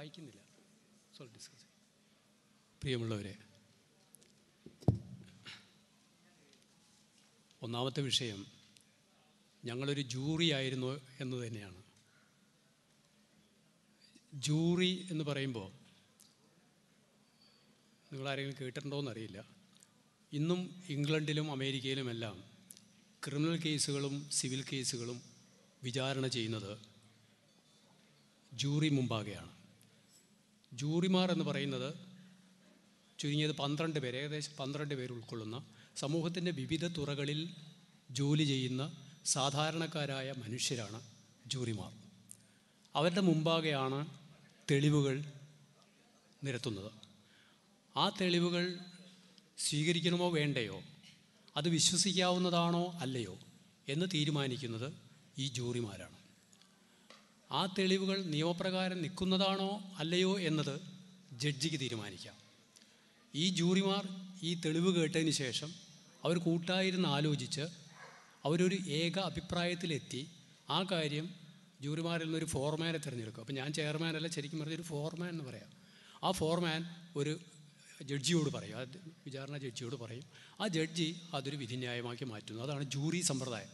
വായിക്കുന്നില്ല sorry discuss പ്രിയമുള്ളവരെ ഒന്നാമത്തെ വിഷയം ഞങ്ങളൊരു ജൂറി ആയിരുന്നു എന്ന് തന്നെയാണ് ജൂറി എന്ന് പറയുമ്പോൾ ആരെങ്കിലും കേട്ടിട്ടുണ്ടോ എന്നറിയില്ല ഇന്നും ഇംഗ്ലണ്ടിലും അമേരിക്കയിലുമെല്ലാം ക്രിമിനൽ കേസുകളും സിവിൽ കേസുകളും വിചാരണ ചെയ്യുന്നത് ജൂറി മുമ്പാകെയാണ് ജൂറിമാർ എന്ന് പറയുന്നത് ചുരുങ്ങിയത് പന്ത്രണ്ട് പേര് ഏകദേശം പന്ത്രണ്ട് പേർ ഉൾക്കൊള്ളുന്ന സമൂഹത്തിൻ്റെ വിവിധ തുറകളിൽ ജോലി ചെയ്യുന്ന സാധാരണക്കാരായ മനുഷ്യരാണ് ജൂറിമാർ അവരുടെ മുമ്പാകെയാണ് തെളിവുകൾ നിരത്തുന്നത് ആ തെളിവുകൾ സ്വീകരിക്കണമോ വേണ്ടയോ അത് വിശ്വസിക്കാവുന്നതാണോ അല്ലയോ എന്ന് തീരുമാനിക്കുന്നത് ഈ ജൂറിമാരാണ് ആ തെളിവുകൾ നിയമപ്രകാരം നിൽക്കുന്നതാണോ അല്ലയോ എന്നത് ജഡ്ജിക്ക് തീരുമാനിക്കാം ഈ ജൂറിമാർ ഈ തെളിവ് കേട്ടതിന് ശേഷം അവർ കൂട്ടായിരുന്ന് ആലോചിച്ച് അവരൊരു ഏക അഭിപ്രായത്തിലെത്തി ആ കാര്യം ജൂറിമാരിൽ നിന്നൊരു ഫോർമാനെ തിരഞ്ഞെടുക്കും അപ്പോൾ ഞാൻ ചെയർമാനല്ല ശരിക്കും പറഞ്ഞ ഒരു ഫോർമാൻ എന്ന് പറയാം ആ ഫോർമാൻ ഒരു ജഡ്ജിയോട് പറയും ആ വിചാരണ ജഡ്ജിയോട് പറയും ആ ജഡ്ജി അതൊരു വിധിന്യായമാക്കി മാറ്റുന്നു അതാണ് ജൂറി സമ്പ്രദായം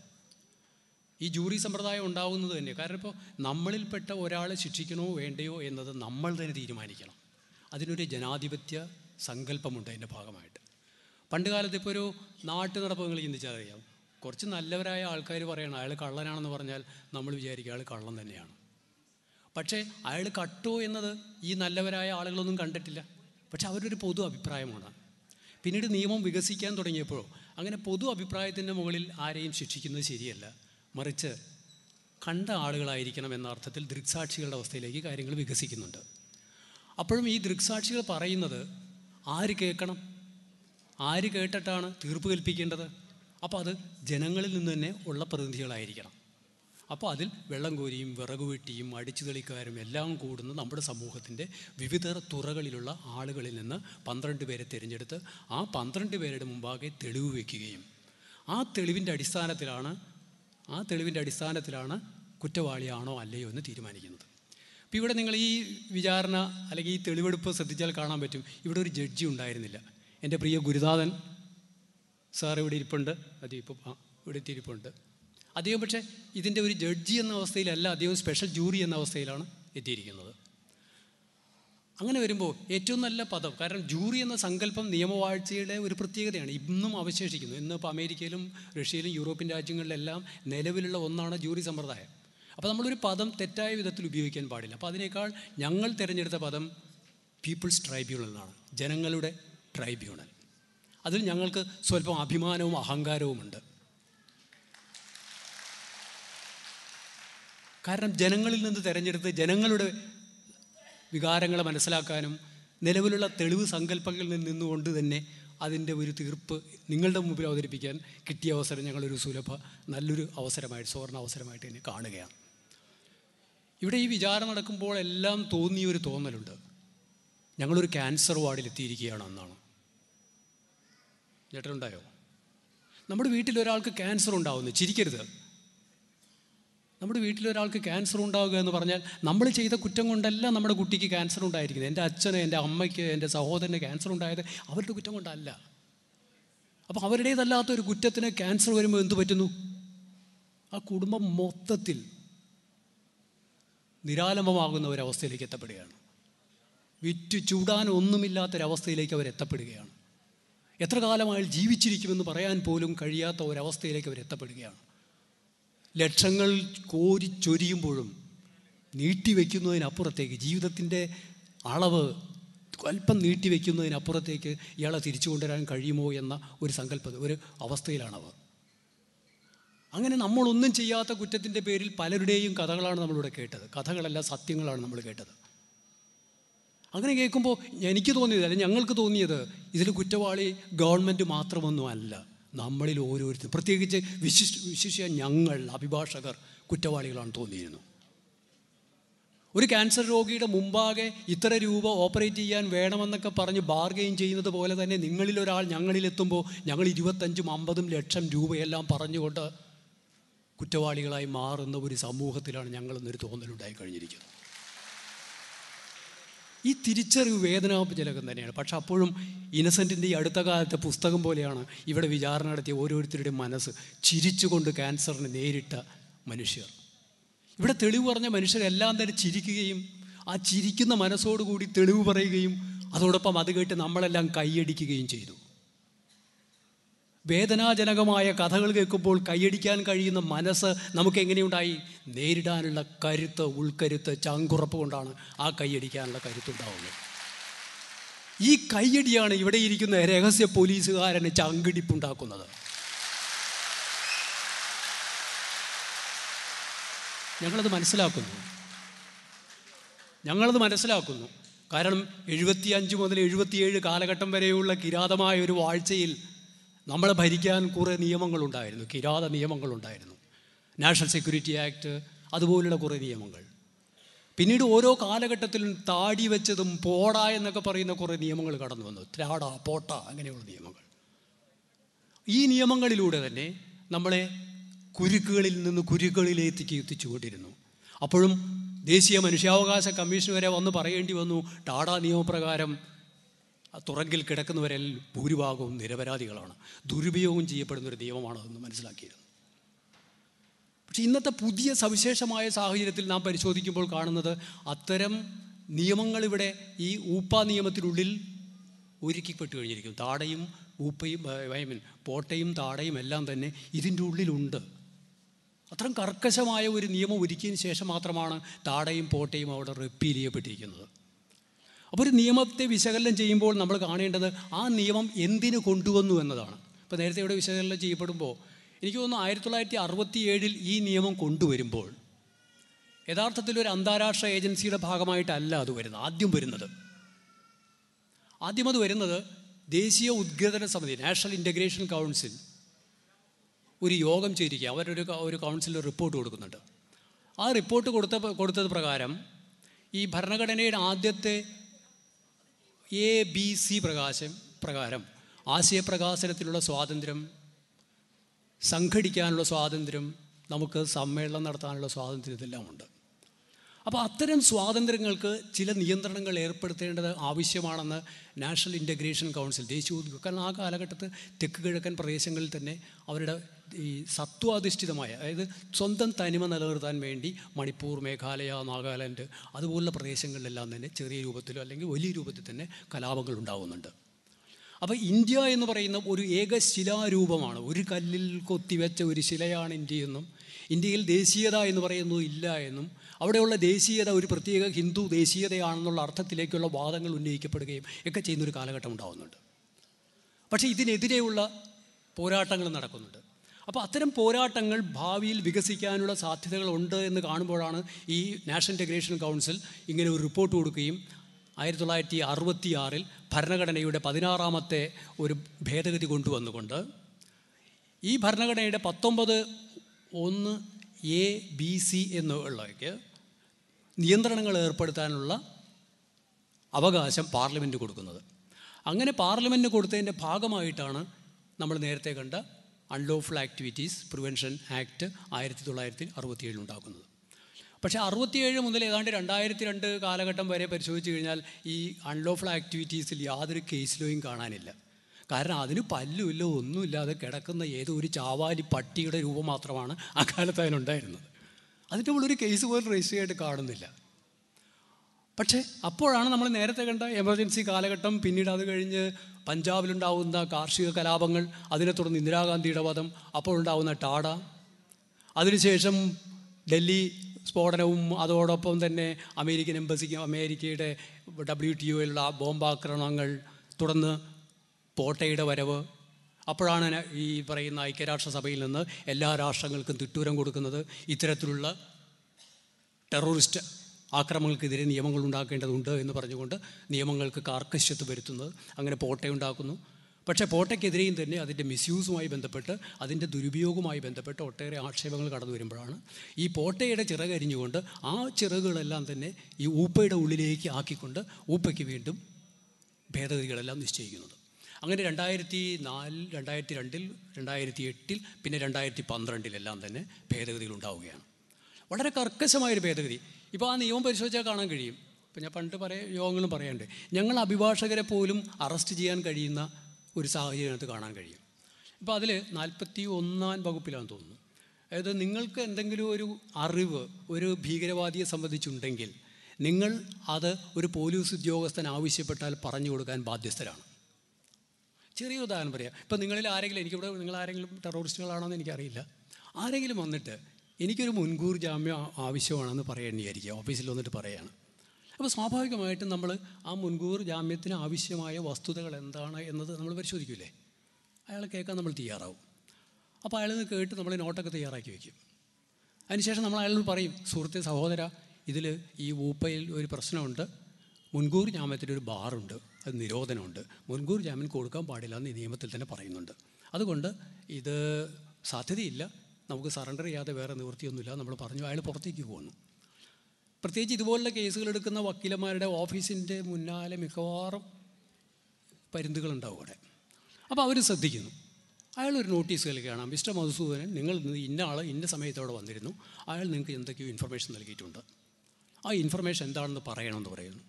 ഈ ജൂറി സമ്പ്രദായം ഉണ്ടാവുന്നത് തന്നെ കാരണം ഇപ്പോൾ നമ്മളിൽപ്പെട്ട ഒരാളെ ശിക്ഷിക്കണോ വേണ്ടയോ എന്നത് നമ്മൾ തന്നെ തീരുമാനിക്കണം അതിനൊരു ജനാധിപത്യ സങ്കല്പമുണ്ട് അതിൻ്റെ ഭാഗമായിട്ട് പണ്ട് കാലത്ത് ഇപ്പോൾ ഒരു നാട്ടു നടപ്പുകൾ ചിന്തിച്ചാൽ അറിയാം കുറച്ച് നല്ലവരായ ആൾക്കാർ പറയണം അയാൾ കള്ളനാണെന്ന് പറഞ്ഞാൽ നമ്മൾ വിചാരിക്കുക അയാൾ കള്ളൻ തന്നെയാണ് പക്ഷേ അയാൾ കട്ടോ എന്നത് ഈ നല്ലവരായ ആളുകളൊന്നും കണ്ടിട്ടില്ല പക്ഷെ അവരൊരു പൊതു അഭിപ്രായമാണ് പിന്നീട് നിയമം വികസിക്കാൻ തുടങ്ങിയപ്പോഴോ അങ്ങനെ പൊതു അഭിപ്രായത്തിൻ്റെ മുകളിൽ ആരെയും ശിക്ഷിക്കുന്നത് ശരിയല്ല മറിച്ച് കണ്ട ആളുകളായിരിക്കണം എന്ന അർത്ഥത്തിൽ ദൃക്സാക്ഷികളുടെ അവസ്ഥയിലേക്ക് കാര്യങ്ങൾ വികസിക്കുന്നുണ്ട് അപ്പോഴും ഈ ദൃക്സാക്ഷികൾ പറയുന്നത് ആര് കേൾക്കണം ആര് കേട്ടിട്ടാണ് തീർപ്പ് കൽപ്പിക്കേണ്ടത് അപ്പോൾ അത് ജനങ്ങളിൽ നിന്ന് തന്നെ ഉള്ള പ്രതിനിധികളായിരിക്കണം അപ്പോൾ അതിൽ വെള്ളം കോരിയും വിറക് വെട്ടിയും തെളിക്കാരും എല്ലാം കൂടുന്ന നമ്മുടെ സമൂഹത്തിൻ്റെ വിവിധ തുറകളിലുള്ള ആളുകളിൽ നിന്ന് പന്ത്രണ്ട് പേരെ തിരഞ്ഞെടുത്ത് ആ പന്ത്രണ്ട് പേരുടെ മുമ്പാകെ തെളിവ് വയ്ക്കുകയും ആ തെളിവിൻ്റെ അടിസ്ഥാനത്തിലാണ് ആ തെളിവിൻ്റെ അടിസ്ഥാനത്തിലാണ് കുറ്റവാളിയാണോ അല്ലയോ എന്ന് തീരുമാനിക്കുന്നത് അപ്പോൾ ഇവിടെ നിങ്ങൾ ഈ വിചാരണ അല്ലെങ്കിൽ ഈ തെളിവെടുപ്പ് ശ്രദ്ധിച്ചാൽ കാണാൻ പറ്റും ഇവിടെ ഒരു ജഡ്ജി ഉണ്ടായിരുന്നില്ല എൻ്റെ പ്രിയ ഗുരുനാഥൻ സാർ ഇവിടെ ഇരിപ്പുണ്ട് അത് ഇപ്പോൾ ഇവിടെ എത്തിയിരിപ്പുണ്ട് അദ്ദേഹം പക്ഷേ ഇതിൻ്റെ ഒരു ജഡ്ജി എന്ന അവസ്ഥയിലല്ല അദ്ദേഹം സ്പെഷ്യൽ ജൂറി എന്ന അവസ്ഥയിലാണ് എത്തിയിരിക്കുന്നത് അങ്ങനെ വരുമ്പോൾ ഏറ്റവും നല്ല പദം കാരണം ജൂറി എന്ന സങ്കല്പം നിയമവാഴ്ചയുടെ ഒരു പ്രത്യേകതയാണ് ഇന്നും അവശേഷിക്കുന്നു ഇപ്പോൾ അമേരിക്കയിലും റഷ്യയിലും യൂറോപ്യൻ രാജ്യങ്ങളിലെല്ലാം നിലവിലുള്ള ഒന്നാണ് ജൂറി സമ്പ്രദായം അപ്പോൾ നമ്മളൊരു പദം തെറ്റായ വിധത്തിൽ ഉപയോഗിക്കാൻ പാടില്ല അപ്പോൾ അതിനേക്കാൾ ഞങ്ങൾ തിരഞ്ഞെടുത്ത പദം പീപ്പിൾസ് ട്രൈബ്യൂണൽ എന്നാണ് ജനങ്ങളുടെ ട്രൈബ്യൂണൽ അതിൽ ഞങ്ങൾക്ക് സ്വല്പം അഭിമാനവും അഹങ്കാരവുമുണ്ട് കാരണം ജനങ്ങളിൽ നിന്ന് തിരഞ്ഞെടുത്ത് ജനങ്ങളുടെ വികാരങ്ങളെ മനസ്സിലാക്കാനും നിലവിലുള്ള തെളിവ് സങ്കല്പങ്ങളിൽ നിന്നുകൊണ്ട് തന്നെ അതിൻ്റെ ഒരു തീർപ്പ് നിങ്ങളുടെ മുമ്പിൽ അവതരിപ്പിക്കാൻ കിട്ടിയ അവസരം ഞങ്ങളൊരു സുലഭ നല്ലൊരു അവസരമായിട്ട് സുവർണ അവസരമായിട്ട് തന്നെ കാണുകയാണ് ഇവിടെ ഈ വിചാരം നടക്കുമ്പോൾ എല്ലാം തോന്നിയൊരു ഒരു തോന്നലുണ്ട് ഞങ്ങളൊരു ക്യാൻസർ വാർഡിൽ എത്തിയിരിക്കുകയാണ് അന്നാണ് ചേട്ടനുണ്ടായോ നമ്മുടെ വീട്ടിൽ ഒരാൾക്ക് ക്യാൻസർ ഉണ്ടാവുന്നു ചിരിക്കരുത് നമ്മുടെ വീട്ടിൽ ഒരാൾക്ക് ക്യാൻസർ ഉണ്ടാവുക എന്ന് പറഞ്ഞാൽ നമ്മൾ ചെയ്ത കുറ്റം കൊണ്ടല്ല നമ്മുടെ കുട്ടിക്ക് ക്യാൻസർ ഉണ്ടായിരിക്കുന്നത് എൻ്റെ അച്ഛന് എൻ്റെ അമ്മയ്ക്ക് എൻ്റെ സഹോദരന് ക്യാൻസർ ഉണ്ടായത് അവരുടെ കുറ്റം കൊണ്ടല്ല അപ്പോൾ അവരുടേതല്ലാത്ത ഒരു കുറ്റത്തിന് ക്യാൻസർ വരുമ്പോൾ എന്ത് പറ്റുന്നു ആ കുടുംബം മൊത്തത്തിൽ നിരാലംബമാകുന്ന ഒരവസ്ഥയിലേക്ക് എത്തപ്പെടുകയാണ് വിറ്റ് ചൂടാൻ ഒന്നുമില്ലാത്തൊരവസ്ഥയിലേക്ക് എത്തപ്പെടുകയാണ് എത്ര കാലമായി ജീവിച്ചിരിക്കുമെന്ന് പറയാൻ പോലും കഴിയാത്ത ഒരവസ്ഥയിലേക്ക് എത്തപ്പെടുകയാണ് ലക്ഷങ്ങൾ കോരി ചൊരിയുമ്പോഴും നീട്ടിവെക്കുന്നതിനപ്പുറത്തേക്ക് ജീവിതത്തിൻ്റെ അളവ് അല്പം നീട്ടിവെക്കുന്നതിനപ്പുറത്തേക്ക് ഇയാളെ തിരിച്ചു കൊണ്ടുവരാൻ കഴിയുമോ എന്ന ഒരു സങ്കല്പ ഒരു അവസ്ഥയിലാണവർ അങ്ങനെ നമ്മളൊന്നും ചെയ്യാത്ത കുറ്റത്തിൻ്റെ പേരിൽ പലരുടെയും കഥകളാണ് നമ്മളിവിടെ കേട്ടത് കഥകളല്ല സത്യങ്ങളാണ് നമ്മൾ കേട്ടത് അങ്ങനെ കേൾക്കുമ്പോൾ എനിക്ക് തോന്നിയത് അല്ലെങ്കിൽ ഞങ്ങൾക്ക് തോന്നിയത് ഇതിൽ കുറ്റവാളി ഗവൺമെൻറ് മാത്രമൊന്നും അല്ല നമ്മളിൽ ഓരോരുത്തരും പ്രത്യേകിച്ച് വിശിഷ്ട വിശിഷ്യ ഞങ്ങൾ അഭിഭാഷകർ കുറ്റവാളികളാണ് തോന്നിയിരുന്നു ഒരു ക്യാൻസർ രോഗിയുടെ മുമ്പാകെ ഇത്ര രൂപ ഓപ്പറേറ്റ് ചെയ്യാൻ വേണമെന്നൊക്കെ പറഞ്ഞ് ബാർഗെയിൻ ചെയ്യുന്നത് പോലെ തന്നെ നിങ്ങളിൽ ഒരാൾ ഞങ്ങളിലെത്തുമ്പോൾ ഞങ്ങൾ ഇരുപത്തഞ്ചും അമ്പതും ലക്ഷം രൂപയെല്ലാം പറഞ്ഞുകൊണ്ട് കുറ്റവാളികളായി മാറുന്ന ഒരു സമൂഹത്തിലാണ് ഞങ്ങളെന്നൊരു തോന്നലുണ്ടായി കഴിഞ്ഞിരിക്കുന്നത് ഈ തിരിച്ചറിവ് വേദനാപജനകം തന്നെയാണ് പക്ഷെ അപ്പോഴും ഇന്നസെൻറ്റിൻ്റെ ഈ അടുത്ത കാലത്തെ പുസ്തകം പോലെയാണ് ഇവിടെ വിചാരണ നടത്തിയ ഓരോരുത്തരുടെയും മനസ്സ് ചിരിച്ചുകൊണ്ട് ക്യാൻസറിനെ നേരിട്ട മനുഷ്യർ ഇവിടെ തെളിവ് പറഞ്ഞ മനുഷ്യരെല്ലാം തന്നെ ചിരിക്കുകയും ആ ചിരിക്കുന്ന മനസ്സോടുകൂടി തെളിവ് പറയുകയും അതോടൊപ്പം അത് കേട്ട് നമ്മളെല്ലാം കൈയടിക്കുകയും ചെയ്തു വേദനാജനകമായ കഥകൾ കേൾക്കുമ്പോൾ കൈയടിക്കാൻ കഴിയുന്ന മനസ്സ് നമുക്ക് എങ്ങനെയുണ്ടായി നേരിടാനുള്ള കരുത്ത് ഉൾക്കരുത്ത് ചങ്കുറപ്പ് കൊണ്ടാണ് ആ കൈയടിക്കാനുള്ള ഉണ്ടാവുന്നത് ഈ കൈയടിയാണ് ഇവിടെ ഇരിക്കുന്ന രഹസ്യ പോലീസുകാരന് ചങ്കിടിപ്പുണ്ടാക്കുന്നത് ഞങ്ങളത് മനസ്സിലാക്കുന്നു ഞങ്ങളത് മനസ്സിലാക്കുന്നു കാരണം അഞ്ച് മുതൽ എഴുപത്തിയേഴ് കാലഘട്ടം വരെയുള്ള കിരാതമായ ഒരു വാഴ്ചയിൽ നമ്മളെ ഭരിക്കാൻ കുറേ നിയമങ്ങളുണ്ടായിരുന്നു കിരാത നിയമങ്ങളുണ്ടായിരുന്നു നാഷണൽ സെക്യൂരിറ്റി ആക്ട് അതുപോലുള്ള കുറേ നിയമങ്ങൾ പിന്നീട് ഓരോ കാലഘട്ടത്തിലും താടി വെച്ചതും പോട എന്നൊക്കെ പറയുന്ന കുറേ നിയമങ്ങൾ കടന്നു വന്നു ത്രാട പോട്ട അങ്ങനെയുള്ള നിയമങ്ങൾ ഈ നിയമങ്ങളിലൂടെ തന്നെ നമ്മളെ കുരുക്കുകളിൽ നിന്ന് കുരുക്കുകളിലേക്ക് എത്തിച്ചുകൊണ്ടിരുന്നു അപ്പോഴും ദേശീയ മനുഷ്യാവകാശ കമ്മീഷൻ വരെ വന്ന് പറയേണ്ടി വന്നു ടാടാ നിയമപ്രകാരം തുറങ്കിൽ കിടക്കുന്നവരിൽ ഭൂരിഭാഗവും നിരപരാധികളാണ് ദുരുപയോഗം ചെയ്യപ്പെടുന്ന ഒരു ദൈവമാണ് എന്ന് മനസ്സിലാക്കിയിരുന്നു പക്ഷെ ഇന്നത്തെ പുതിയ സവിശേഷമായ സാഹചര്യത്തിൽ നാം പരിശോധിക്കുമ്പോൾ കാണുന്നത് അത്തരം നിയമങ്ങളിവിടെ ഈ ഊപ്പ നിയമത്തിനുള്ളിൽ ഒരുക്കിപ്പെട്ട് കഴിഞ്ഞിരിക്കുന്നു താടയും ഊപ്പയും ഐ മീൻ പോട്ടയും താടയും എല്ലാം തന്നെ ഇതിൻ്റെ ഉള്ളിലുണ്ട് അത്രയും കർക്കശമായ ഒരു നിയമം ഒരുക്കിയതിന് ശേഷം മാത്രമാണ് താടയും പോട്ടയും അവിടെ റിപ്പീൽ ചെയ്യപ്പെട്ടിരിക്കുന്നത് അപ്പോൾ ഒരു നിയമത്തെ വിശകലനം ചെയ്യുമ്പോൾ നമ്മൾ കാണേണ്ടത് ആ നിയമം എന്തിന് കൊണ്ടുവന്നു എന്നതാണ് ഇപ്പോൾ നേരത്തെ ഇവിടെ വിശകലനം ചെയ്യപ്പെടുമ്പോൾ എനിക്ക് തോന്നുന്നു ആയിരത്തി തൊള്ളായിരത്തി അറുപത്തി ഏഴിൽ ഈ നിയമം കൊണ്ടുവരുമ്പോൾ യഥാർത്ഥത്തിൽ ഒരു അന്താരാഷ്ട്ര ഏജൻസിയുടെ ഭാഗമായിട്ടല്ല അത് വരുന്നത് ആദ്യം വരുന്നത് ആദ്യം അത് വരുന്നത് ദേശീയ ഉദ്ഗ്രഥന സമിതി നാഷണൽ ഇൻ്റഗ്രേഷൻ കൗൺസിൽ ഒരു യോഗം ചേരുക അവരൊരു ഒരു കൗൺസിലിൽ റിപ്പോർട്ട് കൊടുക്കുന്നുണ്ട് ആ റിപ്പോർട്ട് കൊടുത്ത കൊടുത്തത് പ്രകാരം ഈ ഭരണഘടനയുടെ ആദ്യത്തെ എ ബി സി പ്രകാശം പ്രകാരം ആശയപ്രകാശനത്തിലുള്ള സ്വാതന്ത്ര്യം സംഘടിക്കാനുള്ള സ്വാതന്ത്ര്യം നമുക്ക് സമ്മേളനം നടത്താനുള്ള സ്വാതന്ത്ര്യം ഇതെല്ലാം ഉണ്ട് അപ്പോൾ അത്തരം സ്വാതന്ത്ര്യങ്ങൾക്ക് ചില നിയന്ത്രണങ്ങൾ ഏർപ്പെടുത്തേണ്ടത് ആവശ്യമാണെന്ന് നാഷണൽ ഇൻ്റഗ്രേഷൻ കൗൺസിൽ ദേശീയ കാരണം ആ കാലഘട്ടത്ത് തെക്ക് കിഴക്കൻ പ്രദേശങ്ങളിൽ തന്നെ അവരുടെ ഈ സത്വാധിഷ്ഠിതമായ അതായത് സ്വന്തം തനിമ നിലനിർത്താൻ വേണ്ടി മണിപ്പൂർ മേഘാലയ നാഗാലാൻഡ് അതുപോലുള്ള പ്രദേശങ്ങളിലെല്ലാം തന്നെ ചെറിയ രൂപത്തിലോ അല്ലെങ്കിൽ വലിയ രൂപത്തിൽ തന്നെ കലാപങ്ങൾ ഉണ്ടാകുന്നുണ്ട് അപ്പോൾ ഇന്ത്യ എന്ന് പറയുന്ന ഒരു ഏക ശിലാരൂപമാണ് ഒരു കല്ലിൽ കൊത്തിവെച്ച ഒരു ശിലയാണ് ഇന്ത്യയെന്നും ഇന്ത്യയിൽ ദേശീയത എന്ന് പറയുന്നത് ഇല്ല എന്നും അവിടെയുള്ള ദേശീയത ഒരു പ്രത്യേക ഹിന്ദു ദേശീയതയാണെന്നുള്ള അർത്ഥത്തിലേക്കുള്ള വാദങ്ങൾ ഉന്നയിക്കപ്പെടുകയും ഒക്കെ ചെയ്യുന്നൊരു കാലഘട്ടം ഉണ്ടാകുന്നുണ്ട് പക്ഷേ ഇതിനെതിരെയുള്ള പോരാട്ടങ്ങൾ നടക്കുന്നുണ്ട് അപ്പോൾ അത്തരം പോരാട്ടങ്ങൾ ഭാവിയിൽ വികസിക്കാനുള്ള സാധ്യതകളുണ്ട് എന്ന് കാണുമ്പോഴാണ് ഈ നാഷണൽ ഇൻറ്റഗ്രേഷൻ കൗൺസിൽ ഇങ്ങനെ ഒരു റിപ്പോർട്ട് കൊടുക്കുകയും ആയിരത്തി തൊള്ളായിരത്തി അറുപത്തി ആറിൽ ഭരണഘടനയുടെ പതിനാറാമത്തെ ഒരു ഭേദഗതി കൊണ്ടുവന്നുകൊണ്ട് ഈ ഭരണഘടനയുടെ പത്തൊമ്പത് ഒന്ന് എ ബി സി എന്നുള്ളവയ്ക്ക് നിയന്ത്രണങ്ങൾ ഏർപ്പെടുത്താനുള്ള അവകാശം പാർലമെൻറ്റ് കൊടുക്കുന്നത് അങ്ങനെ പാർലമെൻറ്റ് കൊടുത്തതിൻ്റെ ഭാഗമായിട്ടാണ് നമ്മൾ നേരത്തെ കണ്ട അൺലോഫുൾ ആക്ടിവിറ്റീസ് പ്രിവെൻഷൻ ആക്ട് ആയിരത്തി തൊള്ളായിരത്തി അറുപത്തിയേഴിൽ ഉണ്ടാക്കുന്നത് പക്ഷേ അറുപത്തിയേഴ് മുതൽ ഏതാണ്ട് രണ്ടായിരത്തി രണ്ട് കാലഘട്ടം വരെ പരിശോധിച്ച് കഴിഞ്ഞാൽ ഈ അൺലോഫുൾ ആക്ടിവിറ്റീസിൽ യാതൊരു കേസ് ലോയും കാണാനില്ല കാരണം അതിന് പല്ലുമില്ല ഒന്നുമില്ലാതെ കിടക്കുന്ന ഏതോ ഒരു ചാവാലി പട്ടിയുടെ രൂപം മാത്രമാണ് അക്കാലത്ത് അതിനുണ്ടായിരുന്നത് അതിൻ്റെ ഒരു കേസ് പോലും രജിസ്റ്റർ ആയിട്ട് കാണുന്നില്ല പക്ഷേ അപ്പോഴാണ് നമ്മൾ നേരത്തെ കണ്ട എമർജൻസി കാലഘട്ടം പിന്നീട് അത് കഴിഞ്ഞ് പഞ്ചാബിലുണ്ടാവുന്ന കാർഷിക കലാപങ്ങൾ അതിനെ തുടർന്ന് ഇന്ദിരാഗാന്ധിയുടെ വധം അപ്പോഴുണ്ടാവുന്ന ടാഡ അതിനുശേഷം ഡൽഹി സ്ഫോടനവും അതോടൊപ്പം തന്നെ അമേരിക്കൻ എംബസിക്ക് അമേരിക്കയുടെ ഡബ്ല്യു ടി ഒയിലുള്ള ബോംബാക്രമണങ്ങൾ തുടർന്ന് പോട്ടയുടെ വരവ് അപ്പോഴാണ് ഈ പറയുന്ന ഐക്യരാഷ്ട്ര സഭയിൽ നിന്ന് എല്ലാ രാഷ്ട്രങ്ങൾക്കും തിട്ടൂരം കൊടുക്കുന്നത് ഇത്തരത്തിലുള്ള ടെററിസ്റ്റ് ആക്രമങ്ങൾക്കെതിരെ നിയമങ്ങൾ ഉണ്ടാക്കേണ്ടതുണ്ട് എന്ന് പറഞ്ഞുകൊണ്ട് നിയമങ്ങൾക്ക് കാർക്കശ്യത്ത് വരുത്തുന്നത് അങ്ങനെ പോട്ടയുണ്ടാക്കുന്നു പക്ഷേ പോട്ടയ്ക്കെതിരെയും തന്നെ അതിൻ്റെ മിസ്യൂസുമായി ബന്ധപ്പെട്ട് അതിൻ്റെ ദുരുപയോഗവുമായി ബന്ധപ്പെട്ട് ഒട്ടേറെ ആക്ഷേപങ്ങൾ കടന്നു വരുമ്പോഴാണ് ഈ പോട്ടയുടെ ചിറകരിഞ്ഞുകൊണ്ട് ആ ചിറകുകളെല്ലാം തന്നെ ഈ ഊപ്പയുടെ ഉള്ളിലേക്ക് ആക്കിക്കൊണ്ട് ഊപ്പയ്ക്ക് വീണ്ടും ഭേദഗതികളെല്ലാം നിശ്ചയിക്കുന്നത് അങ്ങനെ രണ്ടായിരത്തി നാലിൽ രണ്ടായിരത്തി രണ്ടിൽ രണ്ടായിരത്തി എട്ടിൽ പിന്നെ രണ്ടായിരത്തി പന്ത്രണ്ടിലെല്ലാം തന്നെ ഭേദഗതികൾ ഉണ്ടാവുകയാണ് വളരെ കർക്കശമായൊരു ഭേദഗതി ഇപ്പോൾ ആ നിയമം പരിശോധിച്ചാൽ കാണാൻ കഴിയും ഇപ്പം ഞാൻ പണ്ട് പറയ യോഗങ്ങളും പറയാണ്ട് ഞങ്ങൾ അഭിഭാഷകരെ പോലും അറസ്റ്റ് ചെയ്യാൻ കഴിയുന്ന ഒരു സാഹചര്യത്തിനകത്ത് കാണാൻ കഴിയും ഇപ്പോൾ അതിൽ നാൽപ്പത്തി ഒന്നാം വകുപ്പിലാണെന്ന് തോന്നുന്നു അതായത് നിങ്ങൾക്ക് എന്തെങ്കിലും ഒരു അറിവ് ഒരു ഭീകരവാദിയെ സംബന്ധിച്ചുണ്ടെങ്കിൽ നിങ്ങൾ അത് ഒരു പോലീസ് ഉദ്യോഗസ്ഥൻ ആവശ്യപ്പെട്ടാൽ പറഞ്ഞു കൊടുക്കാൻ ബാധ്യസ്ഥരാണ് ചെറിയ ഉദാഹരണം പറയാം ഇപ്പം നിങ്ങളിൽ ആരെങ്കിലും എനിക്കിവിടെ നിങ്ങൾ ആരെങ്കിലും ടെററിസ്റ്റുകളാണോന്ന് എനിക്കറിയില്ല ആരെങ്കിലും വന്നിട്ട് എനിക്കൊരു മുൻകൂർ ജാമ്യം ആവശ്യമാണെന്ന് പറയേണ്ടിയായിരിക്കും ഓഫീസിൽ വന്നിട്ട് പറയാണ് അപ്പോൾ സ്വാഭാവികമായിട്ടും നമ്മൾ ആ മുൻകൂർ ജാമ്യത്തിന് ആവശ്യമായ വസ്തുതകൾ എന്താണ് എന്നത് നമ്മൾ പരിശോധിക്കില്ലേ അയാൾ കേൾക്കാൻ നമ്മൾ തയ്യാറാവും അപ്പോൾ അയാൾ കേട്ട് നമ്മൾ നോട്ടൊക്കെ തയ്യാറാക്കി വയ്ക്കും അതിനുശേഷം നമ്മൾ അയാളോട് പറയും സുഹൃത്തെ സഹോദര ഇതിൽ ഈ ഊപ്പയിൽ ഒരു പ്രശ്നമുണ്ട് മുൻകൂർ ജാമ്യത്തിൻ്റെ ഒരു ബാറുണ്ട് നിരോധനമുണ്ട് മുൻകൂർ ജാമ്യം കൊടുക്കാൻ പാടില്ല എന്ന് നിയമത്തിൽ തന്നെ പറയുന്നുണ്ട് അതുകൊണ്ട് ഇത് സാധ്യതയില്ല നമുക്ക് സറണ്ടർ ചെയ്യാതെ വേറെ നിവൃത്തിയൊന്നുമില്ല നമ്മൾ പറഞ്ഞു അയാൾ പുറത്തേക്ക് പോകുന്നു പ്രത്യേകിച്ച് ഇതുപോലുള്ള കേസുകൾ എടുക്കുന്ന വക്കീലന്മാരുടെ ഓഫീസിൻ്റെ മുന്നാലെ മിക്കവാറും പരിന്തുകളുണ്ടാവും അവിടെ അപ്പോൾ അവർ ശ്രദ്ധിക്കുന്നു അയാൾ ഒരു നോട്ടീസ് കളിക്കുകയാണ് മിസ്റ്റർ മധുസൂദനൻ നിങ്ങൾ ഇന്ന ആൾ ഇന്ന സമയത്തോടെ വന്നിരുന്നു അയാൾ നിങ്ങൾക്ക് എന്തൊക്കെയോ ഇൻഫർമേഷൻ നൽകിയിട്ടുണ്ട് ആ ഇൻഫർമേഷൻ എന്താണെന്ന് പറയണമെന്ന് പറയുന്നു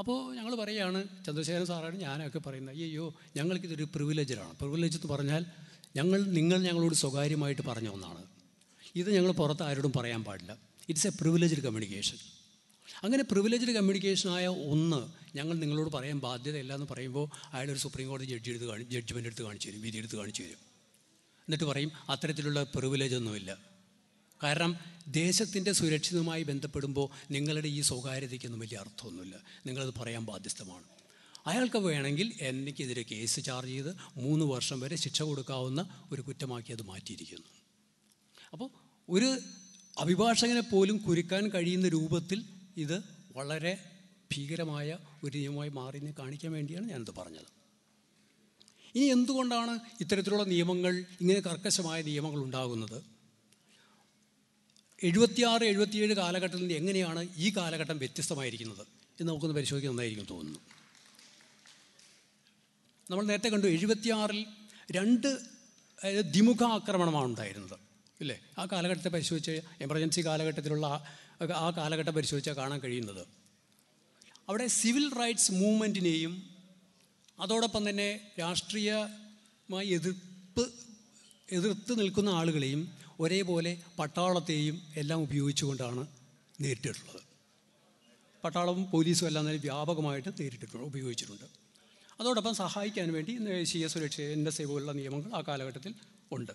അപ്പോൾ ഞങ്ങൾ പറയുകയാണ് ചന്ദ്രശേഖരൻ സാറാണ് ഞാനൊക്കെ പറയുന്നത് അയ്യോ ഞങ്ങൾക്കിതൊരു പ്രിവിലേജാണ് പ്രിവിലേജ് എന്ന് പറഞ്ഞാൽ ഞങ്ങൾ നിങ്ങൾ ഞങ്ങളോട് സ്വകാര്യമായിട്ട് പറഞ്ഞ ഒന്നാണ് ഇത് ഞങ്ങൾ പുറത്ത് ആരോടും പറയാൻ പാടില്ല ഇറ്റ്സ് എ പ്രിവിലേജ്ഡ് കമ്മ്യൂണിക്കേഷൻ അങ്ങനെ പ്രിവിലേജ്ഡ് കമ്മ്യൂണിക്കേഷനായ ഒന്ന് ഞങ്ങൾ നിങ്ങളോട് പറയാൻ ബാധ്യതയില്ല എന്ന് പറയുമ്പോൾ അയാൾ ഒരു സുപ്രീം കോടതി ജഡ്ജി എടുത്ത് കാണി ജഡ്ജ്മെൻ്റ് എടുത്ത് കാണിച്ചു തരും വിധി എടുത്ത് കാണിച്ചു തരും എന്നിട്ട് പറയും അത്തരത്തിലുള്ള പ്രിവിലേജ് ഒന്നുമില്ല കാരണം ദേശത്തിൻ്റെ സുരക്ഷിതമായി ബന്ധപ്പെടുമ്പോൾ നിങ്ങളുടെ ഈ സ്വകാര്യതയ്ക്കൊന്നും വലിയ അർത്ഥമൊന്നുമില്ല നിങ്ങളത് പറയാൻ ബാധ്യസ്ഥമാണ് അയാൾക്ക് വേണമെങ്കിൽ എനിക്കെതിരെ കേസ് ചാർജ് ചെയ്ത് മൂന്ന് വർഷം വരെ ശിക്ഷ കൊടുക്കാവുന്ന ഒരു കുറ്റമാക്കി അത് മാറ്റിയിരിക്കുന്നു അപ്പോൾ ഒരു അഭിഭാഷകനെ പോലും കുരുക്കാൻ കഴിയുന്ന രൂപത്തിൽ ഇത് വളരെ ഭീകരമായ ഒരു നിയമമായി മാറി കാണിക്കാൻ വേണ്ടിയാണ് ഞാനത് പറഞ്ഞത് ഇനി എന്തുകൊണ്ടാണ് ഇത്തരത്തിലുള്ള നിയമങ്ങൾ ഇങ്ങനെ കർക്കശമായ നിയമങ്ങൾ ഉണ്ടാകുന്നത് എഴുപത്തിയാറ് എഴുപത്തിയേഴ് കാലഘട്ടത്തിൽ നിന്ന് എങ്ങനെയാണ് ഈ കാലഘട്ടം വ്യത്യസ്തമായിരിക്കുന്നത് എന്ന് നമുക്കൊന്ന് പരിശോധിക്കാൻ നന്നായിരിക്കും തോന്നുന്നു നമ്മൾ നേരത്തെ കണ്ടു എഴുപത്തിയാറിൽ രണ്ട് ദ്വിമുഖ ആക്രമണമാണ് ഉണ്ടായിരുന്നത് ഇല്ലേ ആ കാലഘട്ടത്തെ പരിശോധിച്ച് എമർജൻസി കാലഘട്ടത്തിലുള്ള ആ കാലഘട്ടം പരിശോധിച്ചാൽ കാണാൻ കഴിയുന്നത് അവിടെ സിവിൽ റൈറ്റ്സ് മൂവ്മെൻറ്റിനെയും അതോടൊപ്പം തന്നെ രാഷ്ട്രീയമായി എതിർപ്പ് എതിർത്ത് നിൽക്കുന്ന ആളുകളെയും ഒരേപോലെ പട്ടാളത്തെയും എല്ലാം ഉപയോഗിച്ചുകൊണ്ടാണ് നേരിട്ടിട്ടുള്ളത് പട്ടാളവും പോലീസും എല്ലാം തന്നെ വ്യാപകമായിട്ട് നേരിട്ടിട്ടുണ്ട് ഉപയോഗിച്ചിട്ടുണ്ട് അതോടൊപ്പം സഹായിക്കാൻ വേണ്ടി ദേശീയ സുരക്ഷ എൻ എസ് നിയമങ്ങൾ ആ കാലഘട്ടത്തിൽ ഉണ്ട്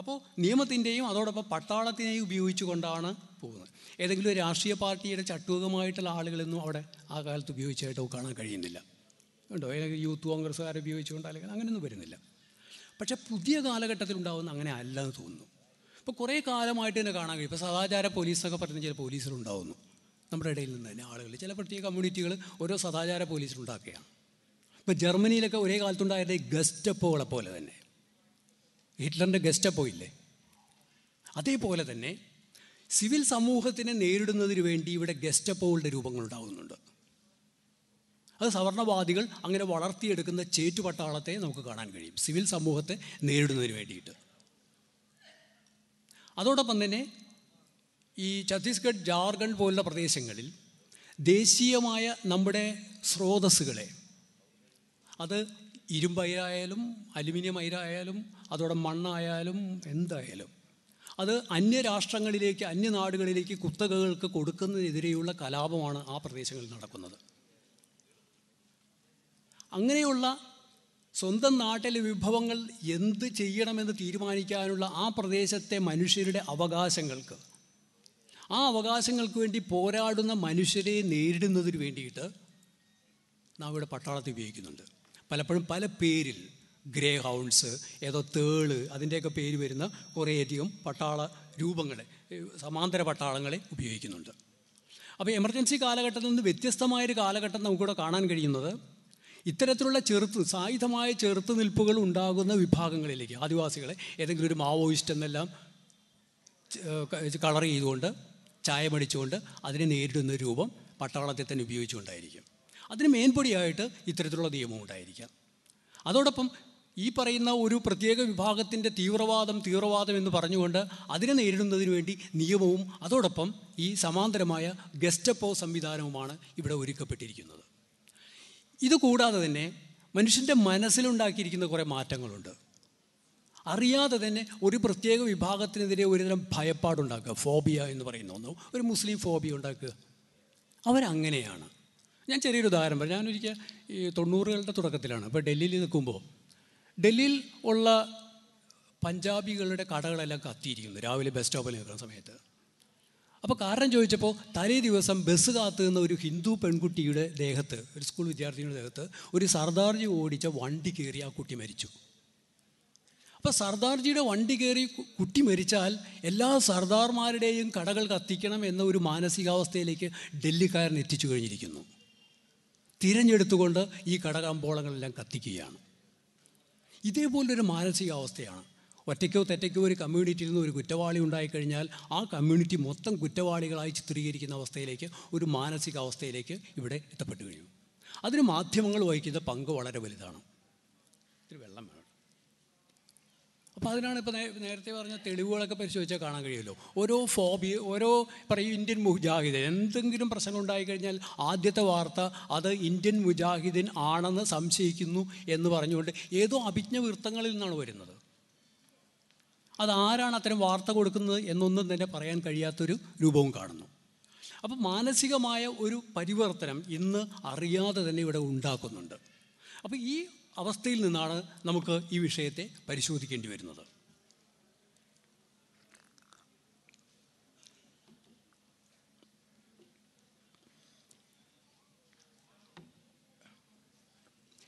അപ്പോൾ നിയമത്തിൻ്റെയും അതോടൊപ്പം പട്ടാളത്തിനെയും ഉപയോഗിച്ചുകൊണ്ടാണ് പോകുന്നത് ഏതെങ്കിലും ഒരു രാഷ്ട്രീയ പാർട്ടിയുടെ ചട്ടുകമായിട്ടുള്ള ആളുകളൊന്നും അവിടെ ആ കാലത്ത് ഉപയോഗിച്ചായിട്ടോ കാണാൻ കഴിയുന്നില്ല ഉണ്ടോ ഏതെങ്കിലും യൂത്ത് കോൺഗ്രസ്സുകാരെ ഉപയോഗിച്ചുകൊണ്ട് അല്ലെങ്കിൽ അങ്ങനെയൊന്നും വരുന്നില്ല പക്ഷേ പുതിയ കാലഘട്ടത്തിൽ ഉണ്ടാകുന്ന അങ്ങനെ അല്ലെന്ന് തോന്നുന്നു ഇപ്പോൾ കുറേ കാലമായിട്ട് തന്നെ കാണാൻ കഴിയും ഇപ്പോൾ സദാചാര പോലീസൊക്കെ പറഞ്ഞു ചില പോലീസിലുണ്ടാവുന്നു നമ്മുടെ ഇടയിൽ നിന്ന് തന്നെ ആളുകൾ ചില പ്രത്യേക കമ്മ്യൂണിറ്റികൾ ഓരോ സദാചാര പോലീസിലുണ്ടാക്കുകയാണ് ഇപ്പോൾ ജർമ്മനിയിലൊക്കെ ഒരേ കാലത്തുണ്ടായിരുന്ന ഗസ്റ്റപ്പോകളെ പോലെ തന്നെ ഹിറ്റ്ലറിൻ്റെ ഗസ്റ്റപ്പോ ഇല്ലേ അതേപോലെ തന്നെ സിവിൽ സമൂഹത്തിനെ നേരിടുന്നതിന് വേണ്ടി ഇവിടെ ഗസ്റ്റപ്പോകളുടെ ഉണ്ടാകുന്നുണ്ട് അത് സവർണവാദികൾ അങ്ങനെ വളർത്തിയെടുക്കുന്ന ചേറ്റുപട്ടാളത്തെ നമുക്ക് കാണാൻ കഴിയും സിവിൽ സമൂഹത്തെ നേരിടുന്നതിന് വേണ്ടിയിട്ട് അതോടൊപ്പം തന്നെ ഈ ഛത്തീസ്ഗഡ് ജാർഖണ്ഡ് പോലുള്ള പ്രദേശങ്ങളിൽ ദേശീയമായ നമ്മുടെ സ്രോതസ്സുകളെ അത് ഇരുമ്പയിലായാലും അലുമിനിയം അയിരായാലും അതോടെ മണ്ണായാലും എന്തായാലും അത് അന്യരാഷ്ട്രങ്ങളിലേക്ക് അന്യനാടുകളിലേക്ക് കുത്തകകൾക്ക് കൊടുക്കുന്നതിനെതിരെയുള്ള കലാപമാണ് ആ പ്രദേശങ്ങളിൽ നടക്കുന്നത് അങ്ങനെയുള്ള സ്വന്തം നാട്ടിലെ വിഭവങ്ങൾ എന്ത് ചെയ്യണമെന്ന് തീരുമാനിക്കാനുള്ള ആ പ്രദേശത്തെ മനുഷ്യരുടെ അവകാശങ്ങൾക്ക് ആ അവകാശങ്ങൾക്ക് വേണ്ടി പോരാടുന്ന മനുഷ്യരെ നേരിടുന്നതിന് വേണ്ടിയിട്ട് നാം ഇവിടെ പട്ടാളത്തിൽ ഉപയോഗിക്കുന്നുണ്ട് പലപ്പോഴും പല പേരിൽ ഗ്രേ ഹൗൺസ് ഏതോ തേള് അതിൻ്റെയൊക്കെ പേര് വരുന്ന കുറേയധികം പട്ടാള രൂപങ്ങളെ സമാന്തര പട്ടാളങ്ങളെ ഉപയോഗിക്കുന്നുണ്ട് അപ്പോൾ എമർജൻസി കാലഘട്ടത്തിൽ നിന്ന് വ്യത്യസ്തമായൊരു കാലഘട്ടം നമുക്കിവിടെ കാണാൻ കഴിയുന്നത് ഇത്തരത്തിലുള്ള ചെറുത്ത് സായുധമായ ചെറുത്ത് നിൽപ്പുകൾ ഉണ്ടാകുന്ന വിഭാഗങ്ങളിലേക്ക് ആദിവാസികളെ ഏതെങ്കിലും ഒരു മാവോയിസ്റ്റ് എന്നെല്ലാം കളർ ചെയ്തുകൊണ്ട് ചായമടിച്ചുകൊണ്ട് അതിനെ നേരിടുന്ന രൂപം പട്ടാളത്തെ തന്നെ ഉപയോഗിച്ചുകൊണ്ടായിരിക്കും അതിന് മേൻപൊടിയായിട്ട് ഇത്തരത്തിലുള്ള നിയമം ഉണ്ടായിരിക്കാം അതോടൊപ്പം ഈ പറയുന്ന ഒരു പ്രത്യേക വിഭാഗത്തിൻ്റെ തീവ്രവാദം തീവ്രവാദം എന്ന് പറഞ്ഞുകൊണ്ട് അതിനെ നേരിടുന്നതിന് വേണ്ടി നിയമവും അതോടൊപ്പം ഈ സമാന്തരമായ ഗസ്റ്റപ്പോ സംവിധാനവുമാണ് ഇവിടെ ഒരുക്കപ്പെട്ടിരിക്കുന്നത് ഇതുകൂടാതെ തന്നെ മനുഷ്യൻ്റെ മനസ്സിലുണ്ടാക്കിയിരിക്കുന്ന കുറേ മാറ്റങ്ങളുണ്ട് അറിയാതെ തന്നെ ഒരു പ്രത്യേക വിഭാഗത്തിനെതിരെ ഒരുതരം ഭയപ്പാടുണ്ടാക്കുക ഫോബിയ എന്ന് പറയുന്ന ഒന്ന് ഒരു മുസ്ലിം ഫോബിയ ഉണ്ടാക്കുക അവരങ്ങനെയാണ് ഞാൻ ചെറിയൊരു ഉദാഹരണം പറയാം ഞാനൊരിക്കൽ ഈ തൊണ്ണൂറുകളുടെ തുടക്കത്തിലാണ് അപ്പോൾ ഡൽഹിയിൽ നിൽക്കുമ്പോൾ ഡൽഹിയിൽ ഉള്ള പഞ്ചാബികളുടെ കടകളെല്ലാം കത്തിയിരിക്കുന്നു രാവിലെ ബസ് സ്റ്റോപ്പിൽ നിൽക്കുന്ന സമയത്ത് അപ്പോൾ കാരണം ചോദിച്ചപ്പോൾ തലേ ദിവസം ബസ് കാത്തു നിന്ന ഒരു ഹിന്ദു പെൺകുട്ടിയുടെ ദേഹത്ത് ഒരു സ്കൂൾ വിദ്യാർത്ഥിയുടെ ദേഹത്ത് ഒരു സർദാർജി ഓടിച്ച വണ്ടി കയറി ആ കുട്ടി മരിച്ചു അപ്പോൾ സർദാർജിയുടെ വണ്ടി കയറി കുട്ടി മരിച്ചാൽ എല്ലാ സർദാർമാരുടെയും കടകൾ കത്തിക്കണം എന്ന ഒരു മാനസികാവസ്ഥയിലേക്ക് ഡൽഹിക്കാരൻ എത്തിച്ചു കഴിഞ്ഞിരിക്കുന്നു തിരഞ്ഞെടുത്തുകൊണ്ട് ഈ കടകമ്പോളങ്ങളെല്ലാം കത്തിക്കുകയാണ് ഇതേപോലൊരു മാനസികാവസ്ഥയാണ് ഒറ്റയ്ക്കോ തെറ്റയ്ക്കോ ഒരു കമ്മ്യൂണിറ്റിയിൽ നിന്ന് ഒരു കുറ്റവാളി ഉണ്ടായിക്കഴിഞ്ഞാൽ ആ കമ്മ്യൂണിറ്റി മൊത്തം കുറ്റവാളികളായി ചിത്രീകരിക്കുന്ന അവസ്ഥയിലേക്ക് ഒരു മാനസികാവസ്ഥയിലേക്ക് ഇവിടെ എത്തപ്പെട്ടു കഴിഞ്ഞു അതിന് മാധ്യമങ്ങൾ വഹിക്കുന്ന പങ്ക് വളരെ വലുതാണ് ഇത്തിരി വെള്ളം വേണം അപ്പോൾ അതിനാണ് ഇപ്പോൾ നേരത്തെ പറഞ്ഞ തെളിവുകളൊക്കെ പരിശോധിച്ചാൽ കാണാൻ കഴിയുമല്ലോ ഓരോ ഫോബി ഓരോ പറയും ഇന്ത്യൻ മുജാഹിദൻ എന്തെങ്കിലും പ്രശ്നം ഉണ്ടായിക്കഴിഞ്ഞാൽ ആദ്യത്തെ വാർത്ത അത് ഇന്ത്യൻ മുജാഹിദിൻ ആണെന്ന് സംശയിക്കുന്നു എന്ന് പറഞ്ഞുകൊണ്ട് ഏതോ അഭിജ്ഞ വൃത്തങ്ങളിൽ നിന്നാണ് വരുന്നത് അതാരാണ് അത്തരം വാർത്ത കൊടുക്കുന്നത് എന്നൊന്നും തന്നെ പറയാൻ കഴിയാത്തൊരു രൂപവും കാണുന്നു അപ്പോൾ മാനസികമായ ഒരു പരിവർത്തനം ഇന്ന് അറിയാതെ തന്നെ ഇവിടെ ഉണ്ടാക്കുന്നുണ്ട് അപ്പോൾ ഈ അവസ്ഥയിൽ നിന്നാണ് നമുക്ക് ഈ വിഷയത്തെ പരിശോധിക്കേണ്ടി വരുന്നത്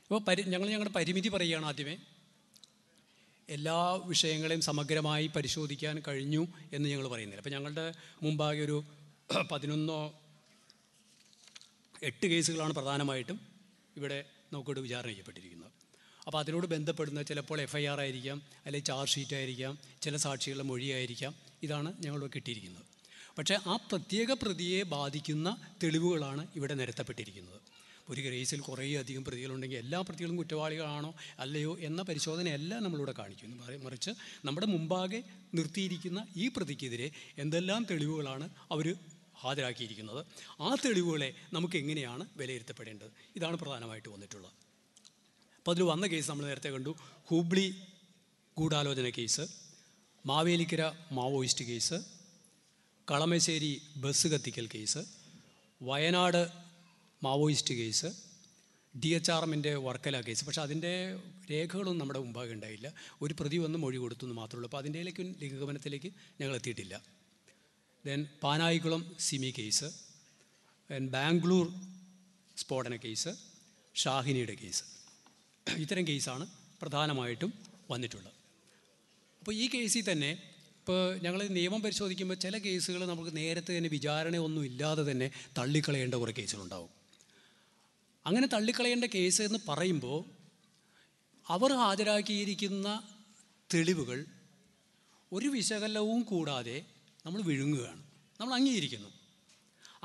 അപ്പോൾ പരി ഞങ്ങൾ ഞങ്ങളുടെ പരിമിതി പറയുകയാണ് ആദ്യമേ എല്ലാ വിഷയങ്ങളെയും സമഗ്രമായി പരിശോധിക്കാൻ കഴിഞ്ഞു എന്ന് ഞങ്ങൾ പറയുന്നില്ല അപ്പം ഞങ്ങളുടെ മുമ്പാകെ ഒരു പതിനൊന്നോ എട്ട് കേസുകളാണ് പ്രധാനമായിട്ടും ഇവിടെ നമുക്കിവിടെ വിചാരണ ചെയ്യപ്പെട്ടിരിക്കുന്നത് അപ്പോൾ അതിനോട് ബന്ധപ്പെടുന്ന ചിലപ്പോൾ എഫ് ഐ ആർ ആയിരിക്കാം അല്ലെങ്കിൽ ചാർജ് ഷീറ്റ് ആയിരിക്കാം ചില സാക്ഷികളുടെ മൊഴിയായിരിക്കാം ഇതാണ് ഞങ്ങൾ കിട്ടിയിരിക്കുന്നത് പക്ഷേ ആ പ്രത്യേക പ്രതിയെ ബാധിക്കുന്ന തെളിവുകളാണ് ഇവിടെ നിരത്തപ്പെട്ടിരിക്കുന്നത് ഒരു ഗ്രേസിൽ കുറേ അധികം പ്രതികളുണ്ടെങ്കിൽ എല്ലാ പ്രതികളും കുറ്റവാളികളാണോ അല്ലയോ എന്ന പരിശോധനയല്ല നമ്മളിവിടെ കാണിക്കുന്നു മറിച്ച് നമ്മുടെ മുമ്പാകെ നിർത്തിയിരിക്കുന്ന ഈ പ്രതിക്കെതിരെ എന്തെല്ലാം തെളിവുകളാണ് അവർ ഹാജരാക്കിയിരിക്കുന്നത് ആ തെളിവുകളെ നമുക്ക് എങ്ങനെയാണ് വിലയിരുത്തപ്പെടേണ്ടത് ഇതാണ് പ്രധാനമായിട്ട് വന്നിട്ടുള്ളത് അപ്പോൾ അതിൽ വന്ന കേസ് നമ്മൾ നേരത്തെ കണ്ടു ഹൂബ്ലി ഗൂഢാലോചന case Mavelikkara Maoist case Kalamassery bus കത്തിക്കൽ case Wayanad Maoist case D H R എമ്മിൻ്റെ വർക്കല കേസ് പക്ഷേ അതിൻ്റെ രേഖകളൊന്നും നമ്മുടെ മുമ്പാകെ ഉണ്ടായില്ല ഒരു പ്രതി ഒന്ന് മൊഴി കൊടുത്തു എന്ന് മാത്രമേ ഉള്ളൂ അപ്പോൾ അതിൻ്റെയിലേക്ക് ലിംഗഗമനത്തിലേക്ക് ഞങ്ങൾ എത്തിയിട്ടില്ല then Panayikulam SIMI case then Bangalore സ്ഫോടന കേസ് ഷാഹിനിയുടെ കേസ് ഇത്തരം കേസാണ് പ്രധാനമായിട്ടും വന്നിട്ടുള്ളത് അപ്പോൾ ഈ കേസിൽ തന്നെ ഇപ്പോൾ ഞങ്ങൾ നിയമം പരിശോധിക്കുമ്പോൾ ചില കേസുകൾ നമുക്ക് നേരത്തെ തന്നെ വിചാരണയൊന്നും ഇല്ലാതെ തന്നെ തള്ളിക്കളയേണ്ട കുറേ കേസുകളുണ്ടാവും അങ്ങനെ തള്ളിക്കളയേണ്ട കേസ് എന്ന് പറയുമ്പോൾ അവർ ഹാജരാക്കിയിരിക്കുന്ന തെളിവുകൾ ഒരു വിശകലനവും കൂടാതെ നമ്മൾ വിഴുങ്ങുകയാണ് നമ്മൾ അംഗീകരിക്കുന്നു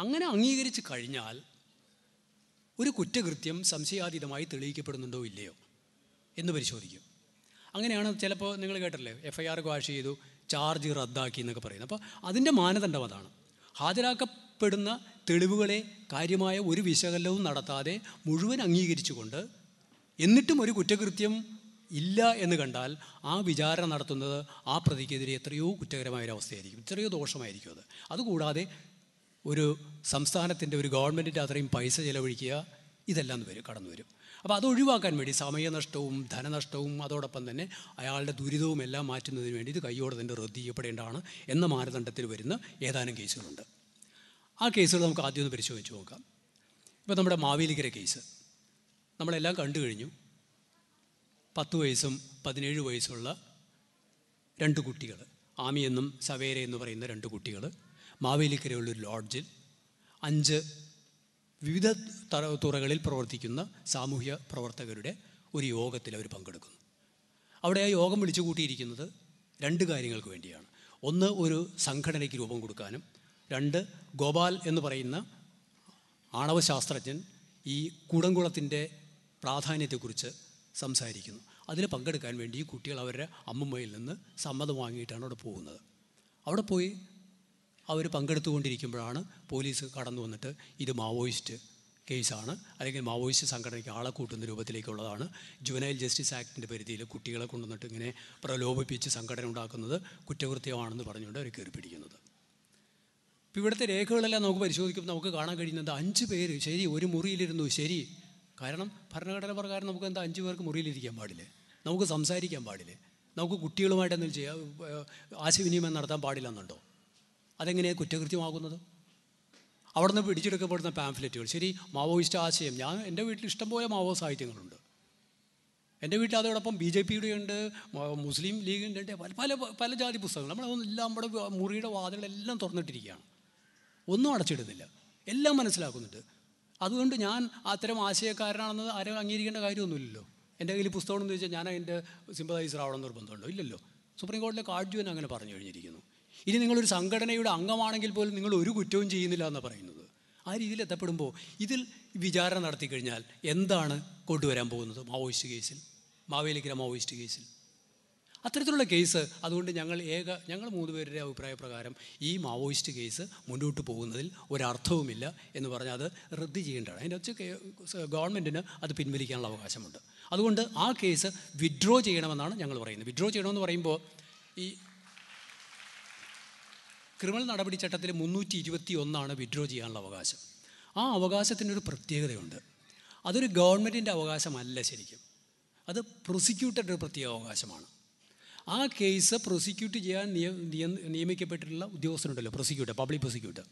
അങ്ങനെ അംഗീകരിച്ച് കഴിഞ്ഞാൽ ഒരു കുറ്റകൃത്യം സംശയാതീതമായി തെളിയിക്കപ്പെടുന്നുണ്ടോ ഇല്ലയോ എന്ന് പരിശോധിക്കും അങ്ങനെയാണ് ചിലപ്പോൾ നിങ്ങൾ കേട്ടല്ലേ എഫ് ഐ ആർ ക്വാഷ് ചെയ്തു ചാർജ് റദ്ദാക്കി എന്നൊക്കെ പറയുന്നത് അപ്പോൾ അതിൻ്റെ മാനദണ്ഡം അതാണ് ഹാജരാക്കപ്പെടുന്ന തെളിവുകളെ കാര്യമായ ഒരു വിശകലനവും നടത്താതെ മുഴുവൻ അംഗീകരിച്ചുകൊണ്ട് എന്നിട്ടും ഒരു കുറ്റകൃത്യം ഇല്ല എന്ന് കണ്ടാൽ ആ വിചാരണ നടത്തുന്നത് ആ പ്രതിക്കെതിരെ എത്രയോ അവസ്ഥയായിരിക്കും എത്രയോ ദോഷമായിരിക്കും അത് അതുകൂടാതെ ഒരു സംസ്ഥാനത്തിൻ്റെ ഒരു ഗവൺമെൻറ്റിൻ്റെ അത്രയും പൈസ ചിലവഴിക്കുക ഇതെല്ലാം വരും കടന്നു വരും അപ്പോൾ അത് ഒഴിവാക്കാൻ വേണ്ടി സമയനഷ്ടവും ധനനഷ്ടവും അതോടൊപ്പം തന്നെ അയാളുടെ ദുരിതവും എല്ലാം മാറ്റുന്നതിന് വേണ്ടി ഇത് കൈയോടെ തന്നെ റദ്ദ് ചെയ്യപ്പെടേണ്ടതാണ് എന്ന മാനദണ്ഡത്തിൽ വരുന്ന ഏതാനും കേസുകളുണ്ട് ആ കേസുകൾ നമുക്ക് ആദ്യം ഒന്ന് പരിശോധിച്ച് നോക്കാം ഇപ്പോൾ നമ്മുടെ മാവേലിക്കര കേസ് നമ്മളെല്ലാം കണ്ടു കഴിഞ്ഞു പത്ത് വയസ്സും പതിനേഴ് വയസ്സുള്ള രണ്ട് കുട്ടികൾ ആമി എന്നും സവേര എന്ന് പറയുന്ന രണ്ട് കുട്ടികൾ മാവേലിക്കരയുള്ളൊരു ലോഡ്ജിൽ അഞ്ച് വിവിധ തറ തുറകളിൽ പ്രവർത്തിക്കുന്ന സാമൂഹ്യ പ്രവർത്തകരുടെ ഒരു യോഗത്തിൽ അവർ പങ്കെടുക്കുന്നു അവിടെ ആ യോഗം വിളിച്ചു കൂട്ടിയിരിക്കുന്നത് രണ്ട് കാര്യങ്ങൾക്ക് വേണ്ടിയാണ് ഒന്ന് ഒരു സംഘടനയ്ക്ക് രൂപം കൊടുക്കാനും രണ്ട് ഗോപാൽ എന്ന് പറയുന്ന ആണവശാസ്ത്രജ്ഞൻ ഈ കൂടംകുളത്തിൻ്റെ പ്രാധാന്യത്തെക്കുറിച്ച് സംസാരിക്കുന്നു അതിൽ പങ്കെടുക്കാൻ വേണ്ടി ഈ കുട്ടികൾ അവരുടെ അമ്മമ്മയിൽ നിന്ന് സമ്മതം വാങ്ങിയിട്ടാണ് അവിടെ പോകുന്നത് അവിടെ പോയി അവർ പങ്കെടുത്തുകൊണ്ടിരിക്കുമ്പോഴാണ് പോലീസ് കടന്നു വന്നിട്ട് ഇത് മാവോയിസ്റ്റ് കേസാണ് അല്ലെങ്കിൽ മാവോയിസ്റ്റ് സംഘടനയ്ക്ക് ആളെ കൂട്ടുന്ന രൂപത്തിലേക്കുള്ളതാണ് ജുവനൈൽ ജസ്റ്റിസ് ആക്ടിൻ്റെ പരിധിയിൽ കുട്ടികളെ കൊണ്ടുവന്നിട്ട് ഇങ്ങനെ പ്രലോഭിപ്പിച്ച് സംഘടന ഉണ്ടാക്കുന്നത് കുറ്റകൃത്യമാണെന്ന് പറഞ്ഞുകൊണ്ട് അവർ കയറി പിടിക്കുന്നത് ഇപ്പം ഇവിടുത്തെ രേഖകളെല്ലാം നമുക്ക് പരിശോധിക്കുമ്പോൾ നമുക്ക് കാണാൻ കഴിയുന്നത് അഞ്ച് പേര് ശരി ഒരു മുറിയിലിരുന്നു ശരി കാരണം ഭരണഘടന പ്രകാരം നമുക്ക് എന്താ അഞ്ച് പേർക്ക് മുറിയിലിരിക്കാൻ പാടില്ലേ നമുക്ക് സംസാരിക്കാൻ പാടില്ലേ നമുക്ക് കുട്ടികളുമായിട്ട് എന്തെങ്കിലും ചെയ്യാം ആശയവിനിമയം നടത്താൻ പാടില്ലെന്നുണ്ടോ അതെങ്ങനെയാണ് കുറ്റകൃത്യമാകുന്നത് അവിടുന്ന് പിടിച്ചെടുക്കപ്പെടുന്ന പാംഫ്ലെറ്റുകൾ ശരി മാവോയിസ്റ്റ് ആശയം ഞാൻ എൻ്റെ വീട്ടിൽ ഇഷ്ടംപോലെ മാവോ സാഹിത്യങ്ങളുണ്ട് എൻ്റെ വീട്ടിൽ അതോടൊപ്പം ബി ജെ പിയുടെ ഉണ്ട് മുസ്ലിം ലീഗിൻ്റെ ഉണ്ട് പല പല പല ജാതി പുസ്തകങ്ങൾ നമ്മളൊന്നും എല്ലാം നമ്മുടെ മുറിയുടെ വാതിലെല്ലാം തുറന്നിട്ടിരിക്കുകയാണ് ഒന്നും അടച്ചിടുന്നില്ല എല്ലാം മനസ്സിലാക്കുന്നുണ്ട് അതുകൊണ്ട് ഞാൻ അത്തരം ആശയക്കാരനാണെന്ന് ആരും അംഗീകരിക്കേണ്ട കാര്യമൊന്നുമില്ലല്ലോ എൻ്റെ കയ്യിൽ പുസ്തകമെന്ന് വെച്ചാൽ ഞാൻ അതിൻ്റെ സിമ്പതൈസർ ആവണം നിർബന്ധമുണ്ടോ ഇല്ലല്ലോ സുപ്രീം കോടതിയിലെ കാർജുവൻ അങ്ങനെ പറഞ്ഞു കഴിഞ്ഞിരിക്കുന്നു ഇനി നിങ്ങളൊരു സംഘടനയുടെ അംഗമാണെങ്കിൽ പോലും നിങ്ങൾ ഒരു കുറ്റവും ചെയ്യുന്നില്ല എന്ന് പറയുന്നത് ആ രീതിയിൽ എത്തപ്പെടുമ്പോൾ ഇതിൽ വിചാരണ നടത്തി കഴിഞ്ഞാൽ എന്താണ് കൊണ്ടുവരാൻ പോകുന്നത് മാവോയിസ്റ്റ് കേസിൽ മാവേലിക്കര മാവോയിസ്റ്റ് കേസിൽ അത്തരത്തിലുള്ള കേസ് അതുകൊണ്ട് ഞങ്ങൾ ഏക ഞങ്ങൾ മൂന്ന് പേരുടെ അഭിപ്രായ പ്രകാരം ഈ മാവോയിസ്റ്റ് കേസ് മുന്നോട്ട് പോകുന്നതിൽ ഒരർത്ഥവുമില്ല എന്ന് പറഞ്ഞാൽ അത് റദ്ദ് ചെയ്യേണ്ടതാണ് അതിൻ്റെ വെച്ച് ഗവൺമെൻറ്റിന് അത് പിൻവലിക്കാനുള്ള അവകാശമുണ്ട് അതുകൊണ്ട് ആ കേസ് വിഡ്രോ ചെയ്യണമെന്നാണ് ഞങ്ങൾ പറയുന്നത് വിഡ്രോ ചെയ്യണമെന്ന് പറയുമ്പോൾ ഈ ക്രിമിനൽ നടപടി ചട്ടത്തിൽ മുന്നൂറ്റി ഇരുപത്തി ഒന്നാണ് വിഡ്രോ ചെയ്യാനുള്ള അവകാശം ആ അവകാശത്തിനൊരു പ്രത്യേകതയുണ്ട് അതൊരു ഗവൺമെൻറ്റിൻ്റെ അവകാശമല്ല ശരിക്കും അത് പ്രോസിക്യൂട്ടറുടെ പ്രത്യേക അവകാശമാണ് ആ കേസ് പ്രോസിക്യൂട്ട് ചെയ്യാൻ നിയമിക്കപ്പെട്ടിട്ടുള്ള ഉദ്യോഗസ്ഥനുണ്ടല്ലോ പ്രോസിക്യൂട്ടർ പബ്ലിക് പ്രോസിക്യൂട്ടർ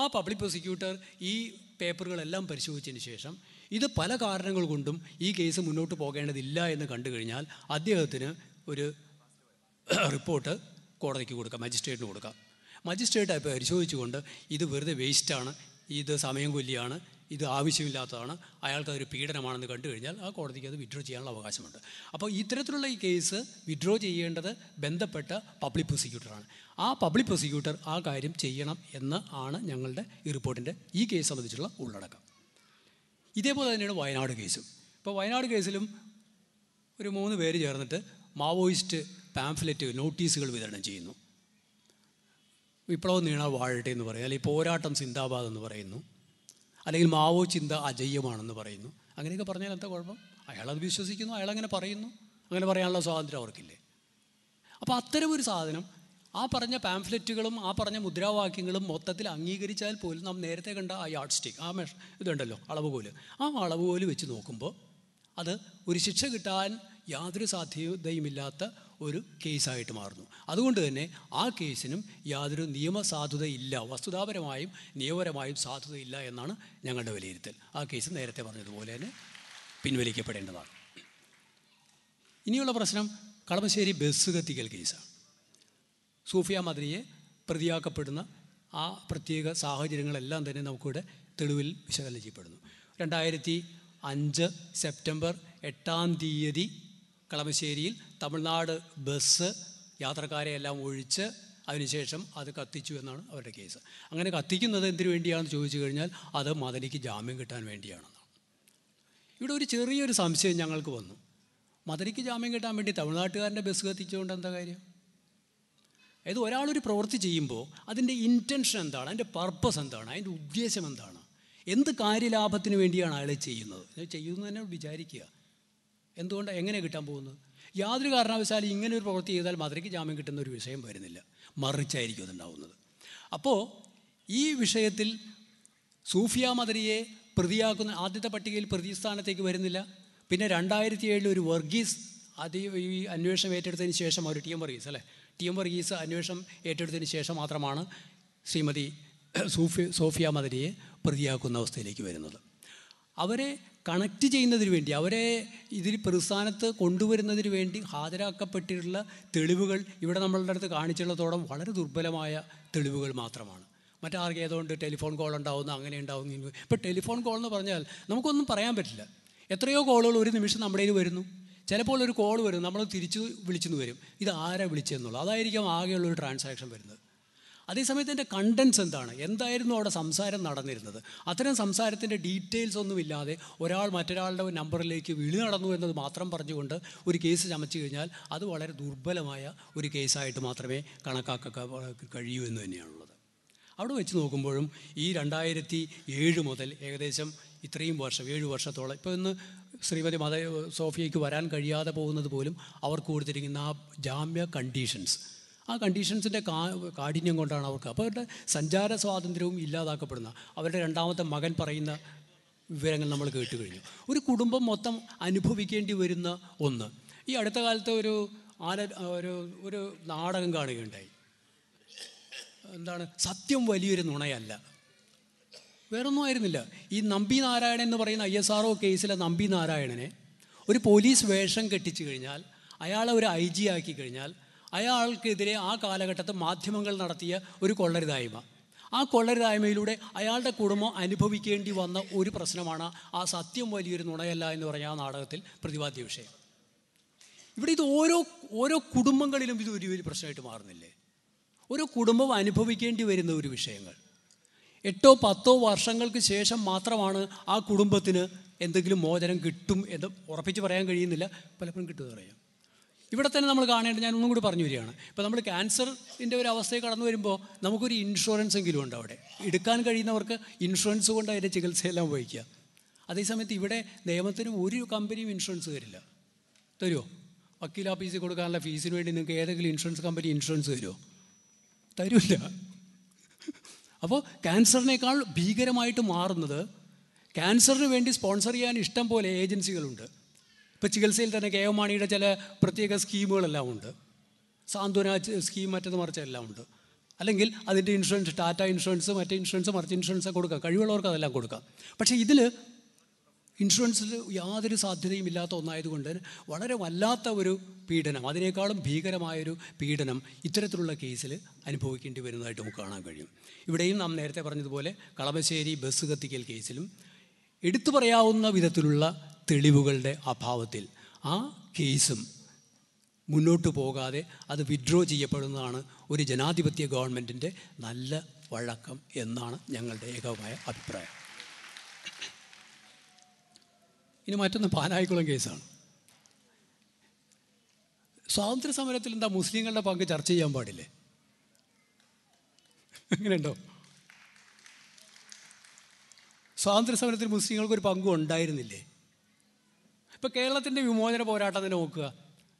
ആ പബ്ലിക് പ്രോസിക്യൂട്ടർ ഈ പേപ്പറുകളെല്ലാം പരിശോധിച്ചതിന് ശേഷം ഇത് പല കാരണങ്ങൾ കൊണ്ടും ഈ കേസ് മുന്നോട്ട് പോകേണ്ടതില്ല എന്ന് കണ്ടു കഴിഞ്ഞാൽ അദ്ദേഹത്തിന് ഒരു റിപ്പോർട്ട് കോടതിക്ക് കൊടുക്കാം മജിസ്ട്രേറ്റിന് കൊടുക്കാം മജിസ്ട്രേറ്റ് പരിശോധിച്ചുകൊണ്ട് ഇത് വെറുതെ വേസ്റ്റാണ് ഇത് സമയം കൊല്ലിയാണ് ഇത് ആവശ്യമില്ലാത്തതാണ് അയാൾക്ക് അതൊരു പീഡനമാണെന്ന് കണ്ടു കഴിഞ്ഞാൽ ആ കോടതിക്ക് അത് വിഡ്രോ ചെയ്യാനുള്ള അവകാശമുണ്ട് അപ്പോൾ ഇത്തരത്തിലുള്ള ഈ കേസ് വിഡ്രോ ചെയ്യേണ്ടത് ബന്ധപ്പെട്ട പബ്ലിക് പ്രോസിക്യൂട്ടറാണ് ആ പബ്ലിക് പ്രോസിക്യൂട്ടർ ആ കാര്യം ചെയ്യണം എന്ന് ആണ് ഞങ്ങളുടെ ഈ റിപ്പോർട്ടിൻ്റെ ഈ കേസ് സംബന്ധിച്ചുള്ള ഉള്ളടക്കം ഇതേപോലെ തന്നെയാണ് വയനാട് കേസും ഇപ്പോൾ വയനാട് കേസിലും ഒരു മൂന്ന് പേര് ചേർന്നിട്ട് മാവോയിസ്റ്റ് പാംഫ്ലെറ്റ് നോട്ടീസുകൾ വിതരണം ചെയ്യുന്നു വിപ്ലവം നീണ വാഴട്ടെ എന്ന് പറയും അല്ലെങ്കിൽ പോരാട്ടം സിന്ദാബാദ് എന്ന് പറയുന്നു അല്ലെങ്കിൽ മാവോ ചിന്ത അജയ്യമാണെന്ന് പറയുന്നു അങ്ങനെയൊക്കെ പറഞ്ഞാൽ എന്താ കുഴപ്പം അയാളത് വിശ്വസിക്കുന്നു അയാൾ അങ്ങനെ പറയുന്നു അങ്ങനെ പറയാനുള്ള സ്വാതന്ത്ര്യം അവർക്കില്ലേ അപ്പോൾ അത്തരമൊരു സാധനം ആ പറഞ്ഞ പാംഫ്ലെറ്റുകളും ആ പറഞ്ഞ മുദ്രാവാക്യങ്ങളും മൊത്തത്തിൽ അംഗീകരിച്ചാൽ പോലും നാം നേരത്തെ കണ്ട ആ യാർഡ് സ്റ്റിക്ക് ആ മെഷ് ഇതുണ്ടല്ലോ അളവുകോല് ആ പോലും വെച്ച് നോക്കുമ്പോൾ അത് ഒരു ശിക്ഷ കിട്ടാൻ യാതൊരു സാധ്യതയുമില്ലാത്ത ഒരു കേസായിട്ട് മാറുന്നു അതുകൊണ്ട് തന്നെ ആ കേസിനും യാതൊരു നിയമസാധുതയില്ല വസ്തുതാപരമായും നിയമപരമായും സാധുതയില്ല എന്നാണ് ഞങ്ങളുടെ വിലയിരുത്തൽ ആ കേസ് നേരത്തെ പറഞ്ഞതുപോലെ തന്നെ പിൻവലിക്കപ്പെടേണ്ടതാണ് ഇനിയുള്ള പ്രശ്നം കളമശ്ശേരി ബസ് കത്തിക്കൽ കേസാണ് സൂഫിയ മദനിയെ പ്രതിയാക്കപ്പെടുന്ന ആ പ്രത്യേക സാഹചര്യങ്ങളെല്ലാം തന്നെ നമുക്കിവിടെ തെളിവിൽ വിശകലനം ചെയ്യപ്പെടുന്നു രണ്ടായിരത്തി അഞ്ച് സെപ്റ്റംബർ എട്ടാം തീയതി കളമശ്ശേരിയിൽ തമിഴ്നാട് ബസ് യാത്രക്കാരെ എല്ലാം ഒഴിച്ച് അതിനുശേഷം അത് കത്തിച്ചു എന്നാണ് അവരുടെ കേസ് അങ്ങനെ കത്തിക്കുന്നത് എന്തിനു വേണ്ടിയാണെന്ന് ചോദിച്ചു കഴിഞ്ഞാൽ അത് മദനിക്ക് ജാമ്യം കിട്ടാൻ വേണ്ടിയാണെന്നാണ് ഇവിടെ ഒരു ചെറിയൊരു സംശയം ഞങ്ങൾക്ക് വന്നു മദനിക്ക് ജാമ്യം കിട്ടാൻ വേണ്ടി തമിഴ്നാട്ടുകാരൻ്റെ ബസ് കത്തിച്ചുകൊണ്ട് എന്താ കാര്യം അതായത് ഒരാളൊരു പ്രവൃത്തി ചെയ്യുമ്പോൾ അതിൻ്റെ ഇൻറ്റൻഷൻ എന്താണ് അതിൻ്റെ പർപ്പസ് എന്താണ് അതിൻ്റെ ഉദ്ദേശം എന്താണ് എന്ത് കാര്യലാഭത്തിന് വേണ്ടിയാണ് അയാൾ ചെയ്യുന്നത് ചെയ്യുന്നു തന്നെ വിചാരിക്കുക എന്തുകൊണ്ട് എങ്ങനെ കിട്ടാൻ പോകുന്നത് യാതൊരു കാരണവശാലും ഇങ്ങനെ ഒരു പ്രവൃത്തി ചെയ്താൽ മധുരയ്ക്ക് ജാമ്യം കിട്ടുന്ന ഒരു വിഷയം വരുന്നില്ല മറിച്ചായിരിക്കും അതുണ്ടാവുന്നത് അപ്പോൾ ഈ വിഷയത്തിൽ സൂഫിയ മദരിയെ പ്രതിയാക്കുന്ന ആദ്യത്തെ പട്ടികയിൽ പ്രതിസ്ഥാനത്തേക്ക് വരുന്നില്ല പിന്നെ രണ്ടായിരത്തി ഏഴിൽ ഒരു വർഗീസ് അത് ഈ അന്വേഷണം ഏറ്റെടുത്തതിന് ശേഷം ഒരു ടി എം വർഗീസ് അല്ലേ ടി എം വർഗീസ് അന്വേഷണം ഏറ്റെടുത്തതിന് ശേഷം മാത്രമാണ് ശ്രീമതി സൂഫി സോഫിയ മദരിയെ പ്രതിയാക്കുന്ന അവസ്ഥയിലേക്ക് വരുന്നത് അവരെ കണക്റ്റ് ചെയ്യുന്നതിന് വേണ്ടി അവരെ ഇതിൽ പ്രസ്ഥാനത്ത് കൊണ്ടുവരുന്നതിന് വേണ്ടി ഹാജരാക്കപ്പെട്ടിട്ടുള്ള തെളിവുകൾ ഇവിടെ നമ്മളുടെ അടുത്ത് കാണിച്ചുള്ളതോളം വളരെ ദുർബലമായ തെളിവുകൾ മാത്രമാണ് മറ്റാർക്ക് ഏതുകൊണ്ട് ടെലിഫോൺ കോൾ ഉണ്ടാവുന്ന അങ്ങനെ ഉണ്ടാവുന്നു ഇപ്പോൾ ടെലിഫോൺ കോൾ എന്ന് പറഞ്ഞാൽ നമുക്കൊന്നും പറയാൻ പറ്റില്ല എത്രയോ കോളുകൾ ഒരു നിമിഷം നമ്മുടെ കയ്യിൽ വരുന്നു ചിലപ്പോൾ ഒരു കോൾ വരും നമ്മൾ തിരിച്ചു വിളിച്ചെന്ന് വരും ഇത് ആരാ വിളിച്ചതെന്നുള്ളൂ അതായിരിക്കും ആകെയുള്ളൊരു ഒരു ട്രാൻസാക്ഷൻ വരുന്നത് അതേസമയത്ത് എൻ്റെ കണ്ടൻസ് എന്താണ് എന്തായിരുന്നു അവിടെ സംസാരം നടന്നിരുന്നത് അത്തരം സംസാരത്തിൻ്റെ ഡീറ്റെയിൽസ് ഒന്നുമില്ലാതെ ഒരാൾ മറ്റൊരാളുടെ നമ്പറിലേക്ക് വിളി നടന്നു എന്നത് മാത്രം പറഞ്ഞുകൊണ്ട് ഒരു കേസ് ചമച്ചു കഴിഞ്ഞാൽ അത് വളരെ ദുർബലമായ ഒരു കേസായിട്ട് മാത്രമേ കണക്കാക്ക കഴിയൂ എന്ന് തന്നെയാണുള്ളത് അവിടെ വെച്ച് നോക്കുമ്പോഴും ഈ രണ്ടായിരത്തി ഏഴ് മുതൽ ഏകദേശം ഇത്രയും വർഷം ഏഴ് വർഷത്തോളം ഇപ്പോൾ ഇന്ന് ശ്രീമതി മത സോഫിയയ്ക്ക് വരാൻ കഴിയാതെ പോകുന്നത് പോലും അവർ കൊടുത്തിരിക്കുന്ന ആ ജാമ്യ കണ്ടീഷൻസ് ആ കണ്ടീഷൻസിൻ്റെ കാ കാഠിന്യം കൊണ്ടാണ് അവർക്ക് അപ്പോൾ അവരുടെ സഞ്ചാര സ്വാതന്ത്ര്യവും ഇല്ലാതാക്കപ്പെടുന്ന അവരുടെ രണ്ടാമത്തെ മകൻ പറയുന്ന വിവരങ്ങൾ നമ്മൾ കേട്ടു കഴിഞ്ഞു ഒരു കുടുംബം മൊത്തം അനുഭവിക്കേണ്ടി വരുന്ന ഒന്ന് ഈ അടുത്ത കാലത്ത് ഒരു ആല ഒരു ഒരു നാടകം കാണുകയുണ്ടായി എന്താണ് സത്യം വലിയൊരു നുണയല്ല വേറൊന്നും ആയിരുന്നില്ല ഈ നമ്പി നാരായണൻ എന്ന് പറയുന്ന ഐ എസ് ആർ കേസിലെ നമ്പി നാരായണനെ ഒരു പോലീസ് വേഷം കെട്ടിച്ചു കഴിഞ്ഞാൽ അയാളെ ഒരു ഐ ജി ആക്കി കഴിഞ്ഞാൽ അയാൾക്കെതിരെ ആ കാലഘട്ടത്ത് മാധ്യമങ്ങൾ നടത്തിയ ഒരു കൊള്ളരുതായ്മ ആ കൊള്ളരുതായ്മയിലൂടെ അയാളുടെ കുടുംബം അനുഭവിക്കേണ്ടി വന്ന ഒരു പ്രശ്നമാണ് ആ സത്യം വലിയൊരു നുണയല്ല എന്ന് പറഞ്ഞ ആ നാടകത്തിൽ പ്രതിപാദ്യ വിഷയം ഇവിടെ ഇത് ഓരോ ഓരോ കുടുംബങ്ങളിലും ഇത് ഒരു വലിയ പ്രശ്നമായിട്ട് മാറുന്നില്ലേ ഓരോ കുടുംബം അനുഭവിക്കേണ്ടി വരുന്ന ഒരു വിഷയങ്ങൾ എട്ടോ പത്തോ വർഷങ്ങൾക്ക് ശേഷം മാത്രമാണ് ആ കുടുംബത്തിന് എന്തെങ്കിലും മോചനം കിട്ടും എന്ന് ഉറപ്പിച്ച് പറയാൻ കഴിയുന്നില്ല പലപ്പോഴും കിട്ടുമെന്ന് പറയാം ഇവിടെ തന്നെ നമ്മൾ കാണേണ്ടത് ഞാൻ ഒന്നും കൂടി പറഞ്ഞു വരികയാണ് ഇപ്പോൾ നമ്മൾ ക്യാൻസറിൻ്റെ ഒരു അവസ്ഥയെ കടന്നു വരുമ്പോൾ നമുക്കൊരു ഇൻഷുറൻസ് എങ്കിലും ഉണ്ട് അവിടെ എടുക്കാൻ കഴിയുന്നവർക്ക് ഇൻഷുറൻസ് കൊണ്ട് അതിൻ്റെ ചികിത്സയെല്ലാം വഹിക്കുക അതേസമയത്ത് ഇവിടെ നിയമത്തിന് ഒരു കമ്പനിയും ഇൻഷുറൻസ് തരില്ല തരുമോ വക്കീൽ ഓഫീസിൽ കൊടുക്കാനുള്ള ഫീസിന് വേണ്ടി നിങ്ങൾക്ക് ഏതെങ്കിലും ഇൻഷുറൻസ് കമ്പനി ഇൻഷുറൻസ് തരുമോ തരില്ല അപ്പോൾ ക്യാൻസറിനേക്കാൾ ഭീകരമായിട്ട് മാറുന്നത് ക്യാൻസറിന് വേണ്ടി സ്പോൺസർ ചെയ്യാൻ ഇഷ്ടം പോലെ ഏജൻസികളുണ്ട് ഇപ്പം ചികിത്സയിൽ തന്നെ കെ എം മാണിയുടെ ചില പ്രത്യേക സ്കീമുകളെല്ലാം ഉണ്ട് സാന്ത്വന സ്കീം മറ്റത് മറിച്ചെല്ലാം ഉണ്ട് അല്ലെങ്കിൽ അതിൻ്റെ ഇൻഷുറൻസ് ടാറ്റ ഇൻഷുറൻസ് മറ്റേ ഇൻഷുറൻസ് മറിച്ച് ഇൻഷുറൻസ് കൊടുക്കുക കഴിവുള്ളവർക്ക് അതെല്ലാം കൊടുക്കാം പക്ഷേ ഇതിൽ ഇൻഷുറൻസിൽ യാതൊരു സാധ്യതയും ഇല്ലാത്ത ഒന്നായതുകൊണ്ട് വളരെ വല്ലാത്ത ഒരു പീഡനം അതിനേക്കാളും ഭീകരമായൊരു പീഡനം ഇത്തരത്തിലുള്ള കേസിൽ അനുഭവിക്കേണ്ടി വരുന്നതായിട്ട് നമുക്ക് കാണാൻ കഴിയും ഇവിടെയും നാം നേരത്തെ പറഞ്ഞതുപോലെ കളമശ്ശേരി ബസ് കത്തിക്കൽ കേസിലും എടുത്തു പറയാവുന്ന വിധത്തിലുള്ള തെളിവുകളുടെ അഭാവത്തിൽ ആ കേസും മുന്നോട്ട് പോകാതെ അത് വിഡ്രോ ചെയ്യപ്പെടുന്നതാണ് ഒരു ജനാധിപത്യ ഗവൺമെൻറ്റിൻ്റെ നല്ല വഴക്കം എന്നാണ് ഞങ്ങളുടെ ഏകമായ അഭിപ്രായം ഇനി മറ്റൊന്ന് പാനായിക്കുളം കേസാണ് സ്വാതന്ത്ര്യ സമരത്തിൽ എന്താ മുസ്ലിങ്ങളുടെ പങ്ക് ചർച്ച ചെയ്യാൻ പാടില്ലേ അങ്ങനെയുണ്ടോ സ്വാതന്ത്ര്യ സമരത്തിൽ മുസ്ലിങ്ങൾക്ക് ഒരു പങ്കും ഉണ്ടായിരുന്നില്ലേ ഇപ്പോൾ കേരളത്തിൻ്റെ വിമോചന പോരാട്ടം തന്നെ നോക്കുക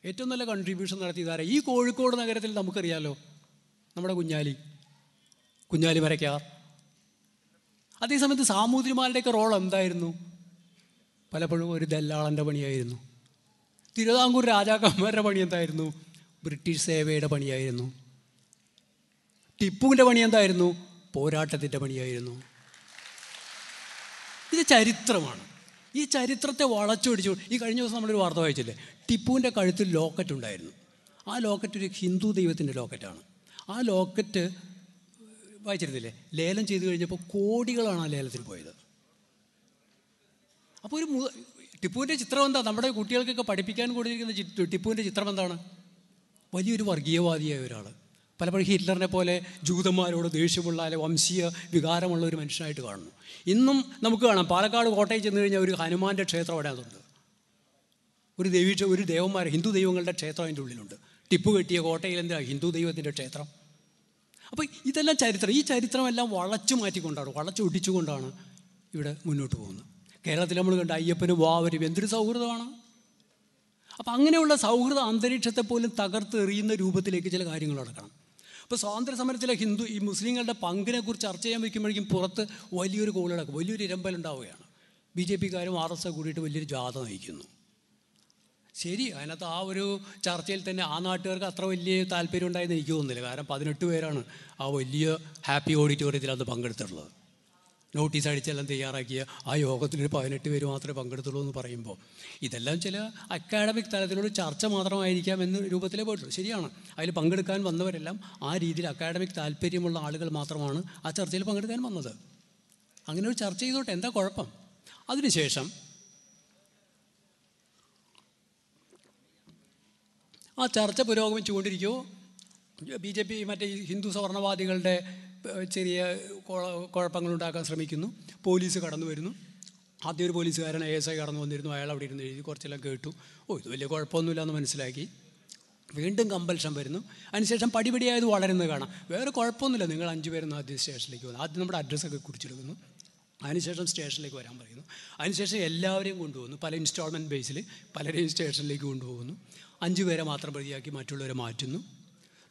ഏറ്റവും നല്ല കോൺട്രിബ്യൂഷൻ നടത്തിയതാരാ ഈ കോഴിക്കോട് നഗരത്തിൽ നമുക്കറിയാലോ നമ്മുടെ കുഞ്ഞാലി കുഞ്ഞാലി വരയ്ക്കാർ അതേസമയത്ത് സാമൂതിരിമാരുടെയൊക്കെ റോൾ എന്തായിരുന്നു പലപ്പോഴും ഒരു ദല്ലാളൻ്റെ പണിയായിരുന്നു തിരുവിതാംകൂർ രാജാക്കന്മാരുടെ പണി എന്തായിരുന്നു ബ്രിട്ടീഷ് സേവയുടെ പണിയായിരുന്നു ടിപ്പുവിൻ്റെ പണി എന്തായിരുന്നു പോരാട്ടത്തിൻ്റെ പണിയായിരുന്നു ഇത് ചരിത്രമാണ് ഈ ചരിത്രത്തെ വളച്ചൊടിച്ചു ഈ കഴിഞ്ഞ ദിവസം നമ്മളൊരു വാർത്ത വായിച്ചില്ലേ ടിപ്പുവിൻ്റെ കഴുത്തിൽ ലോക്കറ്റ് ഉണ്ടായിരുന്നു ആ ലോക്കറ്റ് ഒരു ഹിന്ദു ദൈവത്തിൻ്റെ ലോക്കറ്റാണ് ആ ലോക്കറ്റ് വായിച്ചിരുന്നില്ലേ ലേലം ചെയ്ത് കഴിഞ്ഞപ്പോൾ കോടികളാണ് ആ ലേലത്തിൽ പോയത് അപ്പോൾ ഒരു ടിപ്പുവിൻ്റെ ചിത്രം എന്താ നമ്മുടെ കുട്ടികൾക്കൊക്കെ പഠിപ്പിക്കാൻ കൊടുത്തിരിക്കുന്ന ടിപ്പുവിൻ്റെ ചിത്രം എന്താണ് വലിയൊരു വർഗീയവാദിയായ ഒരാൾ പലപ്പോഴും ഹിറ്റ്ലറിനെ പോലെ ജൂതന്മാരോട് ദേഷ്യമുള്ള അല്ലെ വംശീയ വികാരമുള്ള ഒരു മനുഷ്യനായിട്ട് കാണുന്നു ഇന്നും നമുക്ക് കാണാം പാലക്കാട് കോട്ടയം ചെന്ന് കഴിഞ്ഞാൽ ഒരു ഹനുമാൻ്റെ ക്ഷേത്രം അവിടെ അതുണ്ട് ഒരു ദേവീ ഒരു ദേവന്മാർ ഹിന്ദു ദൈവങ്ങളുടെ ക്ഷേത്രം അതിൻ്റെ ഉള്ളിലുണ്ട് ടിപ്പ് കെട്ടിയ കോട്ടയിൽ എന്താ ഹിന്ദു ദൈവത്തിൻ്റെ ക്ഷേത്രം അപ്പോൾ ഇതെല്ലാം ചരിത്രം ഈ ചരിത്രമെല്ലാം വളച്ചു മാറ്റിക്കൊണ്ടാണ് വളച്ചൊടിച്ചുകൊണ്ടാണ് ഇവിടെ മുന്നോട്ട് പോകുന്നത് കേരളത്തിൽ നമ്മൾ കണ്ട അയ്യപ്പനും വാവരും എന്തൊരു സൗഹൃദമാണ് അപ്പോൾ അങ്ങനെയുള്ള സൗഹൃദ അന്തരീക്ഷത്തെ പോലും തകർത്തെറിയുന്ന രൂപത്തിലേക്ക് ചില കാര്യങ്ങൾ നടക്കണം ഇപ്പോൾ സ്വാതന്ത്ര്യ സമരത്തിലെ ഹിന്ദു ഈ മുസ്ലിങ്ങളുടെ പങ്കിനെക്കുറിച്ച് ചർച്ച ചെയ്യാൻ വയ്ക്കുമ്പോഴേക്കും പുറത്ത് വലിയൊരു കോളിളക്കം വലിയൊരു ഉണ്ടാവുകയാണ് ബി ജെ പിക്കാരും ആർ എസ് കൂടിയിട്ട് വലിയൊരു ജാഥ നയിക്കുന്നു ശരി അതിനകത്ത് ആ ഒരു ചർച്ചയിൽ തന്നെ ആ നാട്ടുകാർക്ക് അത്ര വലിയ താല്പര്യം ഉണ്ടായെന്ന് എനിക്ക് തോന്നുന്നില്ല കാരണം പതിനെട്ട് പേരാണ് ആ വലിയ ഹാപ്പി ഓഡിറ്റോറിയത്തിൽ അത് പങ്കെടുത്തിട്ടുള്ളത് നോട്ടീസ് അടിച്ചെല്ലാം തയ്യാറാക്കിയ ആ യോഗത്തിൽ ഒരു പതിനെട്ട് പേര് മാത്രമേ പങ്കെടുത്തുള്ളൂ എന്ന് പറയുമ്പോൾ ഇതെല്ലാം ചില അക്കാഡമിക് തലത്തിലൊരു ചർച്ച മാത്രമായിരിക്കാം എന്ന രൂപത്തിലേ പോയിട്ടുള്ളൂ ശരിയാണ് അതിൽ പങ്കെടുക്കാൻ വന്നവരെല്ലാം ആ രീതിയിൽ അക്കാഡമിക് താല്പര്യമുള്ള ആളുകൾ മാത്രമാണ് ആ ചർച്ചയിൽ പങ്കെടുക്കാൻ വന്നത് അങ്ങനെ ഒരു ചർച്ച ചെയ്തോട്ടെ എന്താ കുഴപ്പം അതിനുശേഷം ആ ചർച്ച പുരോഗമിച്ചുകൊണ്ടിരിക്കുമോ ബി ജെ പി മറ്റേ ഹിന്ദു സ്വർണവാദികളുടെ ചെറിയ കുഴപ്പങ്ങളുണ്ടാക്കാൻ ശ്രമിക്കുന്നു പോലീസ് കടന്നു വരുന്നു ആദ്യം ഒരു പോലീസുകാരൻ ഐ എസ് ഐ കടന്നു വന്നിരുന്നു അയാൾ അവിടെ ഇരുന്ന് എഴുതി കുറച്ചെല്ലാം കേട്ടു ഓ ഇത് വലിയ കുഴപ്പമൊന്നുമില്ല എന്ന് മനസ്സിലാക്കി വീണ്ടും കമ്പൽഷൻ വരുന്നു അതിനുശേഷം പടിപടിയായത് വളരുന്നത് കാണാം വേറെ കുഴപ്പമൊന്നുമില്ല നിങ്ങൾ അഞ്ച് പേരൊന്നും ആദ്യം സ്റ്റേഷനിലേക്ക് വന്നു ആദ്യം നമ്മുടെ അഡ്രസ്സൊക്കെ കുറിച്ചെടുക്കുന്നു അതിനുശേഷം സ്റ്റേഷനിലേക്ക് വരാൻ പറയുന്നു അതിനുശേഷം എല്ലാവരെയും കൊണ്ടുപോകുന്നു പല ഇൻസ്റ്റാൾമെൻറ്റ് ബേസിൽ പലരെയും സ്റ്റേഷനിലേക്ക് കൊണ്ടുപോകുന്നു അഞ്ച് പേരെ മാത്രം പ്രതിയാക്കി മറ്റുള്ളവരെ മാറ്റുന്നു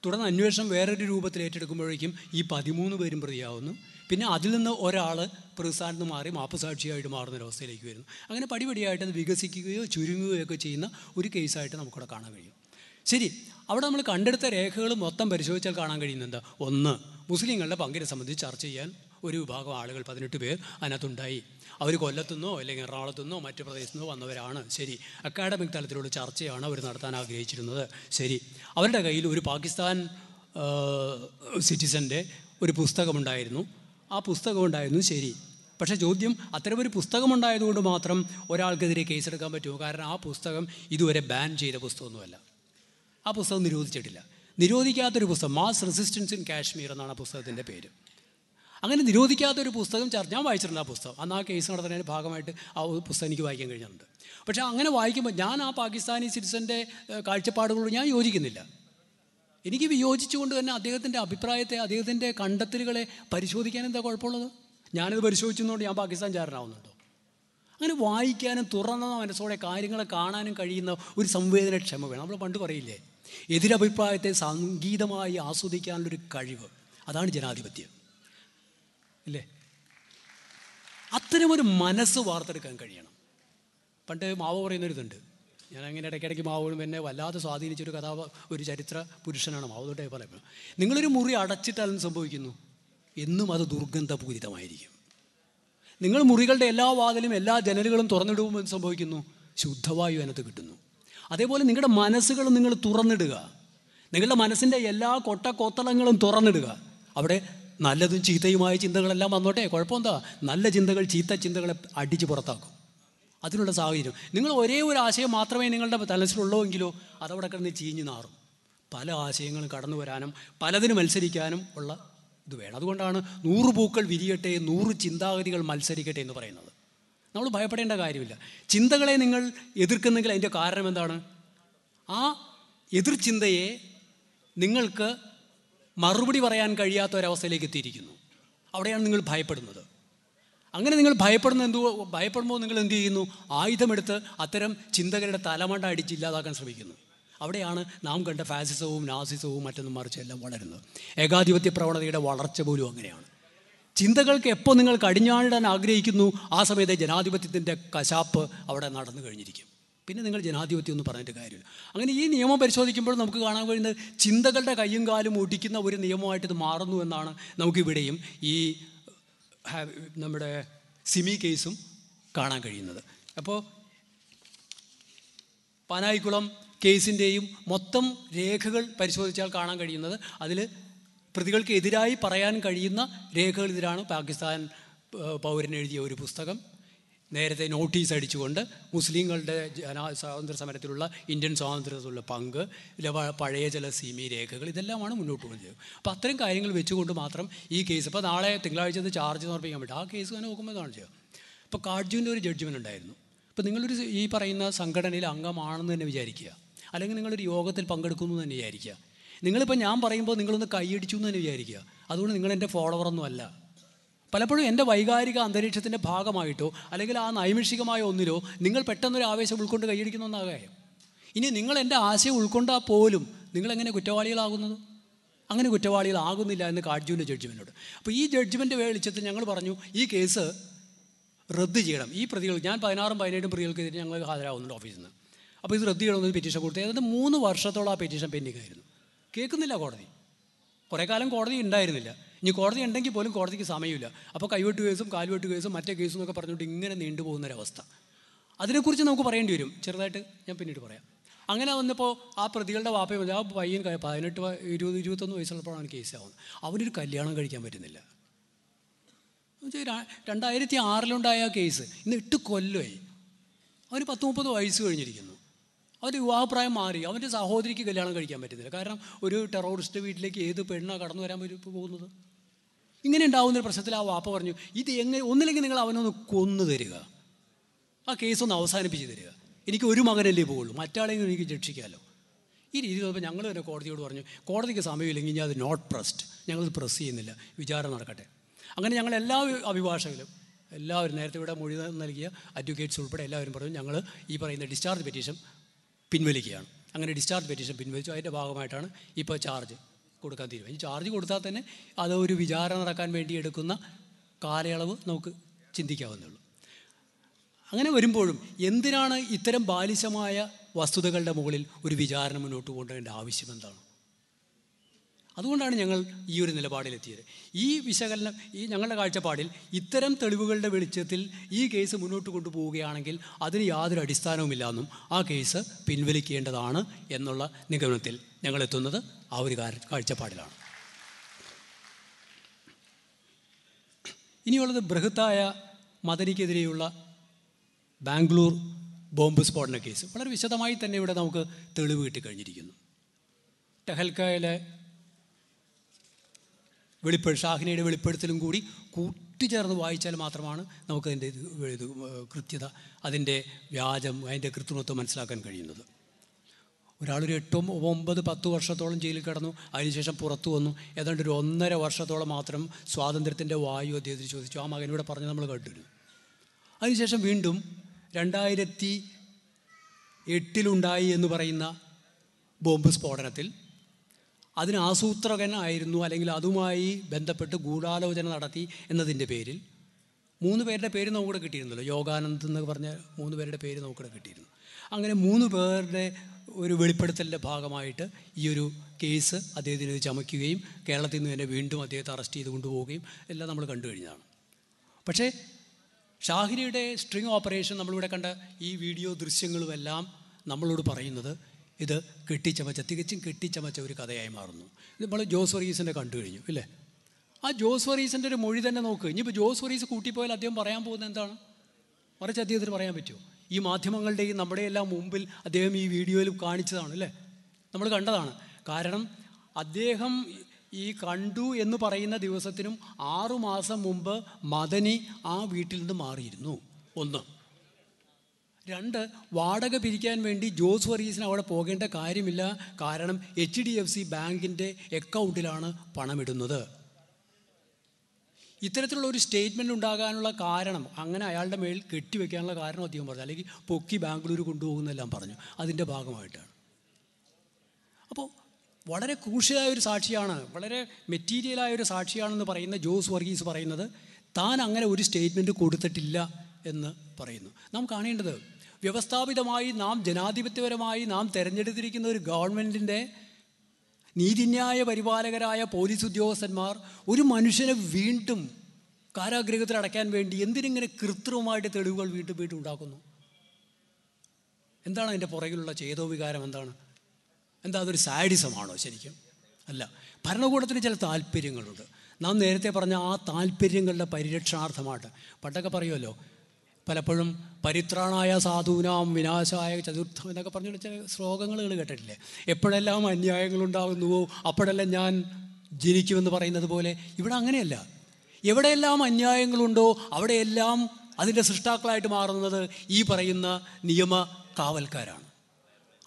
തുടർന്ന് അന്വേഷണം വേറൊരു രൂപത്തിൽ ഏറ്റെടുക്കുമ്പോഴേക്കും ഈ പതിമൂന്ന് പേരും പ്രതിയാവുന്നു പിന്നെ അതിൽ നിന്ന് ഒരാൾ പ്രതിസ്ഥാനത്ത് മാറി മാപ്പുസാക്ഷിയായിട്ട് മാറുന്ന അവസ്ഥയിലേക്ക് വരുന്നു അങ്ങനെ പടിപടിയായിട്ട് അത് വികസിക്കുകയോ ചുരുങ്ങുകയോ ഒക്കെ ചെയ്യുന്ന ഒരു കേസായിട്ട് നമുക്കിവിടെ കാണാൻ കഴിയും ശരി അവിടെ നമ്മൾ കണ്ടെടുത്ത രേഖകൾ മൊത്തം പരിശോധിച്ചാൽ കാണാൻ കഴിയുന്നുണ്ട് ഒന്ന് മുസ്ലിങ്ങളുടെ പങ്കിനെ സംബന്ധിച്ച് ചർച്ച ചെയ്യാൻ ഒരു വിഭാഗം ആളുകൾ പതിനെട്ട് പേർ അതിനകത്തുണ്ടായി അവർ കൊല്ലത്തുനിന്നോ അല്ലെങ്കിൽ എറണാകുളത്തുനിന്നോ മറ്റു പ്രദേശത്തു നിന്നോ വന്നവരാണ് ശരി അക്കാഡമിക് തലത്തിലുള്ള ചർച്ചയാണ് അവർ നടത്താൻ ആഗ്രഹിച്ചിരുന്നത് ശരി അവരുടെ കയ്യിൽ ഒരു പാകിസ്ഥാൻ സിറ്റിസൻ്റെ ഒരു പുസ്തകമുണ്ടായിരുന്നു ആ പുസ്തകമുണ്ടായിരുന്നു ശരി പക്ഷേ ചോദ്യം അത്തരമൊരു പുസ്തകമുണ്ടായതുകൊണ്ട് മാത്രം ഒരാൾക്കെതിരെ കേസെടുക്കാൻ പറ്റുമോ കാരണം ആ പുസ്തകം ഇതുവരെ ബാൻ ചെയ്ത പുസ്തകമൊന്നുമല്ല ആ പുസ്തകം നിരോധിച്ചിട്ടില്ല നിരോധിക്കാത്തൊരു പുസ്തകം മാസ് റെസിസ്റ്റൻസ് ഇൻ കാശ്മീർ എന്നാണ് ആ പുസ്തകത്തിൻ്റെ പേര് അങ്ങനെ നിരോധിക്കാത്ത ഒരു പുസ്തകം ചർച്ച ഞാൻ വായിച്ചിട്ടുണ്ട് ആ പുസ്തകം അന്ന് ആ കേസ് നടത്തുന്നതിൻ്റെ ഭാഗമായിട്ട് ആ പുസ്തകം എനിക്ക് വായിക്കാൻ കഴിഞ്ഞിട്ടുണ്ട് പക്ഷേ അങ്ങനെ വായിക്കുമ്പോൾ ഞാൻ ആ പാകിസ്ഥാനി സിറ്റിസൻ്റെ കാഴ്ചപ്പാടുകളോട് ഞാൻ യോജിക്കുന്നില്ല എനിക്ക് വിയോജിച്ചുകൊണ്ട് തന്നെ അദ്ദേഹത്തിൻ്റെ അഭിപ്രായത്തെ അദ്ദേഹത്തിൻ്റെ കണ്ടെത്തലുകളെ പരിശോധിക്കാൻ എന്താ കുഴപ്പമുള്ളത് ഞാനത് പരിശോധിച്ചതുകൊണ്ട് ഞാൻ പാകിസ്ഥാൻ ചാരനാവുന്നുണ്ടോ അങ്ങനെ വായിക്കാനും തുറന്ന മനസ്സോടെ കാര്യങ്ങളെ കാണാനും കഴിയുന്ന ഒരു സംവേദനക്ഷമ വേണം നമ്മൾ പണ്ട് പറയില്ലേ എതിരഭിപ്രായത്തെ സംഗീതമായി ആസ്വദിക്കാനുള്ളൊരു കഴിവ് അതാണ് ജനാധിപത്യം അല്ലേ അത്തരമൊരു മനസ്സ് വാർത്തെടുക്കാൻ കഴിയണം പണ്ട് മാവ് പറയുന്നൊരിതുണ്ട് ഞാൻ അങ്ങനെ ഇടയ്ക്കിടയ്ക്ക് മാവോടും എന്നെ വല്ലാതെ സ്വാധീനിച്ചൊരു കഥാ ഒരു ചരിത്ര പുരുഷനാണ് മാവ് തൊട്ടേ പറയുന്നത് നിങ്ങളൊരു മുറി അടച്ചിട്ടാലും സംഭവിക്കുന്നു എന്നും അത് ദുർഗന്ധപൂരിതമായിരിക്കും നിങ്ങൾ മുറികളുടെ എല്ലാ വാതിലും എല്ലാ ജനലുകളും തുറന്നിടുമ്പോൾ സംഭവിക്കുന്നു ശുദ്ധവായു അതിനകത്ത് കിട്ടുന്നു അതേപോലെ നിങ്ങളുടെ മനസ്സുകളും നിങ്ങൾ തുറന്നിടുക നിങ്ങളുടെ മനസ്സിൻ്റെ എല്ലാ കൊട്ട കൊത്തളങ്ങളും തുറന്നിടുക അവിടെ നല്ലതും ചീത്തയുമായ ചിന്തകളെല്ലാം വന്നോട്ടെ കുഴപ്പമെന്താ നല്ല ചിന്തകൾ ചീത്ത ചിന്തകളെ അടിച്ച് പുറത്താക്കും അതിനുള്ള സാഹചര്യം നിങ്ങൾ ഒരേ ഒരു ആശയം മാത്രമേ നിങ്ങളുടെ തലസിലുള്ളൂ എങ്കിലോ അതവിടെ കിടന്ന് ചീഞ്ഞു നാറും പല ആശയങ്ങളും കടന്നു വരാനും പലതിനും മത്സരിക്കാനും ഉള്ള ഇത് വേണം അതുകൊണ്ടാണ് നൂറ് പൂക്കൾ വിരിയട്ടെ നൂറ് ചിന്താഗതികൾ മത്സരിക്കട്ടെ എന്ന് പറയുന്നത് നമ്മൾ ഭയപ്പെടേണ്ട കാര്യമില്ല ചിന്തകളെ നിങ്ങൾ എതിർക്കുന്നെങ്കിൽ അതിൻ്റെ കാരണം എന്താണ് ആ എതിർ ചിന്തയെ നിങ്ങൾക്ക് മറുപടി പറയാൻ കഴിയാത്ത ഒരവസ്ഥയിലേക്ക് എത്തിയിരിക്കുന്നു അവിടെയാണ് നിങ്ങൾ ഭയപ്പെടുന്നത് അങ്ങനെ നിങ്ങൾ ഭയപ്പെടുന്ന എന്തോ ഭയപ്പെടുമ്പോൾ നിങ്ങൾ എന്ത് ചെയ്യുന്നു ആയുധമെടുത്ത് അത്തരം ചിന്തകരുടെ തലമണ്ട അടിച്ച് ഇല്ലാതാക്കാൻ ശ്രമിക്കുന്നു അവിടെയാണ് നാം കണ്ട ഫാസിസവും നാസിസവും മറ്റൊന്നും എല്ലാം വളരുന്നത് ഏകാധിപത്യ പ്രവണതയുടെ വളർച്ച പോലും അങ്ങനെയാണ് ചിന്തകൾക്ക് എപ്പോൾ നിങ്ങൾ കടിഞ്ഞാണിടാൻ ആഗ്രഹിക്കുന്നു ആ സമയത്തെ ജനാധിപത്യത്തിൻ്റെ കശാപ്പ് അവിടെ നടന്നു കഴിഞ്ഞിരിക്കും പിന്നെ നിങ്ങൾ ജനാധിപത്യം ഒന്നും പറഞ്ഞിട്ട് കാര്യമില്ല അങ്ങനെ ഈ നിയമം പരിശോധിക്കുമ്പോൾ നമുക്ക് കാണാൻ കഴിയുന്നത് ചിന്തകളുടെ കൈയും കാലും ഓടിക്കുന്ന ഒരു നിയമമായിട്ട് ഇത് മാറുന്നു എന്നാണ് നമുക്കിവിടെയും ഈ നമ്മുടെ സിമി കേസും കാണാൻ കഴിയുന്നത് അപ്പോൾ പാനായിക്കുളം കേസിൻ്റെയും മൊത്തം രേഖകൾ പരിശോധിച്ചാൽ കാണാൻ കഴിയുന്നത് അതിൽ പ്രതികൾക്കെതിരായി പറയാൻ കഴിയുന്ന രേഖകൾ ഇതിലാണ് പാകിസ്ഥാൻ പൗരനെഴുതിയ ഒരു പുസ്തകം നേരത്തെ നോട്ടീസ് അടിച്ചുകൊണ്ട് മുസ്ലിങ്ങളുടെ ജനാ സ്വാതന്ത്ര്യ സമരത്തിലുള്ള ഇന്ത്യൻ സ്വാതന്ത്ര്യത്തിലുള്ള പങ്ക് പഴയ ചില സിമി രേഖകൾ ഇതെല്ലാമാണ് മുന്നോട്ട് പോകുന്നത് അപ്പോൾ അത്തരം കാര്യങ്ങൾ വെച്ചുകൊണ്ട് മാത്രം ഈ കേസ് ഇപ്പോൾ നാളെ തിങ്കളാഴ്ച ചാർജ് സമർപ്പിക്കാൻ പറ്റും ആ കേസ് തന്നെ നോക്കുമ്പോൾ കാണും ചെയ്യാം ഇപ്പോൾ കാഡ്ജുവിൻ്റെ ഒരു ജഡ്ജ്മെൻ്റ് ഉണ്ടായിരുന്നു അപ്പോൾ നിങ്ങളൊരു ഈ പറയുന്ന സംഘടനയിൽ അംഗമാണെന്ന് തന്നെ വിചാരിക്കുക അല്ലെങ്കിൽ നിങ്ങളൊരു യോഗത്തിൽ പങ്കെടുക്കുന്നു എന്ന് തന്നെ വിചാരിക്കുക നിങ്ങളിപ്പോൾ ഞാൻ പറയുമ്പോൾ നിങ്ങളൊന്ന് കൈയടിച്ചു എന്ന് തന്നെ വിചാരിക്കുക അതുകൊണ്ട് നിങ്ങൾ ഫോളോവർ ഫോളോവറൊന്നും അല്ല പലപ്പോഴും എൻ്റെ വൈകാരിക അന്തരീക്ഷത്തിൻ്റെ ഭാഗമായിട്ടോ അല്ലെങ്കിൽ ആ നൈമിഷികമായ ഒന്നിലോ നിങ്ങൾ പെട്ടെന്നൊരു ആവേശം ഉൾക്കൊണ്ട് കൈയടിക്കുന്ന ഒന്നാകാം ഇനി നിങ്ങൾ എൻ്റെ ആശയം ഉൾക്കൊണ്ടാൽ പോലും നിങ്ങളെങ്ങനെ കുറ്റവാളികളാകുന്നത് അങ്ങനെ കുറ്റവാളികളാകുന്നില്ല എന്ന് കാഡ്ജുവിൻ്റെ ജഡ്ജ്മെൻറ്റോട് അപ്പോൾ ഈ ജഡ്ജ്മെൻ്റ് വെളിച്ചത്തിൽ ഞങ്ങൾ പറഞ്ഞു ഈ കേസ് റദ്ദ് ചെയ്യണം ഈ പ്രതികൾ ഞാൻ പതിനാറും പതിനേഴും പ്രതികൾക്കെതിരെ ഞങ്ങൾ ഹാജരാകുന്നുണ്ട് ഓഫീസിൽ നിന്ന് അപ്പോൾ ഇത് റദ്ദ് ചെയ്യണമെന്ന് പെറ്റീഷൻ കൊടുത്തു അതായത് മൂന്ന് വർഷത്തോളം ആ പെറ്റീഷൻ പെൻഡിങ് ആയിരുന്നു കേൾക്കുന്നില്ല കോടതി കുറേ കാലം കോടതി ഉണ്ടായിരുന്നില്ല ഇനി കോടതി ഉണ്ടെങ്കിൽ പോലും കോടതിക്ക് സമയമില്ല അപ്പോൾ കൈവെട്ട് കേസും കാൽവെട്ട് കേസും മറ്റേ കേസും എന്നൊക്കെ പറഞ്ഞുകൊണ്ട് ഇങ്ങനെ നീണ്ടുപോകുന്നൊരവസ്ഥ അതിനെക്കുറിച്ച് നമുക്ക് പറയേണ്ടി വരും ചെറുതായിട്ട് ഞാൻ പിന്നീട് പറയാം അങ്ങനെ വന്നപ്പോൾ ആ പ്രതികളുടെ വാപ്പ ആ പയ്യൻ പതിനെട്ട് ഇരുപത് ഇരുപത്തൊന്ന് വയസ്സുള്ളപ്പോഴാണ് കേസാവുന്നത് അവനൊരു കല്യാണം കഴിക്കാൻ പറ്റുന്നില്ല രണ്ടായിരത്തി ആറിലുണ്ടായ കേസ് ഇന്ന് എട്ട് കൊല്ലമായി അവന് പത്ത് മുപ്പത് വയസ്സ് കഴിഞ്ഞിരിക്കുന്നു അവൻ്റെ വിവാഹപ്രായം മാറി അവൻ്റെ സഹോദരിക്ക് കല്യാണം കഴിക്കാൻ പറ്റുന്നില്ല കാരണം ഒരു ടെററിസ്റ്റ് വീട്ടിലേക്ക് ഏത് പെണ്ണാണ് കടന്നു വരാൻ പോകുന്നത് ഇങ്ങനെ ഉണ്ടാവുന്ന പ്രശ്നത്തിൽ ആ വാപ്പ പറഞ്ഞു ഇത് എങ്ങനെ ഒന്നില്ലെങ്കിൽ നിങ്ങൾ അവനൊന്ന് കൊന്നു തരിക ആ കേസ് ഒന്ന് അവസാനിപ്പിച്ച് തരിക എനിക്ക് ഒരു മകനല്ലേ പോകുള്ളൂ മറ്റാളെങ്കിലും എനിക്ക് രക്ഷിക്കാമല്ലോ ഈ രീതി വന്നപ്പോൾ ഞങ്ങൾ തന്നെ കോടതിയോട് പറഞ്ഞു കോടതിക്ക് സമയമില്ലെങ്കിൽ ഞാൻ അത് നോട്ട് പ്രസ്റ്റ് ഞങ്ങളത് പ്രസ് ചെയ്യുന്നില്ല വിചാരം നടക്കട്ടെ അങ്ങനെ ഞങ്ങൾ എല്ലാ അഭിഭാഷകരും എല്ലാവരും നേരത്തെ ഇവിടെ മൊഴി നൽകിയ അഡ്വക്കേറ്റ്സ് ഉൾപ്പെടെ എല്ലാവരും പറഞ്ഞു ഞങ്ങൾ ഈ പറയുന്ന ഡിസ്ചാർജ് പെറ്റീഷൻ പിൻവലിക്കുകയാണ് അങ്ങനെ ഡിസ്ചാർജ് പെറ്റീഷൻ പിൻവലിച്ചു അതിൻ്റെ ഭാഗമായിട്ടാണ് ഇപ്പോൾ ചാർജ് കൊടുക്കാൻ തീരുമാനിച്ചു ചാർജ് കൊടുത്താൽ തന്നെ അത് ഒരു വിചാരണ നടക്കാൻ വേണ്ടി എടുക്കുന്ന കാലയളവ് നമുക്ക് ചിന്തിക്കാവുന്നുള്ളൂ അങ്ങനെ വരുമ്പോഴും എന്തിനാണ് ഇത്തരം ബാലിശമായ വസ്തുതകളുടെ മുകളിൽ ഒരു വിചാരണ മുന്നോട്ട് കൊണ്ടുവരേണ്ട ആവശ്യം എന്താണ് അതുകൊണ്ടാണ് ഞങ്ങൾ ഈ ഒരു നിലപാടിലെത്തിയത് ഈ വിശകലനം ഈ ഞങ്ങളുടെ കാഴ്ചപ്പാടിൽ ഇത്തരം തെളിവുകളുടെ വെളിച്ചത്തിൽ ഈ കേസ് മുന്നോട്ട് കൊണ്ടുപോവുകയാണെങ്കിൽ അതിന് യാതൊരു അടിസ്ഥാനവുമില്ലെന്നും ആ കേസ് പിൻവലിക്കേണ്ടതാണ് എന്നുള്ള നിഗമനത്തിൽ ഞങ്ങൾ എത്തുന്നത് ആ ഒരു കാഴ്ചപ്പാടിലാണ് ഇനിയുള്ളത് ബൃഹത്തായ മദനിക്കെതിരെയുള്ള ബാംഗ്ലൂർ ബോംബ് സ്ഫോടന കേസ് വളരെ വിശദമായി തന്നെ ഇവിടെ നമുക്ക് തെളിവ് കിട്ടിക്കഴിഞ്ഞിരിക്കുന്നു ടെഹൽക്കയിലെ വെളിപ്പെടു ഷാഹിനയുടെ വെളിപ്പെടുത്തലും കൂടി കൂട്ടിച്ചേർന്ന് വായിച്ചാൽ മാത്രമാണ് നമുക്കതിൻ്റെ ഇത് കൃത്യത അതിൻ്റെ വ്യാജം അതിൻ്റെ കൃത്രിമത്വം മനസ്സിലാക്കാൻ കഴിയുന്നത് ഒരാളൊരു എട്ടും ഒമ്പത് പത്ത് വർഷത്തോളം ജയിലിൽ കിടന്നു അതിനുശേഷം പുറത്തു വന്നു ഏതാണ്ട് ഒരു ഒന്നര വർഷത്തോളം മാത്രം സ്വാതന്ത്ര്യത്തിൻ്റെ വായു അദ്ദേഹത്തിന് ചോദിച്ചു ആ മകനോട് പറഞ്ഞ് നമ്മൾ കേട്ടിരുന്നു അതിനുശേഷം വീണ്ടും രണ്ടായിരത്തി എട്ടിലുണ്ടായി എന്ന് പറയുന്ന ബോംബ് സ്ഫോടനത്തിൽ അതിന് ആസൂത്രകനായിരുന്നു അല്ലെങ്കിൽ അതുമായി ബന്ധപ്പെട്ട് ഗൂഢാലോചന നടത്തി എന്നതിൻ്റെ പേരിൽ മൂന്ന് പേരുടെ പേര് നമുക്കിവിടെ കിട്ടിയിരുന്നല്ലോ യോഗാനന്ദ് എന്ന് പറഞ്ഞ മൂന്ന് പേരുടെ പേര് നമുക്കിവിടെ കിട്ടിയിരുന്നു അങ്ങനെ മൂന്ന് പേരുടെ ഒരു വെളിപ്പെടുത്തലിൻ്റെ ഭാഗമായിട്ട് ഈ ഒരു കേസ് അദ്ദേഹത്തിന് ചമയ്ക്കുകയും കേരളത്തിൽ നിന്ന് തന്നെ വീണ്ടും അദ്ദേഹത്തെ അറസ്റ്റ് ചെയ്ത് കൊണ്ടുപോവുകയും എല്ലാം നമ്മൾ കണ്ടു കഴിഞ്ഞതാണ് പക്ഷേ ഷാഹിനിയുടെ സ്ട്രിങ് ഓപ്പറേഷൻ നമ്മളിവിടെ കണ്ട ഈ വീഡിയോ ദൃശ്യങ്ങളുമെല്ലാം നമ്മളോട് പറയുന്നത് ഇത് കെട്ടിച്ചമച്ച തികച്ചും കെട്ടിച്ചമച്ച ഒരു കഥയായി മാറുന്നു ഇത് നമ്മൾ ജോസ് വർഗീസിൻ്റെ കണ്ടു കഴിഞ്ഞു ഇല്ലേ ആ ജോസ് വറീസിൻ്റെ ഒരു മൊഴി തന്നെ നോക്ക് ഇനിയിപ്പോൾ ജോസ് വറീസ് കൂട്ടിപ്പോയാൽ അദ്ദേഹം പറയാൻ പോകുന്നത് എന്താണ് മറിച്ച് അദ്ദേഹത്തിന് പറയാൻ പറ്റുമോ ഈ മാധ്യമങ്ങളുടെയും നമ്മുടെ എല്ലാം മുമ്പിൽ അദ്ദേഹം ഈ വീഡിയോയിൽ കാണിച്ചതാണ് അല്ലേ നമ്മൾ കണ്ടതാണ് കാരണം അദ്ദേഹം ഈ കണ്ടു എന്ന് പറയുന്ന ദിവസത്തിനും ആറുമാസം മുമ്പ് മദനി ആ വീട്ടിൽ നിന്ന് മാറിയിരുന്നു ഒന്ന് രണ്ട് വാടക പിരിക്കാൻ വേണ്ടി ജോസ് വർഗീസിന് അവിടെ പോകേണ്ട കാര്യമില്ല കാരണം എച്ച് ഡി എഫ് സി ബാങ്കിൻ്റെ അക്കൗണ്ടിലാണ് പണമിടുന്നത് ഇത്തരത്തിലുള്ള ഒരു സ്റ്റേറ്റ്മെൻറ്റ് ഉണ്ടാകാനുള്ള കാരണം അങ്ങനെ അയാളുടെ മേൽ കെട്ടിവെക്കാനുള്ള കാരണം അദ്ദേഹം പറഞ്ഞു അല്ലെങ്കിൽ പൊക്കി ബാംഗ്ലൂർ കൊണ്ടുപോകുന്നെല്ലാം പറഞ്ഞു അതിൻ്റെ ഭാഗമായിട്ടാണ് അപ്പോൾ വളരെ ക്രൂഷ്യലായ ഒരു സാക്ഷിയാണ് വളരെ മെറ്റീരിയലായ ഒരു സാക്ഷിയാണെന്ന് പറയുന്ന ജോസ് വർഗീസ് പറയുന്നത് താൻ അങ്ങനെ ഒരു സ്റ്റേറ്റ്മെൻറ്റ് കൊടുത്തിട്ടില്ല എന്ന് പറയുന്നു നാം കാണേണ്ടത് വ്യവസ്ഥാപിതമായി നാം ജനാധിപത്യപരമായി നാം തിരഞ്ഞെടുത്തിരിക്കുന്ന ഒരു ഗവൺമെൻറ്റിൻ്റെ നീതിന്യായ പരിപാലകരായ പോലീസ് ഉദ്യോഗസ്ഥന്മാർ ഒരു മനുഷ്യനെ വീണ്ടും കാരാഗ്രഹത്തിൽ അടയ്ക്കാൻ വേണ്ടി എന്തിനിങ്ങനെ കൃത്രിമമായിട്ട് തെളിവുകൾ വീണ്ടും വീണ്ടും ഉണ്ടാക്കുന്നു എന്താണ് അതിൻ്റെ പുറകിലുള്ള വികാരം എന്താണ് എന്താ അതൊരു സാഡിസമാണോ ശരിക്കും അല്ല ഭരണകൂടത്തിന് ചില താല്പര്യങ്ങളുണ്ട് നാം നേരത്തെ പറഞ്ഞ ആ താല്പര്യങ്ങളുടെ പരിരക്ഷണാർത്ഥമായിട്ട് പണ്ടൊക്കെ പറയുമല്ലോ പലപ്പോഴും പരിത്രാണായ സാധുനാം വിനാശായ ചതുർത്ഥം എന്നൊക്കെ പറഞ്ഞുള്ള ചില ശ്ലോകങ്ങൾ കേട്ടിട്ടില്ലേ എപ്പോഴെല്ലാം അന്യായങ്ങളുണ്ടാകുന്നുവോ അപ്പോഴെല്ലാം ഞാൻ ജനിക്കുമെന്ന് പറയുന്നത് പോലെ ഇവിടെ അങ്ങനെയല്ല എവിടെയെല്ലാം അന്യായങ്ങളുണ്ടോ അവിടെയെല്ലാം അതിൻ്റെ സൃഷ്ടാക്കളായിട്ട് മാറുന്നത് ഈ പറയുന്ന നിയമ കാവൽക്കാരാണ്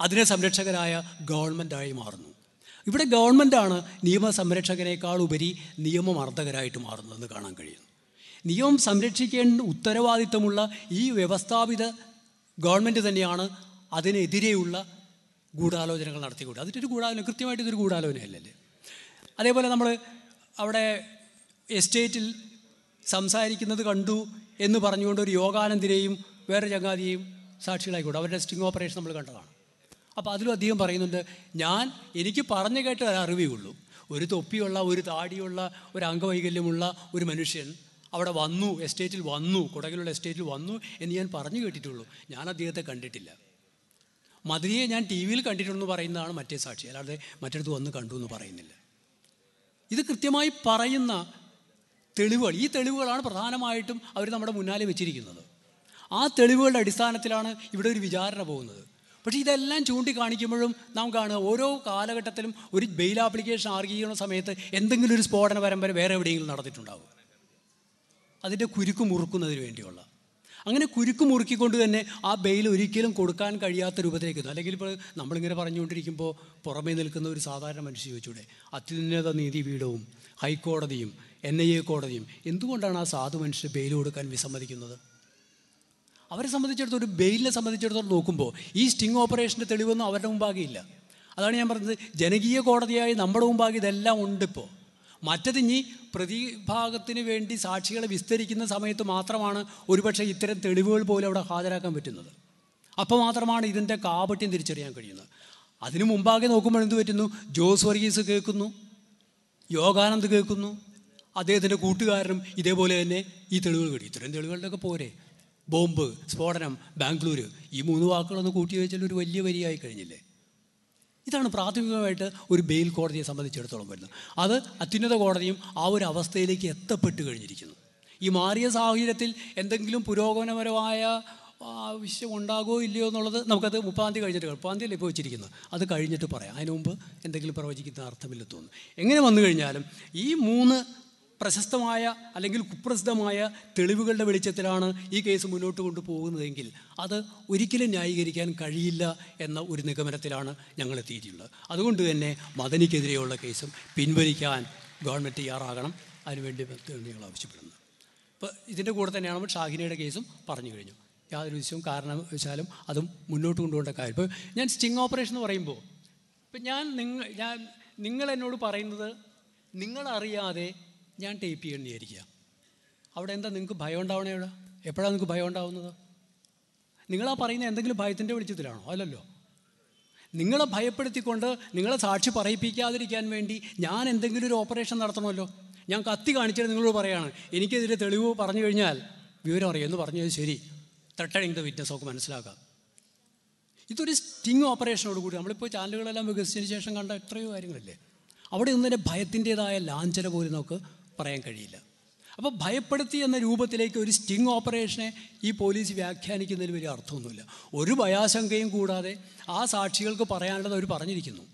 അതിനെ സംരക്ഷകരായ ഗവൺമെൻറ്റായി മാറുന്നു ഇവിടെ ഗവൺമെൻറ്റാണ് സംരക്ഷകനേക്കാൾ ഉപരി നിയമമർദ്ദകരായിട്ട് മാറുന്നതെന്ന് കാണാൻ കഴിയുന്നു നിയമം സംരക്ഷിക്കേണ്ട ഉത്തരവാദിത്തമുള്ള ഈ വ്യവസ്ഥാപിത ഗവൺമെൻറ് തന്നെയാണ് അതിനെതിരെയുള്ള ഗൂഢാലോചനകൾ നടത്തിക്കൂടുക അതിൻ്റെ ഒരു ഗൂഢാലോചന കൃത്യമായിട്ട് ഇതൊരു ഗൂഢാലോചനയല്ലേ അതേപോലെ നമ്മൾ അവിടെ എസ്റ്റേറ്റിൽ സംസാരിക്കുന്നത് കണ്ടു എന്ന് പറഞ്ഞുകൊണ്ട് ഒരു യോഗാനന്ദിനെയും വേറെ ചങ്ങാതിയെയും സാക്ഷികളായിക്കൂടും അവരുടെ സ്റ്റിംഗ് ഓപ്പറേഷൻ നമ്മൾ കണ്ടതാണ് അപ്പോൾ അതിലും അദ്ദേഹം പറയുന്നുണ്ട് ഞാൻ എനിക്ക് പറഞ്ഞു കേട്ട ഒരു അറിവേ ഉള്ളൂ ഒരു തൊപ്പിയുള്ള ഒരു താടിയുള്ള ഒരു അംഗവൈകല്യമുള്ള ഒരു മനുഷ്യൻ അവിടെ വന്നു എസ്റ്റേറ്റിൽ വന്നു കുടകിലുള്ള എസ്റ്റേറ്റിൽ വന്നു എന്ന് ഞാൻ പറഞ്ഞു കേട്ടിട്ടുള്ളൂ ഞാൻ അദ്ദേഹത്തെ കണ്ടിട്ടില്ല മദനിയെ ഞാൻ ടി വിയിൽ കണ്ടിട്ടുണ്ടെന്ന് പറയുന്നതാണ് മറ്റേ സാക്ഷി അല്ലാതെ മറ്റടുത്ത് വന്ന് കണ്ടു എന്ന് പറയുന്നില്ല ഇത് കൃത്യമായി പറയുന്ന തെളിവുകൾ ഈ തെളിവുകളാണ് പ്രധാനമായിട്ടും അവർ നമ്മുടെ മുന്നാലെ വെച്ചിരിക്കുന്നത് ആ തെളിവുകളുടെ അടിസ്ഥാനത്തിലാണ് ഇവിടെ ഒരു വിചാരണ പോകുന്നത് പക്ഷേ ഇതെല്ലാം ചൂണ്ടിക്കാണിക്കുമ്പോഴും നാം കാണുക ഓരോ കാലഘട്ടത്തിലും ഒരു ബെയിൽ ആപ്ലിക്കേഷൻ ആർഗ്യ ചെയ്യുന്ന സമയത്ത് എന്തെങ്കിലും ഒരു സ്ഫോടന പരമ്പര വേറെ എവിടെയെങ്കിലും നടന്നിട്ടുണ്ടാവും അതിൻ്റെ കുരുക്ക് മുറുക്കുന്നതിന് വേണ്ടിയുള്ള അങ്ങനെ കുരുക്ക് മുറുക്കിക്കൊണ്ട് തന്നെ ആ ബെയിൽ ഒരിക്കലും കൊടുക്കാൻ കഴിയാത്ത രൂപത്തിലേക്ക് അല്ലെങ്കിൽ ഇപ്പോൾ നമ്മളിങ്ങനെ പറഞ്ഞുകൊണ്ടിരിക്കുമ്പോൾ പുറമേ നിൽക്കുന്ന ഒരു സാധാരണ മനുഷ്യ ചോദിച്ചൂടെ അത്യുന്നത വീടവും ഹൈക്കോടതിയും എൻ ഐ എ കോടതിയും എന്തുകൊണ്ടാണ് ആ സാധു മനുഷ്യർ ബെയിൽ കൊടുക്കാൻ വിസമ്മതിക്കുന്നത് അവരെ സംബന്ധിച്ചിടത്തോളം ഒരു ബെയിലിനെ സംബന്ധിച്ചിടത്തോളം നോക്കുമ്പോൾ ഈ സ്റ്റിംഗ് ഓപ്പറേഷൻ്റെ തെളിവൊന്നും അവരുടെ മുമ്പാകെ ഇല്ല അതാണ് ഞാൻ പറഞ്ഞത് ജനകീയ കോടതിയായി നമ്മുടെ മുമ്പാകെ ഇതെല്ലാം ഉണ്ട് ഇപ്പോൾ മറ്റത് ഇനി പ്രതിഭാഗത്തിന് വേണ്ടി സാക്ഷികളെ വിസ്തരിക്കുന്ന സമയത്ത് മാത്രമാണ് ഒരുപക്ഷെ ഇത്തരം തെളിവുകൾ പോലും അവിടെ ഹാജരാക്കാൻ പറ്റുന്നത് അപ്പോൾ മാത്രമാണ് ഇതിൻ്റെ കാപട്യം തിരിച്ചറിയാൻ കഴിയുന്നത് അതിനു മുമ്പാകെ നോക്കുമ്പോൾ എന്ത് പറ്റുന്നു ജോസ് വർഗീസ് കേൾക്കുന്നു യോഗാനന്ദ് കേൾക്കുന്നു അദ്ദേഹത്തിൻ്റെ കൂട്ടുകാരനും ഇതേപോലെ തന്നെ ഈ തെളിവുകൾ കിട്ടി ഇത്തരം തെളിവുകളുടെയൊക്കെ പോരെ ബോംബ് സ്ഫോടനം ബാംഗ്ലൂർ ഈ മൂന്ന് വാക്കുകളൊന്ന് കൂട്ടി വെച്ചാൽ ഒരു വലിയ വരിയായി കഴിഞ്ഞില്ലേ ഇതാണ് പ്രാഥമികമായിട്ട് ഒരു ബെയിൽ കോടതിയെ സംബന്ധിച്ചിടത്തോളം വരുന്നത് അത് അത്യുന്നത കോടതിയും ആ ഒരു അവസ്ഥയിലേക്ക് എത്തപ്പെട്ട് കഴിഞ്ഞിരിക്കുന്നു ഈ മാറിയ സാഹചര്യത്തിൽ എന്തെങ്കിലും പുരോഗമനപരമായ ആവശ്യം ഉണ്ടാകുമോ ഇല്ലയോ എന്നുള്ളത് നമുക്കത് മുപ്പാം തീയതി കഴിഞ്ഞിട്ട് മുപ്പാം തീയതി ഇപ്പോൾ വെച്ചിരിക്കുന്നത് അത് കഴിഞ്ഞിട്ട് പറയാം അതിനു മുമ്പ് എന്തെങ്കിലും പ്രവചിക്കുന്ന അർത്ഥമില്ല തോന്നുന്നു എങ്ങനെ വന്നു കഴിഞ്ഞാലും ഈ മൂന്ന് പ്രശസ്തമായ അല്ലെങ്കിൽ കുപ്രസിദ്ധമായ തെളിവുകളുടെ വെളിച്ചത്തിലാണ് ഈ കേസ് മുന്നോട്ട് കൊണ്ടുപോകുന്നതെങ്കിൽ അത് ഒരിക്കലും ന്യായീകരിക്കാൻ കഴിയില്ല എന്ന ഒരു നിഗമനത്തിലാണ് ഞങ്ങൾ എത്തിയിട്ടുള്ളത് അതുകൊണ്ട് തന്നെ മദനിക്കെതിരെയുള്ള കേസും പിൻവലിക്കാൻ ഗവൺമെൻറ് തയ്യാറാകണം അതിനുവേണ്ടി ഞങ്ങൾ ആവശ്യപ്പെടുന്നു ഇപ്പോൾ ഇതിൻ്റെ കൂടെ തന്നെയാണ് നമ്മൾ ഷാഹിനയുടെ കേസും പറഞ്ഞു കഴിഞ്ഞു യാതൊരു വിഷയവും കാരണം വെച്ചാലും അതും മുന്നോട്ട് കൊണ്ടുപോകേണ്ട കാര്യം ഇപ്പോൾ ഞാൻ സ്റ്റിങ് ഓപ്പറേഷൻ എന്ന് പറയുമ്പോൾ ഇപ്പം ഞാൻ നിങ്ങൾ ഞാൻ നിങ്ങൾ എന്നോട് പറയുന്നത് നിങ്ങളറിയാതെ ഞാൻ ടേപ്പ് ചെയ്യണമെന്ന് വിചാരിക്കുക അവിടെ എന്താ നിങ്ങൾക്ക് ഭയം ഉണ്ടാവണേ അവിടെ എപ്പോഴാണ് നിങ്ങൾക്ക് ഭയം ഉണ്ടാവുന്നത് നിങ്ങളാ പറയുന്ന എന്തെങ്കിലും ഭയത്തിൻ്റെ വെളിച്ചത്തിലാണോ അല്ലല്ലോ നിങ്ങളെ ഭയപ്പെടുത്തിക്കൊണ്ട് നിങ്ങളെ സാക്ഷി പറയിപ്പിക്കാതിരിക്കാൻ വേണ്ടി ഞാൻ എന്തെങ്കിലും ഒരു ഓപ്പറേഷൻ നടത്തണമല്ലോ ഞാൻ കത്തി കാണിച്ചിട്ട് നിങ്ങളോട് പറയുകയാണ് എനിക്കെതിരെ തെളിവ് പറഞ്ഞു കഴിഞ്ഞാൽ വിവരം എന്ന് പറഞ്ഞത് ശരി തട്ടണിങ് ദ വിറ്റ്നസ് ഒക്കെ മനസ്സിലാക്കാം ഇതൊരു സ്റ്റിങ് ഓപ്പറേഷനോട് കൂടി നമ്മളിപ്പോൾ ചാനലുകളെല്ലാം വികസിച്ചതിന് ശേഷം കണ്ട എത്രയോ കാര്യങ്ങളല്ലേ അവിടെ ഒന്നിൻ്റെ ഭയത്തിൻ്റെതായ ലാഞ്ചന പോലും നമുക്ക് പറയാൻ കഴിയില്ല അപ്പോൾ ഭയപ്പെടുത്തി എന്ന രൂപത്തിലേക്ക് ഒരു സ്റ്റിങ് ഓപ്പറേഷനെ ഈ പോലീസ് വ്യാഖ്യാനിക്കുന്നതിൽ വലിയ അർത്ഥമൊന്നുമില്ല ഒരു ഭയാശങ്കയും കൂടാതെ ആ സാക്ഷികൾക്ക് പറയാനുള്ളത് അവർ പറഞ്ഞിരിക്കുന്നു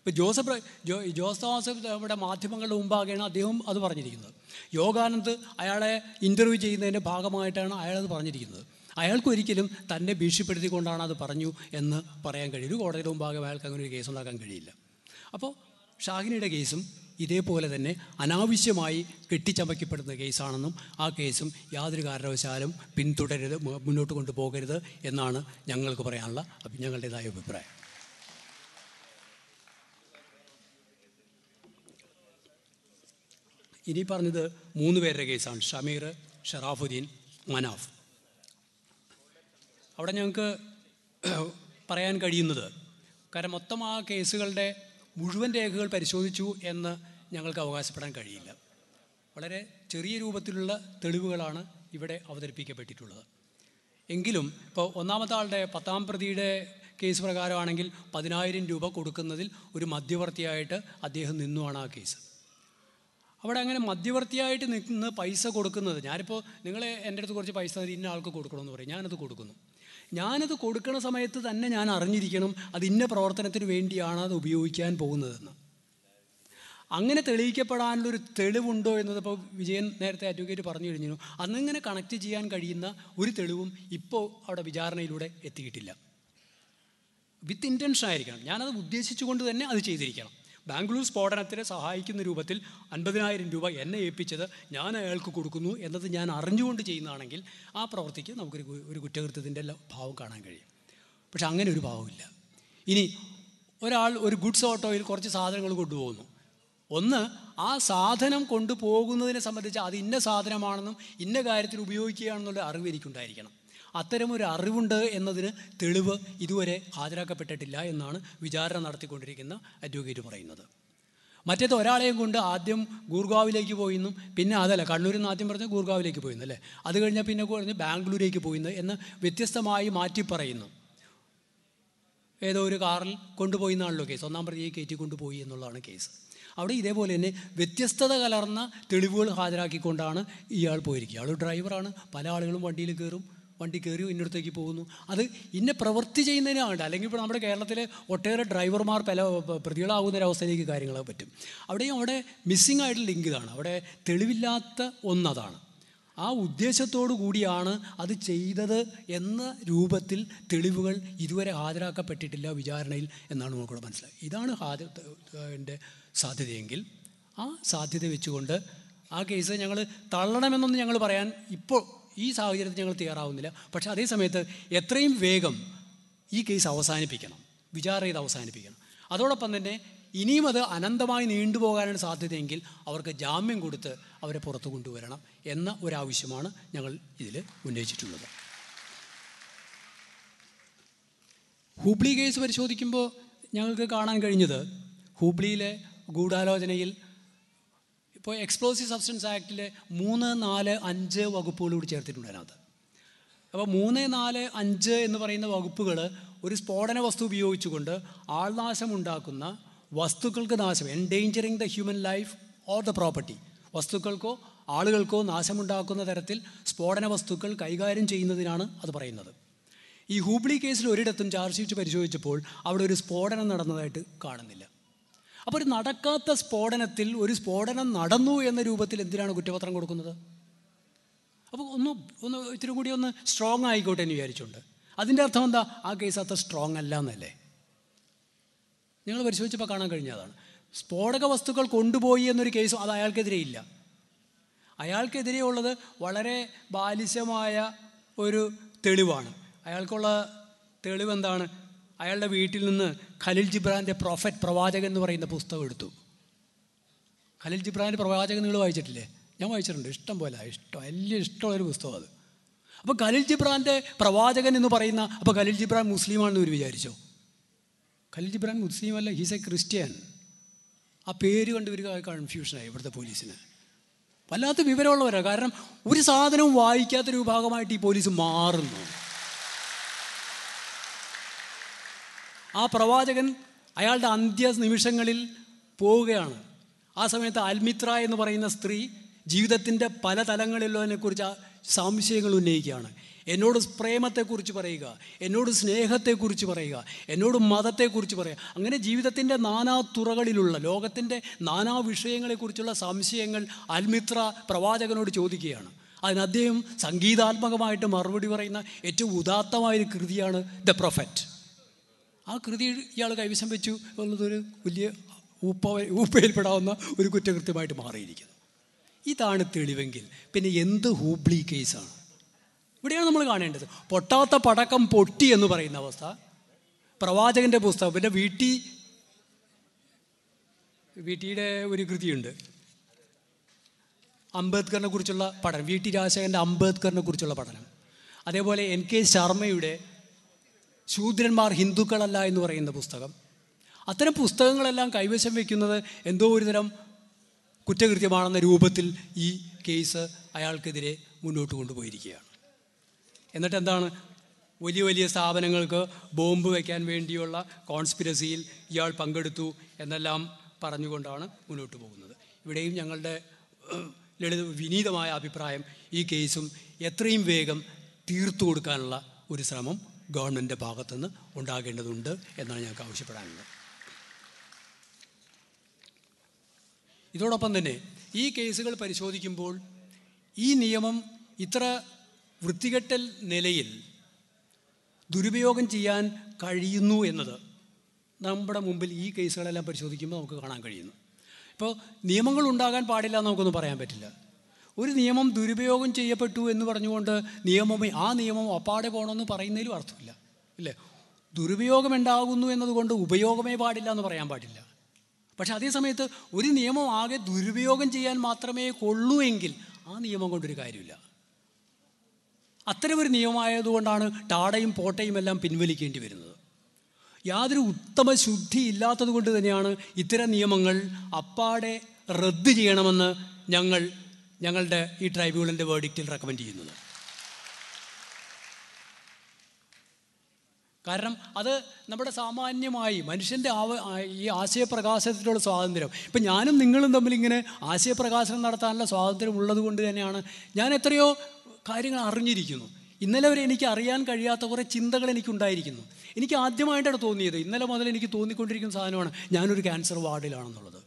ഇപ്പോൾ ജോസഫ് ജോ ജോസ് തോമസ് ഇവിടെ മാധ്യമങ്ങളുടെ മുമ്പാകെയാണ് അദ്ദേഹം അത് പറഞ്ഞിരിക്കുന്നത് യോഗാനന്ദ് അയാളെ ഇൻ്റർവ്യൂ ചെയ്യുന്നതിൻ്റെ ഭാഗമായിട്ടാണ് അയാളത് പറഞ്ഞിരിക്കുന്നത് അയാൾക്ക് ഒരിക്കലും തന്നെ ഭീഷണിപ്പെടുത്തിക്കൊണ്ടാണ് അത് പറഞ്ഞു എന്ന് പറയാൻ കഴിയില്ല കോടതിയുടെ മുമ്പാകെ അയാൾക്ക് അങ്ങനെ ഒരു കേസ് ഉണ്ടാക്കാൻ കഴിയില്ല അപ്പോൾ ഷാഹിനിയുടെ കേസും ഇതേപോലെ തന്നെ അനാവശ്യമായി കെട്ടിച്ചമയ്ക്കപ്പെടുന്ന കേസാണെന്നും ആ കേസും യാതൊരു കാരണവശാലും പിന്തുടരുത് മുന്നോട്ട് കൊണ്ടുപോകരുത് എന്നാണ് ഞങ്ങൾക്ക് പറയാനുള്ള ഞങ്ങളുടേതായ അഭിപ്രായം ഇനി പറഞ്ഞത് മൂന്ന് പേരുടെ കേസാണ് ഷമീർ ഷറാഫുദ്ദീൻ മനാഫ് അവിടെ ഞങ്ങൾക്ക് പറയാൻ കഴിയുന്നത് കാരണം മൊത്തം ആ കേസുകളുടെ മുഴുവൻ രേഖകൾ പരിശോധിച്ചു എന്ന് ഞങ്ങൾക്ക് അവകാശപ്പെടാൻ കഴിയില്ല വളരെ ചെറിയ രൂപത്തിലുള്ള തെളിവുകളാണ് ഇവിടെ അവതരിപ്പിക്കപ്പെട്ടിട്ടുള്ളത് എങ്കിലും ഇപ്പോൾ ഒന്നാമത്തെ ആളുടെ പത്താം പ്രതിയുടെ കേസ് പ്രകാരമാണെങ്കിൽ പതിനായിരം രൂപ കൊടുക്കുന്നതിൽ ഒരു മധ്യവർത്തിയായിട്ട് അദ്ദേഹം നിന്നുവാണ് ആ കേസ് അവിടെ അങ്ങനെ മധ്യവർത്തിയായിട്ട് നിന്ന് പൈസ കൊടുക്കുന്നത് ഞാനിപ്പോൾ നിങ്ങൾ എൻ്റെ അടുത്ത് കുറച്ച് പൈസ ഇന്ന ആൾക്ക് കൊടുക്കണമെന്ന് പറയും ഞാനത് കൊടുക്കുന്നു ഞാനത് കൊടുക്കണ സമയത്ത് തന്നെ ഞാൻ അറിഞ്ഞിരിക്കണം അത് ഇന്ന പ്രവർത്തനത്തിന് വേണ്ടിയാണ് അത് ഉപയോഗിക്കാൻ പോകുന്നതെന്ന് അങ്ങനെ തെളിയിക്കപ്പെടാനുള്ളൊരു തെളിവുണ്ടോ എന്നത് ഇപ്പോൾ വിജയൻ നേരത്തെ അഡ്വക്കേറ്റ് പറഞ്ഞു കഴിഞ്ഞു അന്നിങ്ങനെ കണക്ട് ചെയ്യാൻ കഴിയുന്ന ഒരു തെളിവും ഇപ്പോൾ അവിടെ വിചാരണയിലൂടെ എത്തിയിട്ടില്ല വിത്ത് ഇൻറ്റൻഷൻ ആയിരിക്കണം ഞാനത് ഉദ്ദേശിച്ചുകൊണ്ട് തന്നെ അത് ചെയ്തിരിക്കണം ബാംഗ്ലൂർ സ്ഫോടനത്തിന് സഹായിക്കുന്ന രൂപത്തിൽ അൻപതിനായിരം രൂപ എന്നെ ഏൽപ്പിച്ചത് ഞാൻ അയാൾക്ക് കൊടുക്കുന്നു എന്നത് ഞാൻ അറിഞ്ഞുകൊണ്ട് ചെയ്യുന്നതാണെങ്കിൽ ആ പ്രവൃത്തിക്ക് നമുക്കൊരു ഒരു കുറ്റകൃത്യത്തിൻ്റെ ഭാവം കാണാൻ കഴിയും പക്ഷെ അങ്ങനെ ഒരു ഭാവമില്ല ഇനി ഒരാൾ ഒരു ഗുഡ്സ് ഓട്ടോയിൽ കുറച്ച് സാധനങ്ങൾ കൊണ്ടുപോകുന്നു ഒന്ന് ആ സാധനം കൊണ്ടുപോകുന്നതിനെ സംബന്ധിച്ച് അത് ഇന്ന സാധനമാണെന്നും ഇന്ന കാര്യത്തിൽ ഉപയോഗിക്കുകയാണെന്നുള്ള അറിവ് എനിക്കുണ്ടായിരിക്കണം അത്തരമൊരു അറിവുണ്ട് എന്നതിന് തെളിവ് ഇതുവരെ ഹാജരാക്കപ്പെട്ടിട്ടില്ല എന്നാണ് വിചാരണ നടത്തിക്കൊണ്ടിരിക്കുന്ന അഡ്വക്കേറ്റ് പറയുന്നത് മറ്റേത് ഒരാളെയും കൊണ്ട് ആദ്യം ഗൂർഗാവിലേക്ക് പോയിന്നും പിന്നെ അതല്ല കണ്ണൂരിൽ നിന്ന് ആദ്യം പറഞ്ഞ് ഗൂർഗാവിലേക്ക് പോയിന്ന് അല്ലേ അത് കഴിഞ്ഞാൽ പിന്നെ പറഞ്ഞ് ബാംഗ്ലൂരേക്ക് പോയിന്ന് എന്ന് വ്യത്യസ്തമായി മാറ്റി പറയുന്നു ഏതോ ഒരു കാറിൽ കൊണ്ടുപോയി എന്നാണല്ലോ കേസ് ഒന്നാം പ്രതിയെ കയറ്റി കൊണ്ടുപോയി എന്നുള്ളതാണ് കേസ് അവിടെ ഇതേപോലെ തന്നെ വ്യത്യസ്തത കലർന്ന തെളിവുകൾ ഹാജരാക്കിക്കൊണ്ടാണ് ഇയാൾ പോയിരിക്കുക ഇയാൾ ഡ്രൈവറാണ് പല ആളുകളും വണ്ടിയിൽ കയറും വണ്ടി കയറി ഇന്നടത്തേക്ക് പോകുന്നു അത് ഇന്ന പ്രവൃത്തി ചെയ്യുന്നതിനാണ് അല്ലെങ്കിൽ ഇപ്പോൾ നമ്മുടെ കേരളത്തിലെ ഒട്ടേറെ ഡ്രൈവർമാർ പല പ്രതികളാകുന്ന ഒരവസ്ഥയിലേക്ക് കാര്യങ്ങൾ പറ്റും അവിടെയും അവിടെ മിസ്സിംഗ് ആയിട്ട് ലിങ്ക് ഇതാണ് അവിടെ തെളിവില്ലാത്ത ഒന്നതാണ് ആ ഉദ്ദേശത്തോടു കൂടിയാണ് അത് ചെയ്തത് എന്ന രൂപത്തിൽ തെളിവുകൾ ഇതുവരെ ഹാജരാക്കപ്പെട്ടിട്ടില്ല വിചാരണയിൽ എന്നാണ് നമുക്കിവിടെ മനസ്സിലായത് ഇതാണ് ഹാജത്തിൻ്റെ സാധ്യതയെങ്കിൽ ആ സാധ്യത വെച്ചുകൊണ്ട് ആ കേസ് ഞങ്ങൾ തള്ളണമെന്നൊന്നും ഞങ്ങൾ പറയാൻ ഇപ്പോൾ ഈ സാഹചര്യത്തിൽ ഞങ്ങൾ തയ്യാറാവുന്നില്ല പക്ഷേ അതേ സമയത്ത് എത്രയും വേഗം ഈ കേസ് അവസാനിപ്പിക്കണം വിചാരണ ചെയ്ത് അവസാനിപ്പിക്കണം അതോടൊപ്പം തന്നെ ഇനിയും അത് അനന്തമായി നീണ്ടുപോകാനാണ് സാധ്യതയെങ്കിൽ അവർക്ക് ജാമ്യം കൊടുത്ത് അവരെ പുറത്തു കൊണ്ടുവരണം എന്ന ഒരാവശ്യമാണ് ഞങ്ങൾ ഇതിൽ ഉന്നയിച്ചിട്ടുള്ളത് ഹൂബ്ലി കേസ് പരിശോധിക്കുമ്പോൾ ഞങ്ങൾക്ക് കാണാൻ കഴിഞ്ഞത് ഹൂബ്ലിയിലെ ഗൂഢാലോചനയിൽ ഇപ്പോൾ എക്സ്പ്ലോസീവ് സബ്സ്റ്റൻസ് ആക്ടിൽ മൂന്ന് നാല് അഞ്ച് വകുപ്പുകൾ കൂടി ചേർത്തിട്ടുണ്ട് അതിനകത്ത് അപ്പോൾ മൂന്ന് നാല് അഞ്ച് എന്ന് പറയുന്ന വകുപ്പുകൾ ഒരു സ്ഫോടന വസ്തു ഉപയോഗിച്ചുകൊണ്ട് ആൾനാശം ഉണ്ടാക്കുന്ന വസ്തുക്കൾക്ക് നാശം endangering the human life or the property വസ്തുക്കൾക്കോ ആളുകൾക്കോ നാശമുണ്ടാക്കുന്ന തരത്തിൽ സ്ഫോടന വസ്തുക്കൾ കൈകാര്യം ചെയ്യുന്നതിനാണ് അത് പറയുന്നത് ഈ ഹൂബ്ലി കേസിൽ ഒരിടത്തും ചാർജ് ഷീറ്റ് പരിശോധിച്ചപ്പോൾ അവിടെ ഒരു സ്ഫോടനം നടന്നതായിട്ട് കാണുന്നില്ല അപ്പോൾ ഒരു നടക്കാത്ത സ്ഫോടനത്തിൽ ഒരു സ്ഫോടനം നടന്നു എന്ന രൂപത്തിൽ എന്തിനാണ് കുറ്റപത്രം കൊടുക്കുന്നത് അപ്പോൾ ഒന്ന് ഒന്ന് ഇത്തിരി കൂടി ഒന്ന് സ്ട്രോങ് ആയിക്കോട്ടെ എന്ന് വിചാരിച്ചുകൊണ്ട് അതിൻ്റെ അർത്ഥം എന്താ ആ കേസ് അത്ര സ്ട്രോങ് അല്ല എന്നല്ലേ നിങ്ങൾ പരിശോധിച്ചപ്പോൾ കാണാൻ കഴിഞ്ഞതാണ് സ്ഫോടക വസ്തുക്കൾ കൊണ്ടുപോയി എന്നൊരു കേസ് അത് അയാൾക്കെതിരെ ഇല്ല അയാൾക്കെതിരെ ഉള്ളത് വളരെ ബാലിശമായ ഒരു തെളിവാണ് അയാൾക്കുള്ള തെളിവ് എന്താണ് അയാളുടെ വീട്ടിൽ നിന്ന് ഖലിൽ ജിബ്രാൻ്റെ പ്രൊഫറ്റ് പ്രവാചകൻ എന്ന് പറയുന്ന പുസ്തകം എടുത്തു ഖലിൽ ജിബ്രാൻ്റെ പ്രവാചകൻ നിങ്ങൾ വായിച്ചിട്ടില്ലേ ഞാൻ വായിച്ചിട്ടുണ്ട് ഇഷ്ടം പോലെ ഇഷ്ടം വലിയ ഇഷ്ടമുള്ളൊരു പുസ്തകം അത് അപ്പോൾ ഖലിൽ ജിബ്രാൻ്റെ പ്രവാചകൻ എന്ന് പറയുന്ന അപ്പോൾ ഖലിൽ ജിബ്രാൻ മുസ്ലിമാണെന്ന് ഒരു വിചാരിച്ചോ ഖലിൽ ജിബ്രാൻ മുസ്ലിം അല്ല ഹീസ് എ ക്രിസ്ത്യൻ ആ പേര് കണ്ട് ഒരു കൺഫ്യൂഷനായി ഇവിടുത്തെ പോലീസിന് വല്ലാത്ത വിവരമുള്ളവരാണ് കാരണം ഒരു സാധനവും വായിക്കാത്തൊരു വിഭാഗമായിട്ട് ഈ പോലീസ് മാറുന്നു ആ പ്രവാചകൻ അയാളുടെ അന്ത്യ നിമിഷങ്ങളിൽ പോവുകയാണ് ആ സമയത്ത് അൽമിത്ര എന്ന് പറയുന്ന സ്ത്രീ ജീവിതത്തിൻ്റെ പല ആ സംശയങ്ങൾ ഉന്നയിക്കുകയാണ് എന്നോട് പ്രേമത്തെക്കുറിച്ച് പറയുക എന്നോട് സ്നേഹത്തെക്കുറിച്ച് പറയുക എന്നോട് മതത്തെക്കുറിച്ച് പറയുക അങ്ങനെ ജീവിതത്തിൻ്റെ നാനാ തുറകളിലുള്ള ലോകത്തിൻ്റെ നാനാ വിഷയങ്ങളെക്കുറിച്ചുള്ള സംശയങ്ങൾ അൽമിത്ര പ്രവാചകനോട് ചോദിക്കുകയാണ് അതിന് അദ്ദേഹം സംഗീതാത്മകമായിട്ട് മറുപടി പറയുന്ന ഏറ്റവും ഉദാത്തമായൊരു കൃതിയാണ് ദ പ്രൊഫറ്റ് ആ കൃതി ഇയാൾ കൈവശം വെച്ചു എന്നുള്ളതൊരു വലിയ ഊപ്പ ഊപ്പയിൽപ്പെടാവുന്ന ഒരു കുറ്റകൃത്യമായിട്ട് മാറിയിരിക്കുന്നു ഇതാണ് തെളിവെങ്കിൽ പിന്നെ എന്ത് ഹൂബ്ലി കേസാണ് ഇവിടെയാണ് നമ്മൾ കാണേണ്ടത് പൊട്ടാത്ത പടക്കം പൊട്ടി എന്ന് പറയുന്ന അവസ്ഥ പ്രവാചകൻ്റെ പുസ്തകം പിന്നെ വീട്ടി വീട്ടിയുടെ ഒരു കൃതിയുണ്ട് അംബേദ്കറിനെ കുറിച്ചുള്ള പഠനം വി ടി രാജശേഖരൻ്റെ അംബേദ്കറിനെ കുറിച്ചുള്ള പഠനം അതേപോലെ എൻ കെ ശർമ്മയുടെ ശൂദ്രന്മാർ ഹിന്ദുക്കളല്ല എന്ന് പറയുന്ന പുസ്തകം അത്തരം പുസ്തകങ്ങളെല്ലാം കൈവശം വയ്ക്കുന്നത് എന്തോ ഒരുതരം കുറ്റകൃത്യമാണെന്ന രൂപത്തിൽ ഈ കേസ് അയാൾക്കെതിരെ മുന്നോട്ട് കൊണ്ടുപോയിരിക്കുകയാണ് എന്നിട്ട് എന്താണ് വലിയ വലിയ സ്ഥാപനങ്ങൾക്ക് ബോംബ് വയ്ക്കാൻ വേണ്ടിയുള്ള കോൺസ്പിരസിയിൽ ഇയാൾ പങ്കെടുത്തു എന്നെല്ലാം പറഞ്ഞുകൊണ്ടാണ് മുന്നോട്ട് പോകുന്നത് ഇവിടെയും ഞങ്ങളുടെ ലളിത വിനീതമായ അഭിപ്രായം ഈ കേസും എത്രയും വേഗം തീർത്തു കൊടുക്കാനുള്ള ഒരു ശ്രമം ഗവൺമെൻറ്റിൻ്റെ ഭാഗത്തുനിന്ന് ഉണ്ടാകേണ്ടതുണ്ട് എന്നാണ് ഞങ്ങൾക്ക് ആവശ്യപ്പെടാനുള്ളത് ഇതോടൊപ്പം തന്നെ ഈ കേസുകൾ പരിശോധിക്കുമ്പോൾ ഈ നിയമം ഇത്ര വൃത്തികെട്ടൽ നിലയിൽ ദുരുപയോഗം ചെയ്യാൻ കഴിയുന്നു എന്നത് നമ്മുടെ മുമ്പിൽ ഈ കേസുകളെല്ലാം പരിശോധിക്കുമ്പോൾ നമുക്ക് കാണാൻ കഴിയുന്നു ഇപ്പോൾ നിയമങ്ങൾ ഉണ്ടാകാൻ പാടില്ല എന്ന് നമുക്കൊന്നും പറയാൻ പറ്റില്ല ഒരു നിയമം ദുരുപയോഗം ചെയ്യപ്പെട്ടു എന്ന് പറഞ്ഞുകൊണ്ട് നിയമം ആ നിയമം അപ്പാടെ പോകണമെന്ന് പറയുന്നതിലും അർത്ഥമില്ല ഇല്ലേ ദുരുപയോഗം ഉണ്ടാകുന്നു എന്നതുകൊണ്ട് ഉപയോഗമേ പാടില്ല എന്ന് പറയാൻ പാടില്ല പക്ഷെ അതേ സമയത്ത് ഒരു നിയമം ആകെ ദുരുപയോഗം ചെയ്യാൻ മാത്രമേ കൊള്ളൂ എങ്കിൽ ആ നിയമം കൊണ്ടൊരു കാര്യമില്ല അത്തരമൊരു നിയമമായതുകൊണ്ടാണ് ടാടയും പോട്ടയും എല്ലാം പിൻവലിക്കേണ്ടി വരുന്നത് യാതൊരു ഉത്തമ ശുദ്ധി ഇല്ലാത്തത് കൊണ്ട് തന്നെയാണ് ഇത്തരം നിയമങ്ങൾ അപ്പാടെ റദ്ദ് ചെയ്യണമെന്ന് ഞങ്ങൾ ഞങ്ങളുടെ ഈ ട്രൈബ്യൂണലിൻ്റെ വേർഡിക്റ്റിൽ റെക്കമെൻഡ് ചെയ്യുന്നത് കാരണം അത് നമ്മുടെ സാമാന്യമായി മനുഷ്യൻ്റെ ആവ ഈ ആശയപ്രകാശത്തിനുള്ള സ്വാതന്ത്ര്യം ഇപ്പം ഞാനും നിങ്ങളും തമ്മിൽ ഇങ്ങനെ ആശയപ്രകാശനം നടത്താനുള്ള സ്വാതന്ത്ര്യം ഉള്ളത് കൊണ്ട് തന്നെയാണ് ഞാൻ എത്രയോ കാര്യങ്ങൾ അറിഞ്ഞിരിക്കുന്നു ഇന്നലെ വരെ എനിക്ക് അറിയാൻ കഴിയാത്ത കുറേ ചിന്തകൾ എനിക്കുണ്ടായിരിക്കുന്നു എനിക്ക് ആദ്യമായിട്ടാണ് തോന്നിയത് ഇന്നലെ മുതൽ എനിക്ക് തോന്നിക്കൊണ്ടിരിക്കുന്ന സാധനമാണ് ഞാനൊരു ക്യാൻസർ വാർഡിലാണെന്നുള്ളത്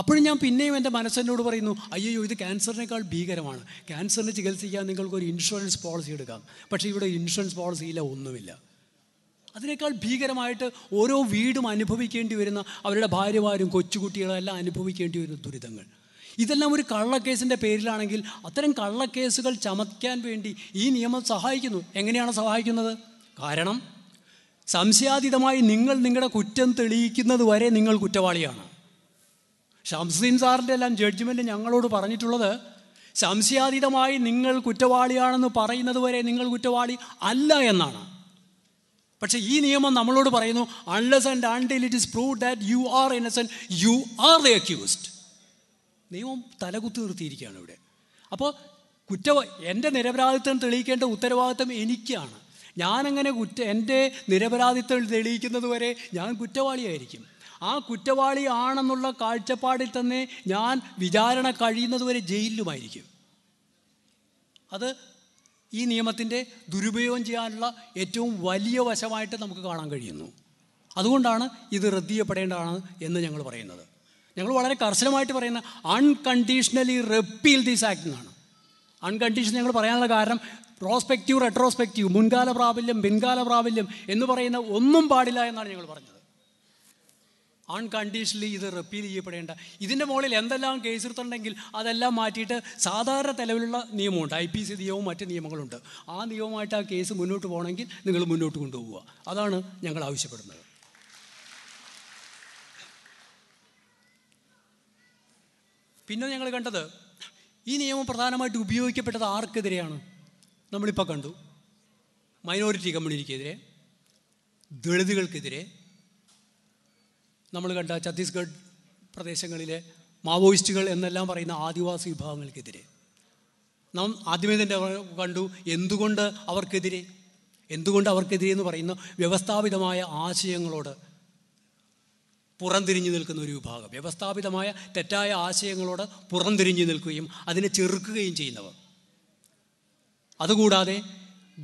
അപ്പോഴും ഞാൻ പിന്നെയും എൻ്റെ മനസ്സിനോട് പറയുന്നു അയ്യോ ഇത് ക്യാൻസറിനേക്കാൾ ഭീകരമാണ് ക്യാൻസറിന് ചികിത്സിക്കാൻ നിങ്ങൾക്ക് ഒരു ഇൻഷുറൻസ് പോളിസി എടുക്കാം പക്ഷേ ഇവിടെ ഇൻഷുറൻസ് പോളിസിയില്ല ഒന്നുമില്ല അതിനേക്കാൾ ഭീകരമായിട്ട് ഓരോ വീടും അനുഭവിക്കേണ്ടി വരുന്ന അവരുടെ ഭാര്യമാരും കൊച്ചുകുട്ടികളും എല്ലാം അനുഭവിക്കേണ്ടി വരുന്ന ദുരിതങ്ങൾ ഇതെല്ലാം ഒരു കള്ളക്കേസിൻ്റെ പേരിലാണെങ്കിൽ അത്തരം കള്ളക്കേസുകൾ ചമയ്ക്കാൻ വേണ്ടി ഈ നിയമം സഹായിക്കുന്നു എങ്ങനെയാണ് സഹായിക്കുന്നത് കാരണം സംശയാതീതമായി നിങ്ങൾ നിങ്ങളുടെ കുറ്റം തെളിയിക്കുന്നത് വരെ നിങ്ങൾ കുറ്റവാളിയാണ് ഷംസുദ്ദീൻ സാറിൻ്റെ എല്ലാം ജഡ്ജ്മെൻ്റ് ഞങ്ങളോട് പറഞ്ഞിട്ടുള്ളത് സംശയാതീതമായി നിങ്ങൾ കുറ്റവാളിയാണെന്ന് പറയുന്നത് വരെ നിങ്ങൾ കുറ്റവാളി അല്ല എന്നാണ് പക്ഷേ ഈ നിയമം നമ്മളോട് പറയുന്നു അൺലെസ് ആൻഡ് ആൻഡിൽ it is prove that you are innocent you are the accused നിയമം തലകുത്തി നിർത്തിയിരിക്കുകയാണ് ഇവിടെ അപ്പോൾ കുറ്റ എൻ്റെ നിരപരാധിത്വം തെളിയിക്കേണ്ട ഉത്തരവാദിത്വം എനിക്കാണ് ഞാനങ്ങനെ കുറ്റ എൻ്റെ നിരപരാധിത്വം തെളിയിക്കുന്നത് വരെ ഞാൻ കുറ്റവാളിയായിരിക്കും ആ കുറ്റവാളി ആണെന്നുള്ള കാഴ്ചപ്പാടിൽ തന്നെ ഞാൻ വിചാരണ കഴിയുന്നതുവരെ ജയിലിലുമായിരിക്കും അത് ഈ നിയമത്തിൻ്റെ ദുരുപയോഗം ചെയ്യാനുള്ള ഏറ്റവും വലിയ വശമായിട്ട് നമുക്ക് കാണാൻ കഴിയുന്നു അതുകൊണ്ടാണ് ഇത് റദ്ദ് ചെയ്യപ്പെടേണ്ടതാണ് എന്ന് ഞങ്ങൾ പറയുന്നത് ഞങ്ങൾ വളരെ കർശനമായിട്ട് പറയുന്ന അൺകണ്ടീഷണലി റെപ്പീൽ ദീസ് ആക്ട് എന്നാണ് അൺകണ്ടീഷൻ ഞങ്ങൾ പറയാനുള്ള കാരണം പ്രോസ്പെക്റ്റീവ് റെട്രോസ്പെക്റ്റീവ് മുൻകാല പ്രാബല്യം പിൻകാല പ്രാബല്യം എന്ന് പറയുന്ന ഒന്നും പാടില്ല എന്നാണ് ഞങ്ങൾ പറഞ്ഞത് അൺകണ്ടീഷണലി ഇത് റിപ്പീൽ ചെയ്യപ്പെടേണ്ട ഇതിൻ്റെ മുകളിൽ എന്തെല്ലാം കേസ് എടുത്തുണ്ടെങ്കിൽ അതെല്ലാം മാറ്റിയിട്ട് സാധാരണ തലവിലുള്ള നിയമമുണ്ട് ഐ പി സി നിയമവും മറ്റ് നിയമങ്ങളുണ്ട് ആ നിയമമായിട്ട് ആ കേസ് മുന്നോട്ട് പോകണമെങ്കിൽ നിങ്ങൾ മുന്നോട്ട് കൊണ്ടുപോവുക അതാണ് ഞങ്ങൾ ആവശ്യപ്പെടുന്നത് പിന്നെ ഞങ്ങൾ കണ്ടത് ഈ നിയമം പ്രധാനമായിട്ട് ഉപയോഗിക്കപ്പെട്ടത് ആർക്കെതിരെയാണ് നമ്മളിപ്പോൾ കണ്ടു മൈനോറിറ്റി കമ്മ്യൂണിറ്റിക്കെതിരെ ദളിതുകൾക്കെതിരെ നമ്മൾ കണ്ട ഛത്തീസ്ഗഡ് പ്രദേശങ്ങളിലെ മാവോയിസ്റ്റുകൾ എന്നെല്ലാം പറയുന്ന ആദിവാസി വിഭാഗങ്ങൾക്കെതിരെ നാം ആദ്യമേ തന്നെ കണ്ടു എന്തുകൊണ്ട് അവർക്കെതിരെ എന്തുകൊണ്ട് അവർക്കെതിരെ എന്ന് പറയുന്ന വ്യവസ്ഥാപിതമായ ആശയങ്ങളോട് പുറംതിരിഞ്ഞു നിൽക്കുന്ന ഒരു വിഭാഗം വ്യവസ്ഥാപിതമായ തെറ്റായ ആശയങ്ങളോട് പുറംതിരിഞ്ഞു നിൽക്കുകയും അതിനെ ചെറുക്കുകയും ചെയ്യുന്നവർ അതുകൂടാതെ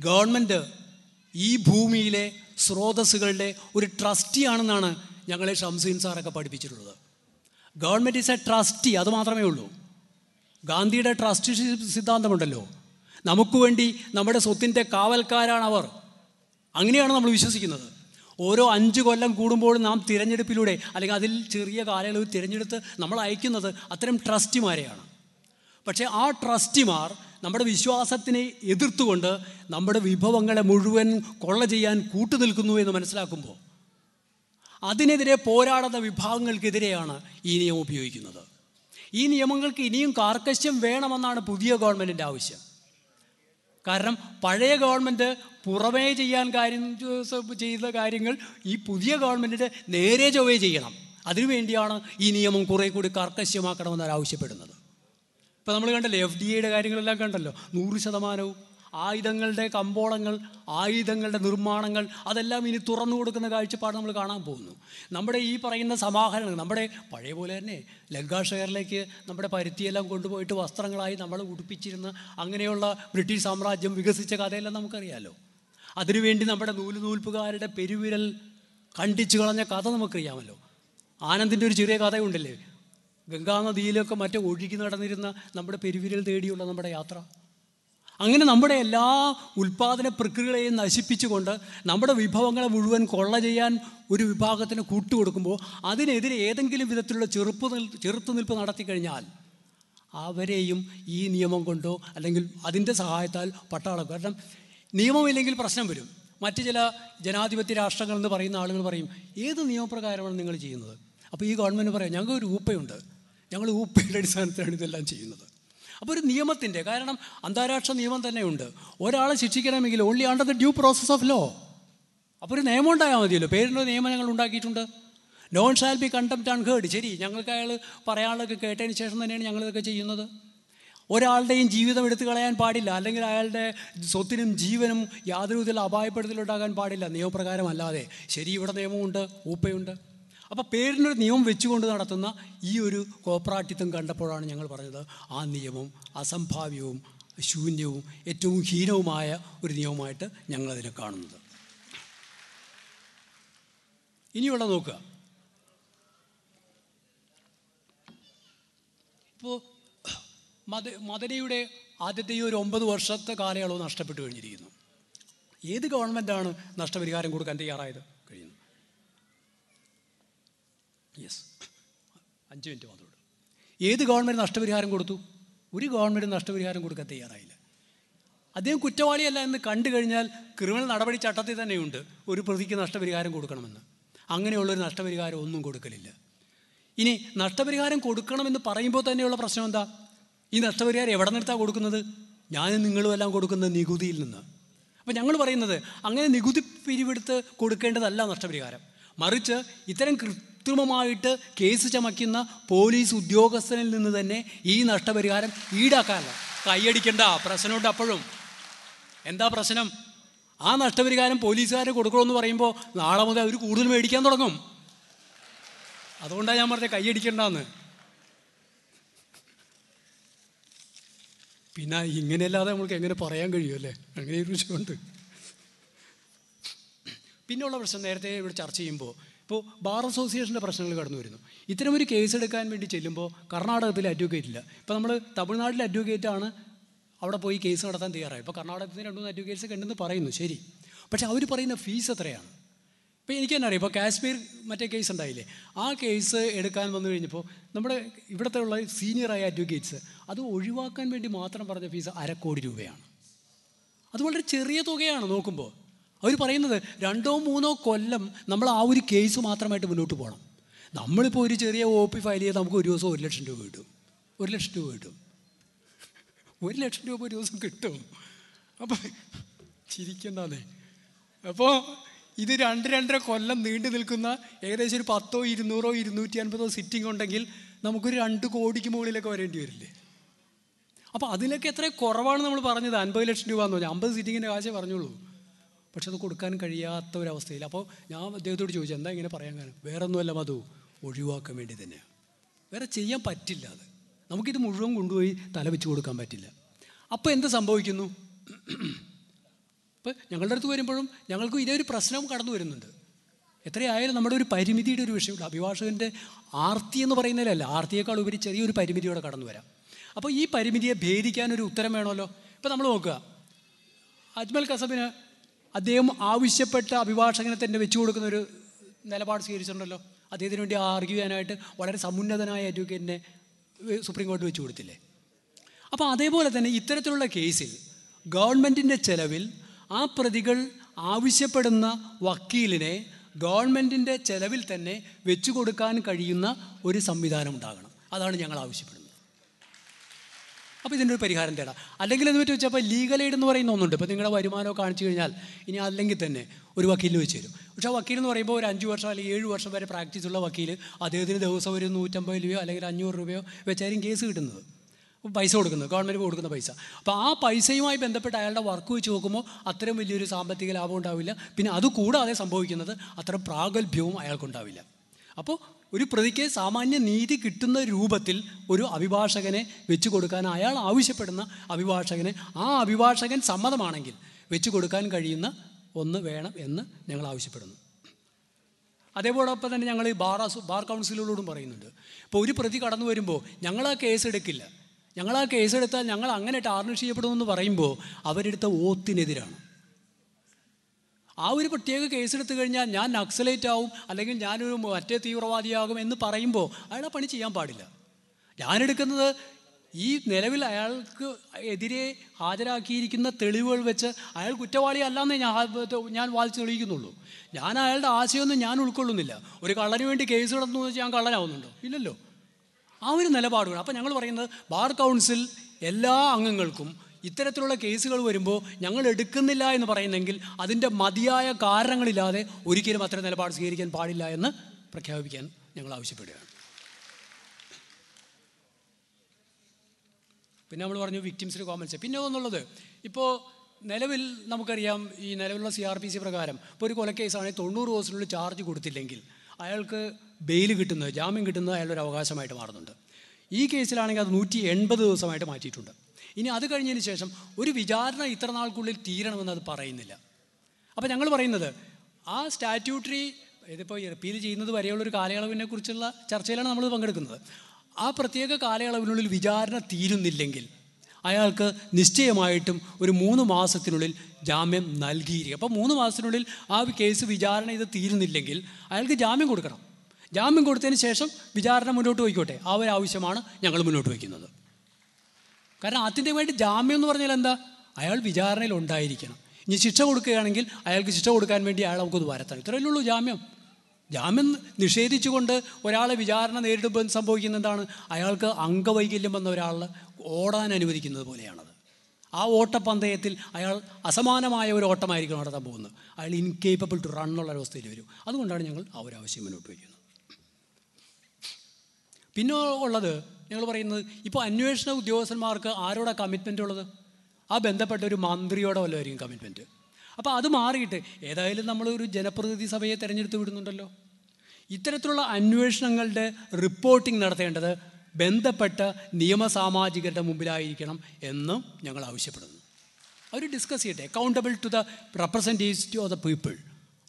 ഗവൺമെൻറ് ഈ ഭൂമിയിലെ സ്രോതസ്സുകളുടെ ഒരു ട്രസ്റ്റിയാണെന്നാണ് ഞങ്ങളെ ഷംസീൻ സാറൊക്കെ പഠിപ്പിച്ചിട്ടുള്ളത് ഗവൺമെൻറ് ഈസ് എ ട്രസ്റ്റി അത് മാത്രമേ ഉള്ളൂ ഗാന്ധിയുടെ ട്രസ്റ്റി സിദ്ധാന്തമുണ്ടല്ലോ നമുക്ക് വേണ്ടി നമ്മുടെ സ്വത്തിൻ്റെ കാവൽക്കാരാണ് അവർ അങ്ങനെയാണ് നമ്മൾ വിശ്വസിക്കുന്നത് ഓരോ അഞ്ച് കൊല്ലം കൂടുമ്പോഴും നാം തിരഞ്ഞെടുപ്പിലൂടെ അല്ലെങ്കിൽ അതിൽ ചെറിയ കാലയളവ് തിരഞ്ഞെടുത്ത് നമ്മൾ അയക്കുന്നത് അത്തരം ട്രസ്റ്റിമാരെയാണ് പക്ഷേ ആ ട്രസ്റ്റിമാർ നമ്മുടെ വിശ്വാസത്തിനെ എതിർത്തുകൊണ്ട് നമ്മുടെ വിഭവങ്ങളെ മുഴുവൻ കൊള്ള ചെയ്യാൻ കൂട്ടുനിൽക്കുന്നു എന്ന് മനസ്സിലാക്കുമ്പോൾ അതിനെതിരെ പോരാടുന്ന വിഭാഗങ്ങൾക്കെതിരെയാണ് ഈ നിയമം ഉപയോഗിക്കുന്നത് ഈ നിയമങ്ങൾക്ക് ഇനിയും കാർക്കശ്യം വേണമെന്നാണ് പുതിയ ഗവൺമെൻറ്റിൻ്റെ ആവശ്യം കാരണം പഴയ ഗവൺമെൻറ് പുറമേ ചെയ്യാൻ കാര്യം ചെയ്ത കാര്യങ്ങൾ ഈ പുതിയ ഗവൺമെൻറ്റിൻ്റെ നേരെ ചൊവ്വേ ചെയ്യണം അതിനുവേണ്ടിയാണ് ഈ നിയമം കുറേ കൂടി കർക്കശ്യമാക്കണമെന്നാണ് ആവശ്യപ്പെടുന്നത് ഇപ്പോൾ നമ്മൾ കണ്ടല്ലോ എഫ് ഡി എയുടെ കാര്യങ്ങളെല്ലാം കണ്ടല്ലോ നൂറ് ശതമാനവും ആയുധങ്ങളുടെ കമ്പോളങ്ങൾ ആയുധങ്ങളുടെ നിർമ്മാണങ്ങൾ അതെല്ലാം ഇനി തുറന്നു കൊടുക്കുന്ന കാഴ്ചപ്പാട് നമ്മൾ കാണാൻ പോകുന്നു നമ്മുടെ ഈ പറയുന്ന സമാഹരണങ്ങൾ നമ്മുടെ പഴയ പോലെ തന്നെ ലങ്കാഷകറിലേക്ക് നമ്മുടെ പരുത്തിയെല്ലാം കൊണ്ടുപോയിട്ട് വസ്ത്രങ്ങളായി നമ്മൾ ഉടുപ്പിച്ചിരുന്ന അങ്ങനെയുള്ള ബ്രിട്ടീഷ് സാമ്രാജ്യം വികസിച്ച കഥയെല്ലാം നമുക്കറിയാമല്ലോ അതിനുവേണ്ടി നമ്മുടെ നൂല് നൂൽപ്പുകാരുടെ പെരുവിരൽ കണ്ടിച്ചു കളഞ്ഞ കഥ നമുക്കറിയാമല്ലോ ആനന്ദിൻ്റെ ഒരു ചെറിയ കഥയുണ്ടല്ലേ ഗംഗാനദിയിലൊക്കെ മറ്റേ ഒഴുകി നടന്നിരുന്ന നമ്മുടെ പെരുവിരൽ തേടിയുള്ള നമ്മുടെ യാത്ര അങ്ങനെ നമ്മുടെ എല്ലാ ഉൽപ്പാദന പ്രക്രിയകളെയും നശിപ്പിച്ചുകൊണ്ട് നമ്മുടെ വിഭവങ്ങളെ മുഴുവൻ കൊള്ള ചെയ്യാൻ ഒരു വിഭാഗത്തിന് കൂട്ടുകൊടുക്കുമ്പോൾ അതിനെതിരെ ഏതെങ്കിലും വിധത്തിലുള്ള ചെറുപ്പ് ചെറുത്തുനിൽപ്പ് നടത്തി കഴിഞ്ഞാൽ അവരെയും ഈ നിയമം കൊണ്ടോ അല്ലെങ്കിൽ അതിൻ്റെ സഹായത്താൽ പട്ടാളം കാരണം നിയമമില്ലെങ്കിൽ പ്രശ്നം വരും മറ്റ് ചില ജനാധിപത്യ രാഷ്ട്രങ്ങൾ എന്ന് പറയുന്ന ആളുകൾ പറയും ഏത് നിയമപ്രകാരമാണ് നിങ്ങൾ ചെയ്യുന്നത് അപ്പോൾ ഈ ഗവൺമെൻറ് പറയാം ഞങ്ങൾക്ക് ഒരു ഊപ്പയുണ്ട് ഞങ്ങൾ ഊപ്പയുടെ അടിസ്ഥാനത്തിലാണ് ഇതെല്ലാം ചെയ്യുന്നത് അപ്പോൾ ഒരു നിയമത്തിൻ്റെ കാരണം അന്താരാഷ്ട്ര നിയമം തന്നെയുണ്ട് ഒരാളെ ശിക്ഷിക്കണമെങ്കിൽ only under the due process of law അപ്പോൾ ഒരു നിയമം ഉണ്ടായാൽ മതിയല്ലോ പേരിൻ്റെ നിയമം ഞങ്ങൾ ഉണ്ടാക്കിയിട്ടുണ്ട് none shall be condemned heard ശരി ഞങ്ങൾക്ക് അയാൾ പറയാനുള്ളതൊക്കെ കേട്ടതിന് ശേഷം തന്നെയാണ് ഞങ്ങളിതൊക്കെ ചെയ്യുന്നത് ഒരാളുടെയും ജീവിതം എടുത്തു കളയാൻ പാടില്ല അല്ലെങ്കിൽ അയാളുടെ സ്വത്തിനും ജീവനും യാതൊരു വിധത്തിലുള്ള അപായപ്പെടുത്തലുണ്ടാകാൻ പാടില്ല നിയമപ്രകാരം അല്ലാതെ ശരി ഇവിടെ നിയമമുണ്ട് ഊപ്പയുണ്ട് അപ്പോൾ പേരിനൊരു നിയമം വെച്ചുകൊണ്ട് നടത്തുന്ന ഈ ഒരു കോപ്രാട്ടിത്വം കണ്ടപ്പോഴാണ് ഞങ്ങൾ പറഞ്ഞത് ആ നിയമം അസംഭാവ്യവും ശൂന്യവും ഏറ്റവും ഹീനവുമായ ഒരു നിയമമായിട്ട് ഞങ്ങളതിനെ കാണുന്നത് ഇനിയുള്ള നോക്കുക ഇപ്പോൾ മദ മദനയുടെ ആദ്യത്തെ ഈ ഒരു ഒമ്പത് വർഷത്തെ കാലയളവ് നഷ്ടപ്പെട്ടു കഴിഞ്ഞിരിക്കുന്നു ഏത് ഗവൺമെൻറ്റാണ് നഷ്ടപരിഹാരം കൊടുക്കാൻ തയ്യാറായത് യെസ് അഞ്ച് മിനിറ്റ് മാത്രമേ ഉള്ളൂ ഏത് ഗവൺമെൻറ് നഷ്ടപരിഹാരം കൊടുത്തു ഒരു ഗവൺമെൻറ് നഷ്ടപരിഹാരം കൊടുക്കാൻ തയ്യാറായില്ല അദ്ദേഹം കുറ്റവാളിയല്ല എന്ന് കണ്ടു കഴിഞ്ഞാൽ ക്രിമിനൽ നടപടി ചട്ടത്തിൽ തന്നെയുണ്ട് ഒരു പ്രതിക്ക് നഷ്ടപരിഹാരം കൊടുക്കണമെന്ന് അങ്ങനെയുള്ളൊരു നഷ്ടപരിഹാരം ഒന്നും കൊടുക്കലില്ല ഇനി നഷ്ടപരിഹാരം കൊടുക്കണമെന്ന് പറയുമ്പോൾ തന്നെയുള്ള പ്രശ്നം എന്താ ഈ നഷ്ടപരിഹാരം എവിടെ നിന്നെടുത്താണ് കൊടുക്കുന്നത് ഞാനും നിങ്ങളും എല്ലാം കൊടുക്കുന്നത് നികുതിയിൽ നിന്ന് അപ്പം ഞങ്ങൾ പറയുന്നത് അങ്ങനെ നികുതി പിരിവെടുത്ത് കൊടുക്കേണ്ടതല്ല നഷ്ടപരിഹാരം മറിച്ച് ഇത്തരം കൃത്രിമമായിട്ട് കേസ് ചമയ്ക്കുന്ന പോലീസ് ഉദ്യോഗസ്ഥനിൽ നിന്ന് തന്നെ ഈ നഷ്ടപരിഹാരം ഈടാക്കാറില്ല കൈയടിക്കണ്ട പ്രശ്നമുണ്ട് അപ്പോഴും എന്താ പ്രശ്നം ആ നഷ്ടപരിഹാരം പോലീസുകാരെ കൊടുക്കണമെന്ന് പറയുമ്പോൾ നാളെ മുതൽ അവർ കൂടുതൽ മേടിക്കാൻ തുടങ്ങും അതുകൊണ്ടാണ് ഞാൻ പറഞ്ഞത് കൈയടിക്കണ്ടെന്ന് പിന്നെ ഇങ്ങനെയല്ലാതെ നമ്മൾക്ക് എങ്ങനെ പറയാൻ കഴിയുമല്ലേ അങ്ങനെ ഒരു വിഷയമുണ്ട് പിന്നെയുള്ള പ്രശ്നം നേരത്തെ ഇവിടെ ചർച്ച ചെയ്യുമ്പോൾ ഇപ്പോൾ ബാർ അസോസിയേഷൻ്റെ പ്രശ്നങ്ങൾ കടന്നു വരുന്നു ഇത്തരമൊരു കേസ് എടുക്കാൻ വേണ്ടി ചെല്ലുമ്പോൾ കർണാടകത്തിൽ അഡ്വക്കേറ്റ് ഇല്ല ഇപ്പോൾ നമ്മൾ അഡ്വക്കേറ്റ് ആണ് അവിടെ പോയി കേസ് നടത്താൻ തയ്യാറായി ഇപ്പോൾ കർണാടകത്തിൽ രണ്ട് മൂന്ന് അഡ്വക്കേറ്റ്സ് കണ്ടെന്ന് പറയുന്നു ശരി പക്ഷേ അവർ പറയുന്ന ഫീസ് എത്രയാണ് ഇപ്പോൾ എനിക്ക് തന്നെ അറിയാം ഇപ്പോൾ കാശ്മീർ മറ്റേ കേസ് ഉണ്ടായില്ലേ ആ കേസ് എടുക്കാൻ വന്നു കഴിഞ്ഞപ്പോൾ നമ്മുടെ ഇവിടുത്തെ ഉള്ള സീനിയറായ അഡ്വക്കേറ്റ്സ് അത് ഒഴിവാക്കാൻ വേണ്ടി മാത്രം പറഞ്ഞ ഫീസ് അരക്കോടി രൂപയാണ് അത് വളരെ ചെറിയ തുകയാണ് നോക്കുമ്പോൾ അവർ പറയുന്നത് രണ്ടോ മൂന്നോ കൊല്ലം നമ്മൾ ആ ഒരു കേസ് മാത്രമായിട്ട് മുന്നോട്ട് പോകണം നമ്മളിപ്പോൾ ഒരു ചെറിയ ഒ പി ഫയൽ ചെയ്ത് നമുക്ക് ഒരു ദിവസം ഒരു ലക്ഷം രൂപ കിട്ടും ഒരു ലക്ഷം രൂപ കിട്ടും ഒരു ലക്ഷം രൂപ ഒരു ദിവസം കിട്ടും അപ്പോൾ ചിരിക്കണ്ടേ അപ്പോൾ ഇത് രണ്ട് രണ്ടര കൊല്ലം നീണ്ടു നിൽക്കുന്ന ഏകദേശം ഒരു പത്തോ ഇരുന്നൂറോ ഇരുന്നൂറ്റി അൻപതോ സിറ്റിംഗ് ഉണ്ടെങ്കിൽ നമുക്കൊരു രണ്ട് കോടിക്ക് മുകളിലൊക്കെ വരേണ്ടി വരില്ലേ അപ്പോൾ അതിലൊക്കെ എത്ര കുറവാണ് നമ്മൾ പറഞ്ഞത് അൻപത് ലക്ഷം രൂപ എന്ന് പറഞ്ഞാൽ അമ്പത് സിറ്റിങ്ങിൻ്റെ കാശേ പറഞ്ഞുള്ളൂ പക്ഷെ അത് കൊടുക്കാൻ കഴിയാത്ത ഒരവസ്ഥയിൽ അപ്പോൾ ഞാൻ അദ്ദേഹത്തോട് ചോദിച്ചു എന്താ ഇങ്ങനെ പറയാൻ കാരണം വേറെ ഒന്നുമല്ല മധു ഒഴിവാക്കാൻ വേണ്ടി തന്നെയാണ് വേറെ ചെയ്യാൻ പറ്റില്ല അത് നമുക്കിത് മുഴുവൻ കൊണ്ടുപോയി തല വെച്ച് കൊടുക്കാൻ പറ്റില്ല അപ്പോൾ എന്ത് സംഭവിക്കുന്നു ഇപ്പം ഞങ്ങളുടെ അടുത്ത് വരുമ്പോഴും ഞങ്ങൾക്കും ഇതേ ഒരു പ്രശ്നം കടന്നു വരുന്നുണ്ട് എത്രയായാലും നമ്മുടെ ഒരു പരിമിതിയുടെ ഒരു വിഷയമുണ്ട് അഭിഭാഷകൻ്റെ ആർത്തി എന്ന് പറയുന്നതിലല്ല ആർത്തിയേക്കാൾ ഉപരി ചെറിയൊരു പരിമിതിയോടെ കടന്നു വരാം അപ്പോൾ ഈ പരിമിതിയെ ഭേദിക്കാനൊരു ഒരു ഉത്തരം വേണമല്ലോ ഇപ്പം നമ്മൾ നോക്കുക അജ്മൽ കസബിന് അദ്ദേഹം ആവശ്യപ്പെട്ട അഭിഭാഷകനെ തന്നെ വെച്ചു കൊടുക്കുന്ന ഒരു നിലപാട് സ്വീകരിച്ചിട്ടുണ്ടല്ലോ അദ്ദേഹത്തിന് വേണ്ടി ആർഗ്യൂ ചെയ്യാനായിട്ട് വളരെ സമുന്നതനായ അഡ്വക്കേറ്റിനെ സുപ്രീം കോടതി വെച്ചു കൊടുത്തില്ലേ അപ്പോൾ അതേപോലെ തന്നെ ഇത്തരത്തിലുള്ള കേസിൽ ഗവൺമെൻറ്റിൻ്റെ ചെലവിൽ ആ പ്രതികൾ ആവശ്യപ്പെടുന്ന വക്കീലിനെ ഗവൺമെൻറ്റിൻ്റെ ചെലവിൽ തന്നെ വെച്ചു കൊടുക്കാൻ കഴിയുന്ന ഒരു സംവിധാനം ഉണ്ടാകണം അതാണ് ഞങ്ങൾ ആവശ്യപ്പെടുന്നത് അപ്പോൾ ഇതിൻ്റെ ഒരു പരിഹാരം തേടാം അല്ലെങ്കിൽ എന്ന് വെച്ചാൽ അപ്പോൾ ലീഗൽ എയ്ഡ് എന്ന് പറയുന്ന ഒന്നുണ്ട് ഇപ്പോൾ നിങ്ങളുടെ വരുമാനമൊക്കെ കാണിച്ചു കഴിഞ്ഞാൽ ഇനി അല്ലെങ്കിൽ തന്നെ ഒരു വക്കീലിന് വെച്ച് തരും പക്ഷേ ആ വക്കീൽ എന്ന് പറയുമ്പോൾ ഒരു അഞ്ച് വർഷം അല്ലെങ്കിൽ ഏഴ് വർഷം വരെ പ്രാക്ടീസ് ഉള്ള വക്കീൽ അദ്ദേഹത്തിന് ദിവസം ഒരു നൂറ്റമ്പത് രൂപയോ അല്ലെങ്കിൽ അഞ്ഞൂറ് രൂപയോ വെച്ചായിരിക്കും കേസ് കിട്ടുന്നത് പൈസ കൊടുക്കുന്നത് ഗവൺമെൻറ് കൊടുക്കുന്ന പൈസ അപ്പോൾ ആ പൈസയുമായി ബന്ധപ്പെട്ട് അയാളുടെ വർക്ക് വെച്ച് നോക്കുമ്പോൾ അത്രയും വലിയൊരു സാമ്പത്തിക ലാഭം ഉണ്ടാവില്ല പിന്നെ അതുകൂടാതെ സംഭവിക്കുന്നത് അത്ര പ്രാഗൽഭ്യവും അയാൾക്കുണ്ടാവില്ല അപ്പോൾ ഒരു പ്രതിക്ക് സാമാന്യ നീതി കിട്ടുന്ന രൂപത്തിൽ ഒരു അഭിഭാഷകനെ വെച്ചു കൊടുക്കാൻ അയാൾ ആവശ്യപ്പെടുന്ന അഭിഭാഷകനെ ആ അഭിഭാഷകൻ സമ്മതമാണെങ്കിൽ വെച്ചു കൊടുക്കാൻ കഴിയുന്ന ഒന്ന് വേണം എന്ന് ഞങ്ങൾ ആവശ്യപ്പെടുന്നു അതേപോലൊപ്പം തന്നെ ഞങ്ങൾ ബാർ ബാർ കൗൺസിലുകളോടും പറയുന്നുണ്ട് ഇപ്പോൾ ഒരു പ്രതി കടന്നു വരുമ്പോൾ ഞങ്ങൾ ആ കേസ് എടുക്കില്ല ഞങ്ങൾ ആ കേസ് എടുത്താൽ ഞങ്ങൾ അങ്ങനെ ടാർണിഷ് ചെയ്യപ്പെടുമെന്ന് പറയുമ്പോൾ അവരെടുത്ത ഓത്തിനെതിരാണ് ആ ഒരു പ്രത്യേക കേസ് എടുത്തു കഴിഞ്ഞാൽ ഞാൻ നക്സലേറ്റ് ആവും അല്ലെങ്കിൽ ഞാനൊരു മറ്റേ തീവ്രവാദിയാകും എന്ന് പറയുമ്പോൾ അയാൾ പണി ചെയ്യാൻ പാടില്ല ഞാനെടുക്കുന്നത് ഈ നിലവിൽ അയാൾക്ക് എതിരെ ഹാജരാക്കിയിരിക്കുന്ന തെളിവുകൾ വെച്ച് അയാൾ കുറ്റവാളി അല്ലാന്നേ ഞാൻ ഞാൻ വാദിച്ച് തെളിയിക്കുന്നുള്ളൂ ഞാൻ അയാളുടെ ആശയമൊന്നും ഞാൻ ഉൾക്കൊള്ളുന്നില്ല ഒരു കള്ളന് വേണ്ടി കേസ് കിടന്നു വെച്ച് ഞാൻ കള്ളനാവുന്നുണ്ടോ ഇല്ലല്ലോ ആ ഒരു നിലപാടുകൾ അപ്പോൾ ഞങ്ങൾ പറയുന്നത് ബാർ കൗൺസിൽ എല്ലാ അംഗങ്ങൾക്കും ഇത്തരത്തിലുള്ള കേസുകൾ വരുമ്പോൾ ഞങ്ങൾ എടുക്കുന്നില്ല എന്ന് പറയുന്നെങ്കിൽ അതിൻ്റെ മതിയായ കാരണങ്ങളില്ലാതെ ഒരിക്കലും അത്തരം നിലപാട് സ്വീകരിക്കാൻ പാടില്ല എന്ന് പ്രഖ്യാപിക്കാൻ ഞങ്ങൾ ആവശ്യപ്പെടുകയാണ് പിന്നെ നമ്മൾ പറഞ്ഞു വിക്ടിംസിന് കോമൻസ് പിന്നെ ഒന്നുള്ളത് ഇപ്പോൾ നിലവിൽ നമുക്കറിയാം ഈ നിലവിലുള്ള സി ആർ പി സി പ്രകാരം ഇപ്പോൾ ഒരു കൊലക്കേസാണെങ്കിൽ തൊണ്ണൂറ് ദിവസത്തിനുള്ളിൽ ചാർജ് കൊടുത്തില്ലെങ്കിൽ അയാൾക്ക് ബെയിൽ കിട്ടുന്നത് ജാമ്യം കിട്ടുന്നത് അയാളൊരു അവകാശമായിട്ട് മാറുന്നുണ്ട് ഈ കേസിലാണെങ്കിൽ അത് നൂറ്റി എൺപത് ദിവസമായിട്ട് മാറ്റിയിട്ടുണ്ട് ഇനി അത് കഴിഞ്ഞതിന് ശേഷം ഒരു വിചാരണ ഇത്ര നാൾക്കുള്ളിൽ തീരണമെന്ന് അത് പറയുന്നില്ല അപ്പോൾ ഞങ്ങൾ പറയുന്നത് ആ സ്റ്റാറ്റ്യൂട്ടറി ഇതിപ്പോൾ റിപ്പീൽ ചെയ്യുന്നത് വരെയുള്ള ഒരു കാലയളവിനെ കുറിച്ചുള്ള ചർച്ചയിലാണ് നമ്മൾ പങ്കെടുക്കുന്നത് ആ പ്രത്യേക കാലയളവിനുള്ളിൽ വിചാരണ തീരുന്നില്ലെങ്കിൽ അയാൾക്ക് നിശ്ചയമായിട്ടും ഒരു മൂന്ന് മാസത്തിനുള്ളിൽ ജാമ്യം നൽകിയിരിക്കും അപ്പോൾ മൂന്ന് മാസത്തിനുള്ളിൽ ആ കേസ് വിചാരണ ചെയ്ത് തീരുന്നില്ലെങ്കിൽ അയാൾക്ക് ജാമ്യം കൊടുക്കണം ജാമ്യം കൊടുത്തതിന് ശേഷം വിചാരണ മുന്നോട്ട് പോയിക്കോട്ടെ ആ ഒരു ആവശ്യമാണ് ഞങ്ങൾ മുന്നോട്ട് വയ്ക്കുന്നത് കാരണം ആത്യന്തികമായിട്ട് ജാമ്യം എന്ന് പറഞ്ഞാൽ എന്താ അയാൾ വിചാരണയിൽ ഉണ്ടായിരിക്കണം ഇനി ശിക്ഷ കൊടുക്കുകയാണെങ്കിൽ അയാൾക്ക് ശിക്ഷ കൊടുക്കാൻ വേണ്ടി അയാൾ നമുക്കൊന്ന് വരത്തണം ഇത്രയല്ലേ ഉള്ളൂ ജാമ്യം ജാമ്യം നിഷേധിച്ചുകൊണ്ട് ഒരാളെ വിചാരണ നേരിടുമ്പോൾ സംഭവിക്കുന്ന എന്താണ് അയാൾക്ക് അംഗവൈകല്യം വന്ന ഒരാൾ ഓടാൻ അനുവദിക്കുന്നത് പോലെയാണത് ആ ഓട്ടപ്പന്തയത്തിൽ അയാൾ അസമാനമായ ഒരു ഓട്ടമായിരിക്കും നടത്താൻ പോകുന്നത് അയാൾ ഇൻകേപ്പബിൾ ടു റൺ എന്നുള്ള അവസ്ഥയിൽ വരും അതുകൊണ്ടാണ് ഞങ്ങൾ ആ ഒരു ആവശ്യം മുന്നോട്ട് വയ്ക്കുന്നത് പിന്നെ ഉള്ളത് ഞങ്ങൾ പറയുന്നത് ഇപ്പോൾ അന്വേഷണ ഉദ്യോഗസ്ഥന്മാർക്ക് ആരോടാണ് കമ്മിറ്റ്മെൻ്റ് ഉള്ളത് ആ ബന്ധപ്പെട്ട ഒരു മന്ത്രിയോടോ വല്ലതായിരിക്കും കമ്മിറ്റ്മെൻറ്റ് അപ്പോൾ അത് മാറിയിട്ട് ഏതായാലും നമ്മളൊരു ജനപ്രതിനിധി സഭയെ തിരഞ്ഞെടുത്ത് വിടുന്നുണ്ടല്ലോ ഇത്തരത്തിലുള്ള അന്വേഷണങ്ങളുടെ റിപ്പോർട്ടിംഗ് നടത്തേണ്ടത് ബന്ധപ്പെട്ട നിയമസാമാജികരുടെ മുമ്പിലായിരിക്കണം എന്നും ഞങ്ങൾ ആവശ്യപ്പെടുന്നു അവർ ഡിസ്കസ് ചെയ്യട്ടെ accountable to the representative of the people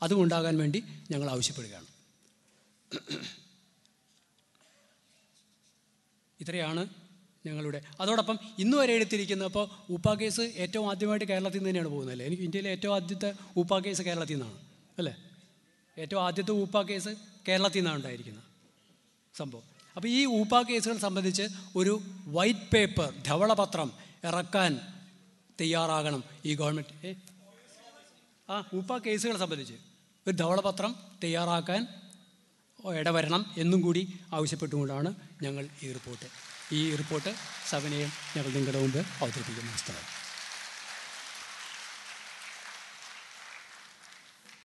അതുകൊണ്ടാകാൻ വേണ്ടി ഞങ്ങൾ ആവശ്യപ്പെടുകയാണ് ഇത്രയാണ് ഞങ്ങളുടെ അതോടൊപ്പം ഇന്ന് വരെ എടുത്തിരിക്കുന്ന അപ്പോൾ ഉപ്പ കേസ് ഏറ്റവും ആദ്യമായിട്ട് കേരളത്തിൽ നിന്ന് തന്നെയാണ് പോകുന്നത് അല്ലേ എനിക്ക് ഇന്ത്യയിലെ ഏറ്റവും ആദ്യത്തെ ഉപ്പ കേസ് കേരളത്തിൽ നിന്നാണ് അല്ലേ ഏറ്റവും ആദ്യത്തെ ഉപ്പ കേസ് കേരളത്തിൽ നിന്നാണ് ഉണ്ടായിരിക്കുന്നത് സംഭവം അപ്പോൾ ഈ ഉപ്പ കേസുകൾ സംബന്ധിച്ച് ഒരു വൈറ്റ് പേപ്പർ ധവളപത്രം ഇറക്കാൻ തയ്യാറാകണം ഈ ഗവൺമെൻറ് ആ ഉപ്പ കേസുകളെ സംബന്ധിച്ച് ഒരു ധവളപത്രം തയ്യാറാക്കാൻ ഇടവരണം എന്നും കൂടി ആവശ്യപ്പെട്ടുകൊണ്ടാണ് ഞങ്ങൾ ഈ റിപ്പോർട്ട് ഈ റിപ്പോർട്ട് സഭനയിൽ ഞങ്ങൾ നിങ്ങളുടെ മുമ്പ് അവതരിപ്പിക്കുന്ന സ്ഥലം